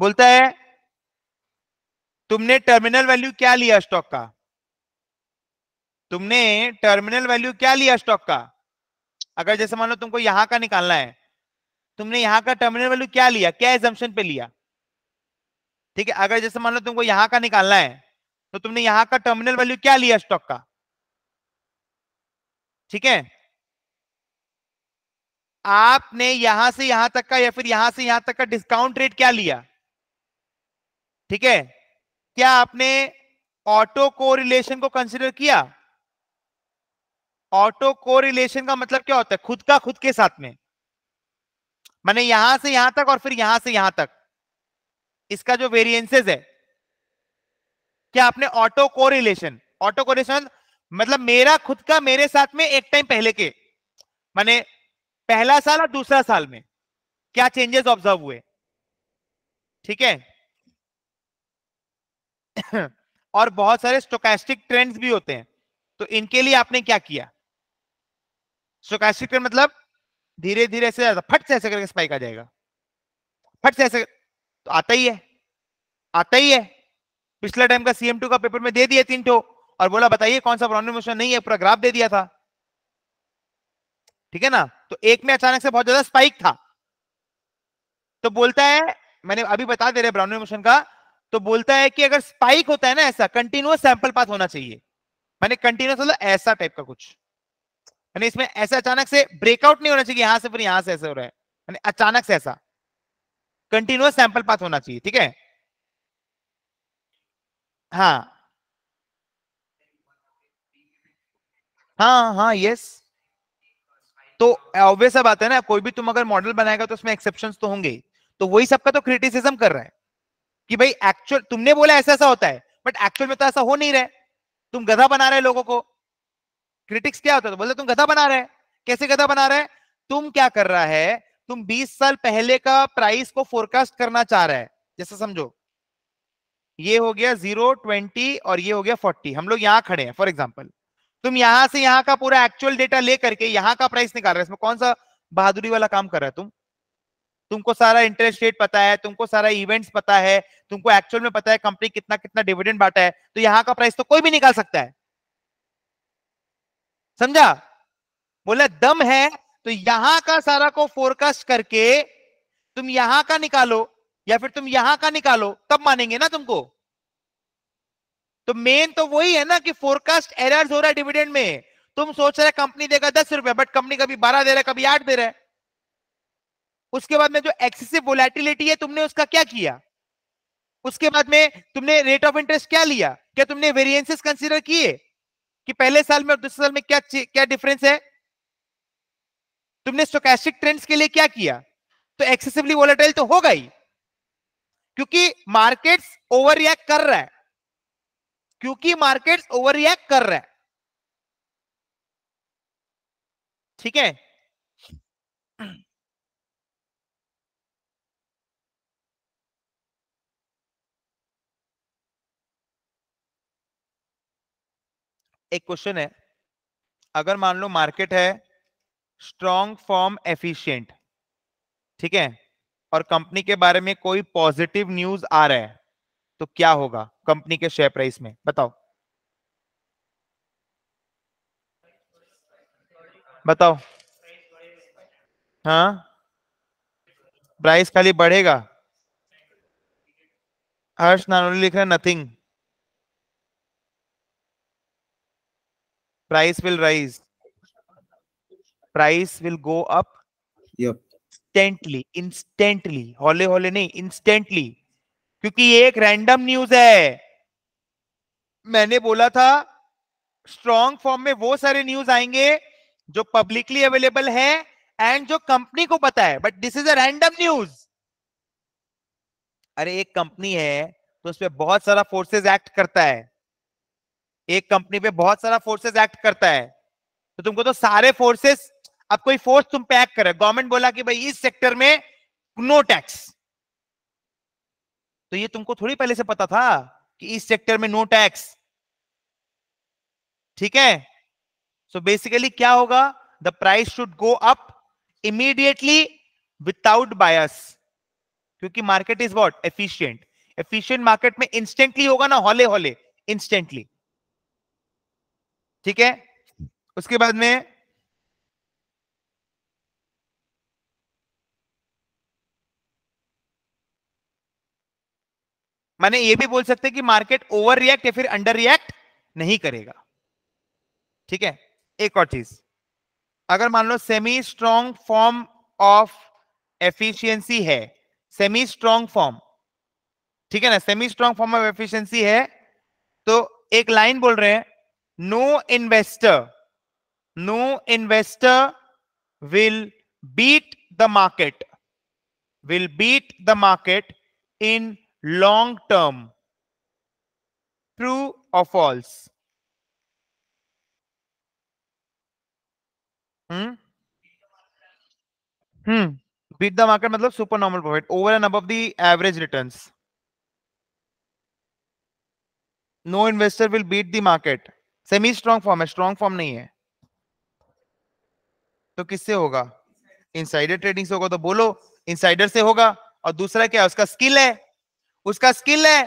S1: बोलता है तुमने टर्मिनल वैल्यू क्या लिया स्टॉक का तुमने टर्मिनल वैल्यू क्या लिया स्टॉक का अगर जैसे मान लो तुमको यहां का निकालना है तुमने यहां का टर्मिनल वैल्यू क्या लिया क्या एजम्पन पे लिया ठीक है अगर जैसे मान लो तुमको यहां का निकालना है तो तुमने यहां का टर्मिनल वैल्यू क्या लिया स्टॉक का ठीक है आपने यहां से यहां तक का या फिर यहां से यहां तक का डिस्काउंट रेट क्या लिया ठीक है क्या आपने ऑटो को रिलेशन को कंसिडर किया ऑटो कोरिलेशन का मतलब क्या होता है खुद का खुद के साथ में मैंने यहां से यहां तक और फिर यहां से यहां तक इसका जो वेरिएंसेस है क्या आपने ऑटो कोरिलेशन ऑटो कोरिलेशन मतलब मेरा खुद का मेरे साथ में एक टाइम पहले के माने पहला साल और दूसरा साल में क्या चेंजेस ऑब्जर्व हुए ठीक है और बहुत सारे स्टोकैस्टिक ट्रेंड्स भी होते हैं तो इनके लिए आपने क्या किया स्टोकास्टिक ट्रेंड मतलब धीरे धीरे ऐसे जाता फट से ऐसे करके स्पाइक आ जाएगा फट से ऐसे तो आता ही है आता ही है पिछले टाइम का सीएम का पेपर में दे दिया तीन ठो और बोला बताइए कौन सा प्रॉब्लम नहीं है पूरा ग्राफ दे दिया था ठीक है ना तो एक में अचानक से बहुत ज्यादा स्पाइक था तो बोलता है मैंने अभी बता दे रहे ब्राउन मोशन का तो बोलता है कि अगर स्पाइक होता है ना ऐसा कंटिन्यूस सैंपल पास होना चाहिए मैंने कंटिन्यूस मतलब ऐसा टाइप का कुछ यानी इसमें ऐसे अचानक से ब्रेकआउट नहीं होना चाहिए यहां से फिर यहां से ऐसे हो रहा है यानी अचानक से ऐसा कंटिन्यूस सैंपल पाथ होना चाहिए ठीक है हाँ हाँ हाँ यस तो ऑब्वियस सब आता है ना कोई भी तुम अगर मॉडल बनाएगा तो उसमें एक्सेप्शन तो होंगे तो वही सबका तो क्रिटिसिज्म कर रहा है कि भाई एक्चुअल तुमने बोला ऐसा ऐसा होता है बट एक्चुअल में तो ऐसा हो नहीं रहा है तुम गधा बना रहे लोगों को क्रिटिक्स क्या होता है तो बोले तुम गधा बना रहे कैसे गधा बना रहे तुम क्या कर रहा है तुम 20 साल पहले का प्राइस को फोरकास्ट करना चाह रहे है जैसे समझो ये हो गया जीरो ट्वेंटी और ये हो गया फोर्टी हम लोग यहाँ खड़े हैं फॉर एग्जाम्पल तुम यहां से यहाँ का पूरा एक्चुअल डेटा लेकर के यहाँ का प्राइस निकाल रहे हो इसमें कौन सा बहादुरी वाला काम कर रहा है तुम तुमको सारा इंटरेस्ट रेट पता है तुमको सारा इवेंट्स पता है तुमको एक्चुअल में पता है कंपनी कितना कितना डिविडेंड बांटा है तो यहाँ का प्राइस तो कोई भी निकाल सकता है समझा बोला दम है तो यहां का सारा को फोरकास्ट करके तुम यहां का निकालो या फिर तुम यहां का निकालो तब मानेंगे ना तुमको तो मेन तो वही है ना कि फोरकास्ट एरर्स हो रहा है डिविडेंड में तुम सोच रहे कंपनी देगा दस रुपए बट कंपनी कभी बारह दे रहा है कभी आठ दे रहा है उसके बाद में जो एक्सेसिव वोलेटिलिटी है तुमने उसका क्या किया उसके बाद में तुमने रेट ऑफ इंटरेस्ट क्या लिया क्या तुमने वेरिएंसेस कंसीडर किए कि पहले साल में और दूसरे साल में क्या क्या डिफरेंस है तुमने स्टोकैस्टिक ट्रेंड्स के लिए क्या किया तो एक्सेसिवली वोलेटाइल तो होगा ही क्योंकि मार्केट्स ओवर रिएक्ट कर रहा है क्योंकि मार्केट्स ओवर रिएक्ट कर रहा है ठीक है एक क्वेश्चन है अगर मान लो मार्केट है स्ट्रॉन्ग फॉर्म एफिशिएंट ठीक है और कंपनी के बारे में कोई पॉजिटिव न्यूज आ रहा है तो क्या होगा कंपनी के शेयर प्राइस में बताओ बताओ हाँ प्राइस खाली बढ़ेगा हर्ष नानोली लिख रहे nothing price will rise price will go up yep. instantly instantly हौले हौले नहीं instantly क्योंकि ये एक रैंडम न्यूज है मैंने बोला था स्ट्रॉन्ग फॉर्म में वो सारे न्यूज आएंगे जो पब्लिकली अवेलेबल है एंड जो कंपनी को पता है but this is a random news अरे एक कंपनी है तो उसमें बहुत सारा फोर्सेस एक्ट करता है एक कंपनी पे बहुत सारा फोर्सेस एक्ट करता है तो तुमको तो सारे फोर्सेस अब कोई फोर्स तुम पे एक्ट करे गवर्नमेंट बोला कि भाई इस सेक्टर में नो टैक्स तो ये तुमको थोड़ी पहले से पता था कि इस सेक्टर में नो टैक्स ठीक है सो बेसिकली क्या होगा the price should go up immediately without bias क्योंकि market is what efficient efficient market में इंस्टेंटली होगा ना हॉले हॉले इंस्टेंटली ठीक है उसके बाद में माने ये भी बोल सकते हैं कि मार्केट ओवर रिएक्ट या फिर अंडर रिएक्ट नहीं करेगा ठीक है एक और चीज अगर मान लो semi strong form of efficiency है सेमी स्ट्रॉन्ग फॉर्म ठीक है ना semi strong form of efficiency है तो एक लाइन बोल रहे हैं no investor, no investor will beat the market, will beat the market in long term. True or false? Hmm? Hmm. Beat the market मतलब super normal profit over and above the average returns. No investor will beat the market. Semi strong form है strong form नहीं है तो किससे होगा insider trading से होगा तो बोलो इनसाइडर से होगा और दूसरा क्या उसका स्किल है उसका स्किल है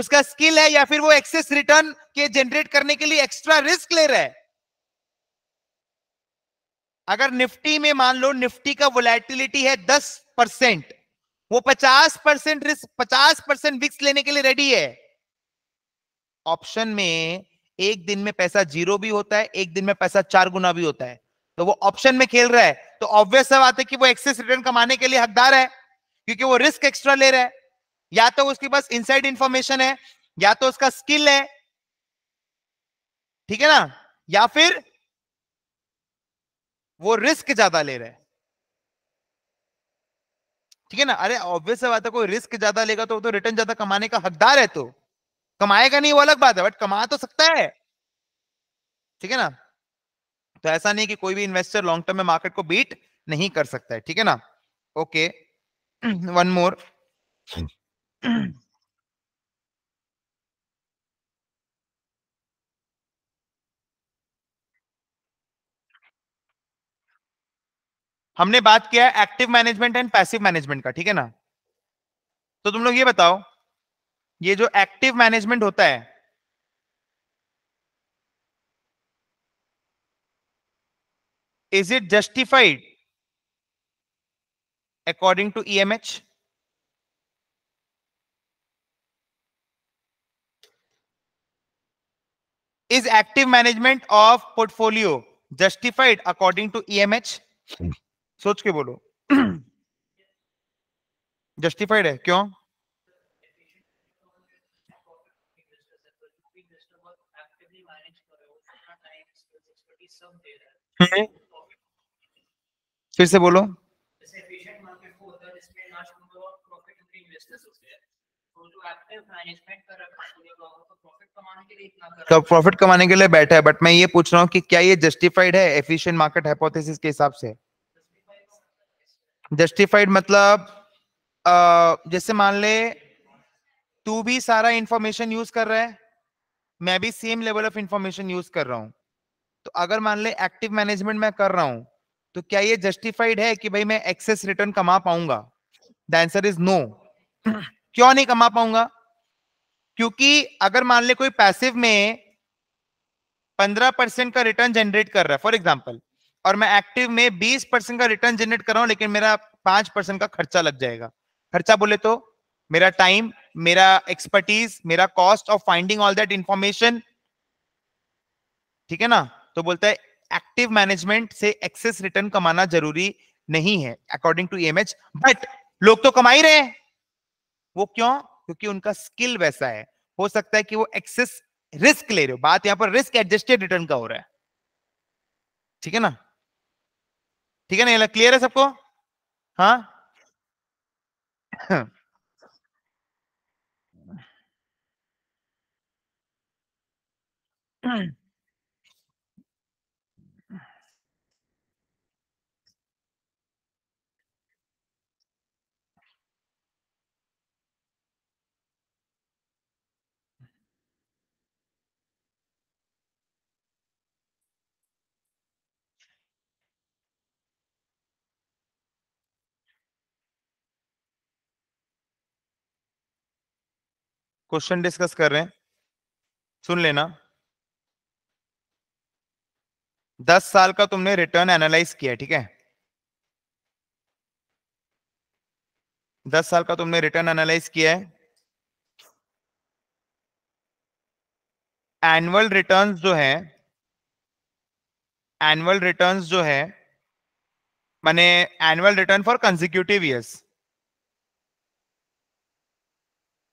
S1: उसका स्किल है या फिर वो एक्सेस रिटर्न के जनरेट करने के लिए एक्स्ट्रा रिस्क ले रहा है अगर निफ्टी में मान लो निफ्टी का वोलेटिलिटी है दस परसेंट वो पचास परसेंट रिस्क पचास परसेंट विक्स लेने के लिए रेडी है ऑप्शन में एक दिन में पैसा जीरो भी होता है एक दिन में पैसा चार गुना भी होता है तो वो ऑप्शन में खेल रहा है तो ऑब्वियस बात है कि वो एक्सेस रिटर्न कमाने के लिए हकदार है क्योंकि वो रिस्क एक्स्ट्रा ले रहा है या तो उसके पास इनसाइड इंफॉर्मेशन है या तो उसका स्किल है ठीक है ना या फिर वो रिस्क ज्यादा ले रहा है ठीक है ना अरे ऑब्वियस बात है कोई रिस्क ज्यादा लेगा तो तो रिटर्न ज्यादा कमाने का हकदार है तो कमाएगा नहीं वो अलग बात है बट कमा तो सकता है ठीक है ना तो ऐसा नहीं कि कोई भी इन्वेस्टर लॉन्ग टर्म में मार्केट को बीट नहीं कर सकता है ठीक है ना ओके वन मोर हमने बात किया है active management and passive management का ठीक है ना तो तुम लोग ये बताओ ये जो एक्टिव मैनेजमेंट होता है is it justified according to EMH is active management of portfolio justified according to emh सोच के बोलो जस्टिफाइड है क्यों हम्म फिर से बोलो तो प्रॉफिट तो तो कमाने के लिए बैठा है बट मैं ये पूछ रहा हूँ कि क्या ये जस्टिफाइड है एफिशिएंट मार्केट हाइपोथेसिस के हिसाब से जस्टिफाइड मतलब जैसे मान ले तू भी सारा इंफॉर्मेशन यूज कर रहा है मैं भी same level of information use कर रहा हूँ तो अगर मान ले एक्टिव मैनेजमेंट मैं कर रहा हूं तो क्या ये जस्टिफाइड है कि भाई मैं एक्सेस रिटर्न कमा पाऊंगा द आंसर इज नो क्यों नहीं कमा पाऊंगा क्योंकि अगर मान ले कोई पैसिव में पंद्रह परसेंट का रिटर्न जनरेट कर रहा है फॉर एग्जांपल और मैं एक्टिव में बीस परसेंट का रिटर्न जनरेट कर रहा हूं लेकिन मेरा पांच परसेंट का खर्चा लग जाएगा खर्चा बोले तो मेरा टाइम मेरा एक्सपर्टीज मेरा cost of finding all that information ठीक है ना तो बोलता है एक्टिव मैनेजमेंट से एक्सेस रिटर्न कमाना जरूरी नहीं है अकॉर्डिंग टू ईएमएच बट लोग तो कमा ही रहे हैं वो क्यों क्योंकि उनका स्किल वैसा है हो सकता है कि वो एक्सेस रिस्क ले रहे हो बात यहां पर रिस्क एडजस्टेड रिटर्न का हो रहा है ठीक है ना ठीक है ना क्लियर है सबको हाँ क्वेश्चन डिस्कस कर रहे हैं सुन लेना दस साल का तुमने रिटर्न एनालाइज किया ठीक है दस साल का तुमने रिटर्न एनालाइज किया है एनुअल रिटर्न्स जो है एनुअल रिटर्न्स जो है माने annual return for consecutive years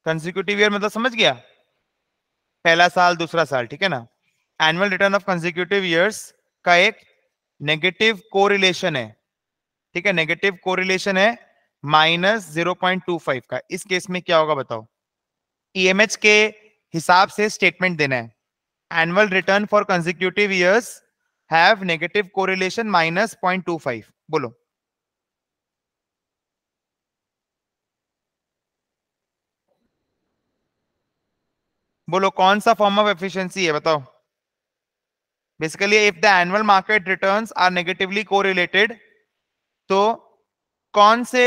S1: consecutive year मतलब समझ गया पहला साल दूसरा साल ठीक है ना annual return of consecutive years का एक नेगेटिव कोरिलेशन है ठीक है नेगेटिव कोरिलेशन है minus zero point two five का इस केस में क्या होगा बताओ ईएमएच e के हिसाब से स्टेटमेंट देना है annual return for consecutive years have negative correlation minus point two five बोलो बोलो कौन सा फॉर्म ऑफ एफिशिएंसी है बताओ basically if the annual market returns are negatively correlated तो कौन से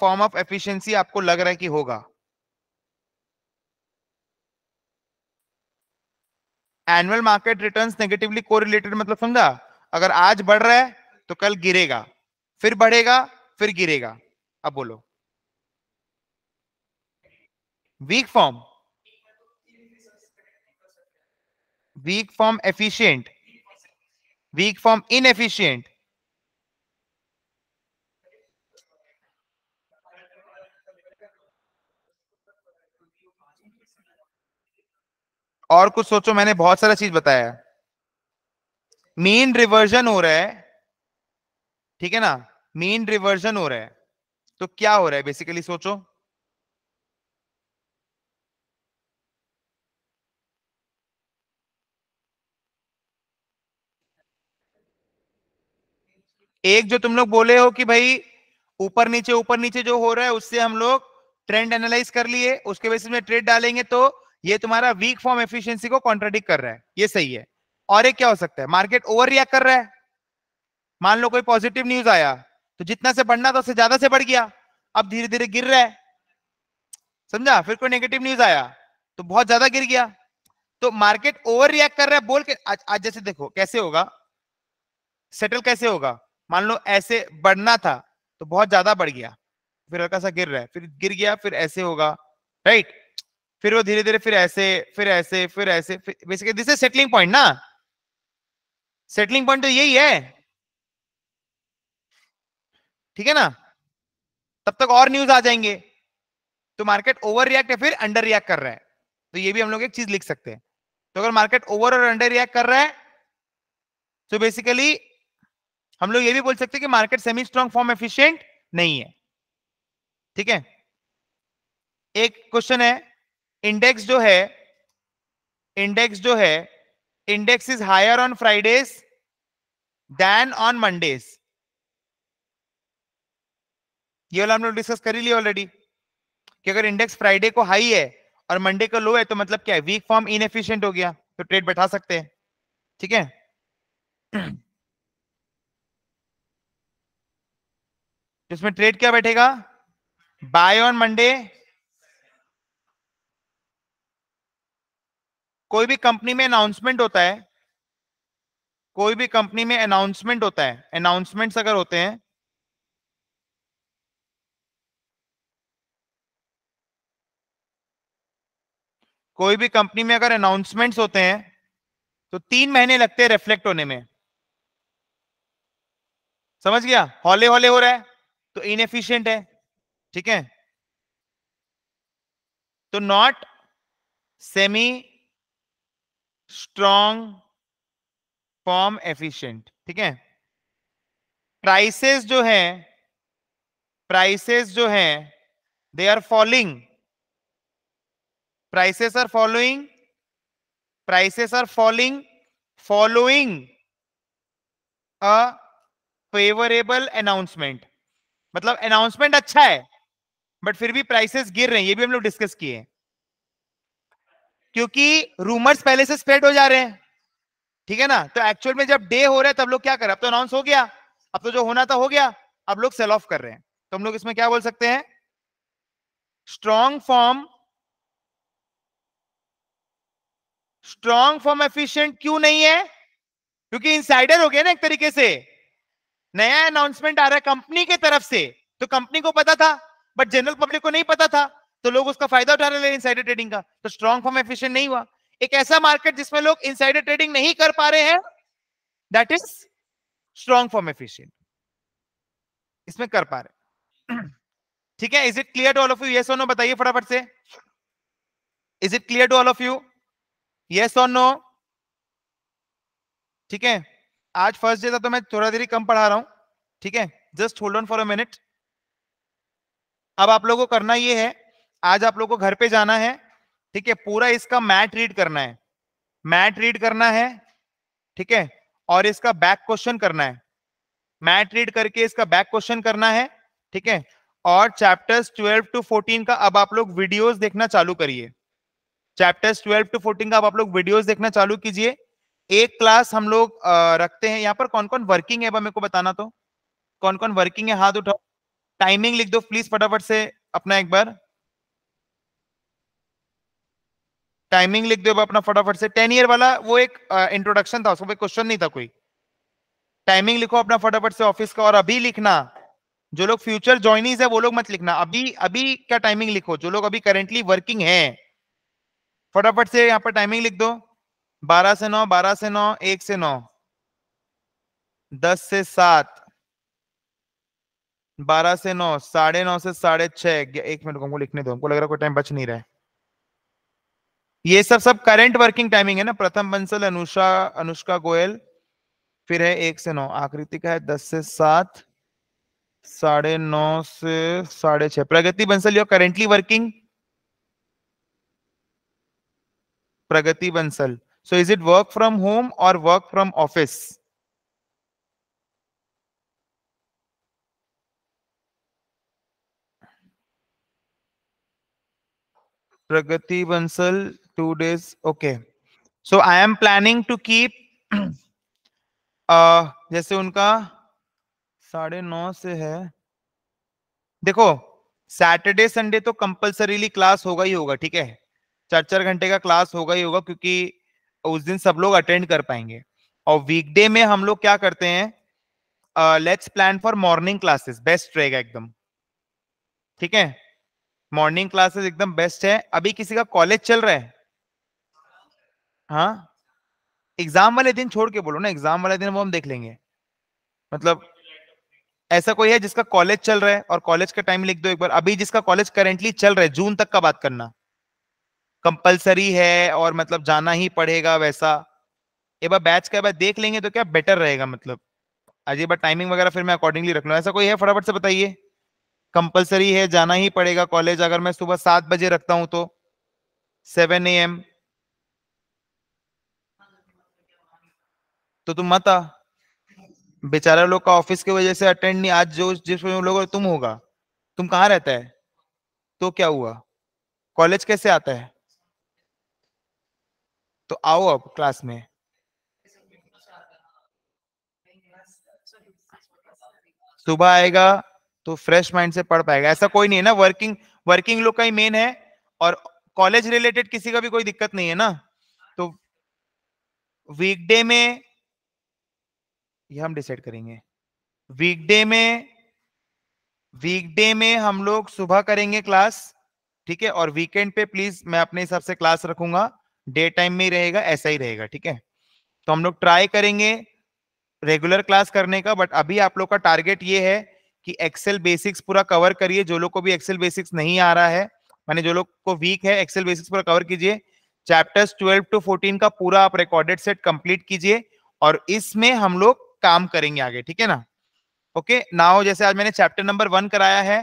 S1: फॉर्म ऑफ एफिशिएंसी आपको लग रहा है कि होगा annual market returns negatively correlated मतलब समझा अगर आज बढ़ रहा है तो कल गिरेगा फिर बढ़ेगा फिर गिरेगा अब बोलो weak form weak form efficient weak form efficient और कुछ सोचो मैंने बहुत सारा चीज बताया मीन रिवर्जन हो रहा है ठीक है ना मीन रिवर्जन हो रहा है तो क्या हो रहा है बेसिकली सोचो एक जो तुम लोग बोले हो कि भाई ऊपर नीचे ऊपर नीचे जो हो रहा है उससे हम लोग ट्रेंड एनालाइज कर लिए उसके बेसिस में ट्रेड डालेंगे तो ये तुम्हारा वीक फॉर्म एफिशिएंसी को कॉन्ट्राडिक्ट कर रहा है ये सही है और एक क्या हो सकता है मार्केट ओवर रिएक्ट कर रहा है मान लो कोई पॉजिटिव न्यूज आया तो जितना से बढ़ना था उससे ज्यादा से बढ़ गया अब धीरे धीरे गिर रहा है समझा फिर कोई नेगेटिव न्यूज आया तो बहुत ज्यादा गिर गया तो मार्केट ओवर रिएक्ट कर रहा है बोल के आज, आज जैसे देखो कैसे होगा सेटल कैसे होगा मान लो ऐसे बढ़ना था तो बहुत ज्यादा बढ़ गया फिर हल्का सा गिर रहा है फिर गिर गया फिर ऐसे होगा राइट फिर वो धीरे धीरे फिर ऐसे फिर ऐसे फिर ऐसे basically this is settling point ना सेटलिंग पॉइंट तो यही है ठीक है ना तब तक और न्यूज आ जाएंगे तो मार्केट ओवर रिएक्ट या फिर अंडर रिएक्ट कर रहा है तो ये भी हम लोग एक चीज लिख सकते हैं तो अगर मार्केट ओवर और अंडर रिएक्ट कर रहा है तो बेसिकली हम लोग ये भी बोल सकते हैं कि market semi strong form efficient नहीं है ठीक है एक क्वेश्चन है इंडेक्स जो है इंडेक्स जो है index is higher on Fridays than on Mondays ये वाला हम लोग डिस्कस कर ही लिया ऑलरेडी कि अगर इंडेक्स फ्राइडे को हाई है और मंडे को लो है तो मतलब क्या है वीक फॉर्म इनएफिशिएंट हो गया तो ट्रेड बैठा सकते हैं ठीक है तो इसमें ट्रेड क्या बैठेगा बाय ऑन मंडे कोई भी कंपनी में अनाउंसमेंट होता है कोई भी कंपनी में अनाउंसमेंट होता है अनाउंसमेंट्स अगर होते हैं कोई भी कंपनी में अगर अनाउंसमेंट्स होते हैं तो तीन महीने लगते हैं रिफ्लेक्ट होने में समझ गया हौले हौले हो रहा है तो इनएफिशिएंट है ठीक है तो not semi strong form efficient ठीक है प्राइसेस जो है प्राइसेस जो है they are following prices are following prices are following following a favourable announcement मतलब अनाउंसमेंट अच्छा है बट फिर भी प्राइसेस गिर रहे हैं ये भी हम लोग डिस्कस किए क्योंकि रूमर्स पहले से स्प्रेड हो जा रहे हैं ठीक है ना तो एक्चुअल में जब डे हो रहा है तब लोग क्या कर रहे? अब तो अनाउंस हो गया अब तो जो होना था हो गया अब लोग सेल ऑफ कर रहे हैं तो हम लोग इसमें क्या बोल सकते हैं strong form strong form efficient क्यों नहीं है क्योंकि इंसाइडर हो गया ना एक तरीके से नया अनाउंसमेंट आ रहा है कंपनी के तरफ से तो कंपनी को पता था बट जनरल पब्लिक को नहीं पता था तो लोग उसका फायदा उठा रहे इनसाइडर ट्रेडिंग का तो स्ट्रॉन्ग फॉर्म एफिशिएंट नहीं हुआ एक ऐसा मार्केट जिसमें लोग इनसाइडर ट्रेडिंग नहीं कर पा रहे हैं that is strong form efficient इसमें कर पा रहे ठीक है is it clear to all of you yes or no बताइए फटाफट से is it clear to all of you yes or no ठीक है आज फर्स्ट डे था तो मैं थोड़ा देरी कम पढ़ा रहा हूं ठीक है just hold on for a minute अब आप लोगों को करना ये है आज आप लोगों को घर पे जाना है ठीक है पूरा इसका मैट रीड करना है मैट रीड करना है ठीक है और इसका बैक क्वेश्चन करना है मैट रीड करके इसका बैक क्वेश्चन करना है ठीक है और चैप्टर्स 12 टू 14 का अब आप लोग वीडियोस देखना चालू करिए चैप्टर्स 12 टू 14 का अब आप लोग वीडियोस देखना चालू कीजिए एक क्लास हम लोग रखते हैं यहाँ पर कौन कौन वर्किंग है मेरे को बताना तो कौन कौन वर्किंग है हाथ उठाओ टाइमिंग लिख दो प्लीज फटाफट से अपना एक बार टाइमिंग लिख दो अपना फटाफट से टेन ईयर वाला वो एक इंट्रोडक्शन था उसको क्वेश्चन नहीं था कोई टाइमिंग लिखो अपना फटाफट से ऑफिस का और अभी लिखना जो लोग फ्यूचर ज्वाइनिंग है वो लोग मत लिखना अभी अभी क्या टाइमिंग लिखो जो लोग अभी करेंटली वर्किंग है फटाफट से यहाँ पर टाइमिंग लिख दो बारह से नौ बारह से नौ एक से नौ दस से सात बारह से नौ साढ़े नौ से साढ़े छह एक मिनट को हमको लिखने दो हमको लग रहा कोई टाइम बच नहीं रहा है ये सब सब करंट वर्किंग टाइमिंग है ना प्रथम बंसल अनुषा अनुष्का गोयल फिर है एक से नौ आकृति का है दस से सात साढ़े नौ से साढ़े छह Pragati Bansal you currently working Pragati Bansal So is it work from home or work from office? Pragati Bansal, two days. Okay. So I am planning to keep uh, jaise unka 9:30 se hai है देखो सैटरडे संडे तो compulsorily class होगा ही होगा ठीक है चार चार घंटे का क्लास होगा ही होगा क्योंकि उस दिन सब लोग अटेंड कर पाएंगे और वीकडे में हम लोग क्या करते हैं let's plan for morning classes best रहेगा एकदम ठीक है मॉर्निंग क्लासेस एकदम बेस्ट है अभी किसी का कॉलेज चल रहा है हाँ एग्जाम वाले दिन छोड़ के बोलो ना एग्जाम वाले दिन वो हम देख लेंगे मतलब ऐसा कोई है जिसका कॉलेज चल रहा है और कॉलेज का टाइम लिख दो एक बार अभी जिसका कॉलेज करेंटली चल रहा है जून तक का बात करना कंपलसरी है और मतलब जाना ही पड़ेगा वैसा एक बार बैच का बार देख लेंगे तो क्या बेटर रहेगा मतलब आज ये बार टाइमिंग वगैरह फिर मैं अकॉर्डिंगली रख लूँ ऐसा कोई है फटाफट से बताइए कंपलसरी है जाना ही पड़ेगा कॉलेज अगर मैं सुबह सात बजे रखता हूँ तो सेवन ए एम तो तुम मत आ बेचारा लोग का ऑफिस की वजह से अटेंड नहीं आज जो जिस लोग तुम होगा तुम कहाँ रहता है तो क्या हुआ कॉलेज कैसे आता है तो आओ अब क्लास में सुबह आएगा तो फ्रेश माइंड से पढ़ पाएगा ऐसा कोई नहीं है ना वर्किंग वर्किंग लोग का ही मेन है और कॉलेज रिलेटेड किसी का भी कोई दिक्कत नहीं है ना तो वीकडे में ये हम डिसाइड करेंगे वीकडे में वीकडे में हम लोग सुबह करेंगे क्लास ठीक है और वीकेंड पे प्लीज मैं अपने हिसाब से क्लास रखूंगा डे टाइम में ही रहेगा ऐसा ही रहेगा ठीक है तो हम लोग ट्राई करेंगे रेगुलर क्लास करने का बट अभी आप लोग का टारगेट ये है कि एक्सेल बेसिक्स पूरा कवर करिए जो लोग को भी एक्सेल बेसिक्स नहीं आ रहा है माने जो लोग को वीक है एक्सेल बेसिक्स पूरा कवर कीजिए चैप्टर्स 12 टू 14 का पूरा आप रिकॉर्डेड सेट कंप्लीट कीजिए और इसमें हम लोग काम करेंगे आगे ठीक है ना ओके नाउ जैसे आज मैंने चैप्टर नंबर वन कराया है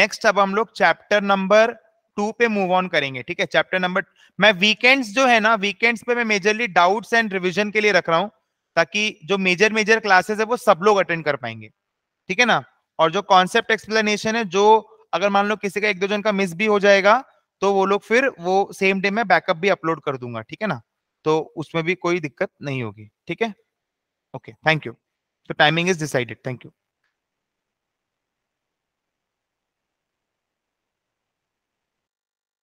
S1: नेक्स्ट अब हम लोग चैप्टर नंबर टू पे मूव ऑन करेंगे ठीक है चैप्टर नंबर मैं वीकेंड्स जो है ना वीकेंड्स पे मैं मेजरली डाउट्स एंड रिविजन के लिए रख रहा हूँ ताकि जो मेजर मेजर क्लासेस है वो सब लोग अटेंड कर पाएंगे ठीक है ना और जो कॉन्सेप्ट एक्सप्लेनेशन है जो अगर मान लो किसी का एक दो जन का मिस भी हो जाएगा तो वो लोग फिर वो सेम डे में बैकअप भी अपलोड कर दूंगा ठीक है ना तो उसमें भी कोई दिक्कत नहीं होगी ठीक है ओके थैंक यू तो timing is decided thank you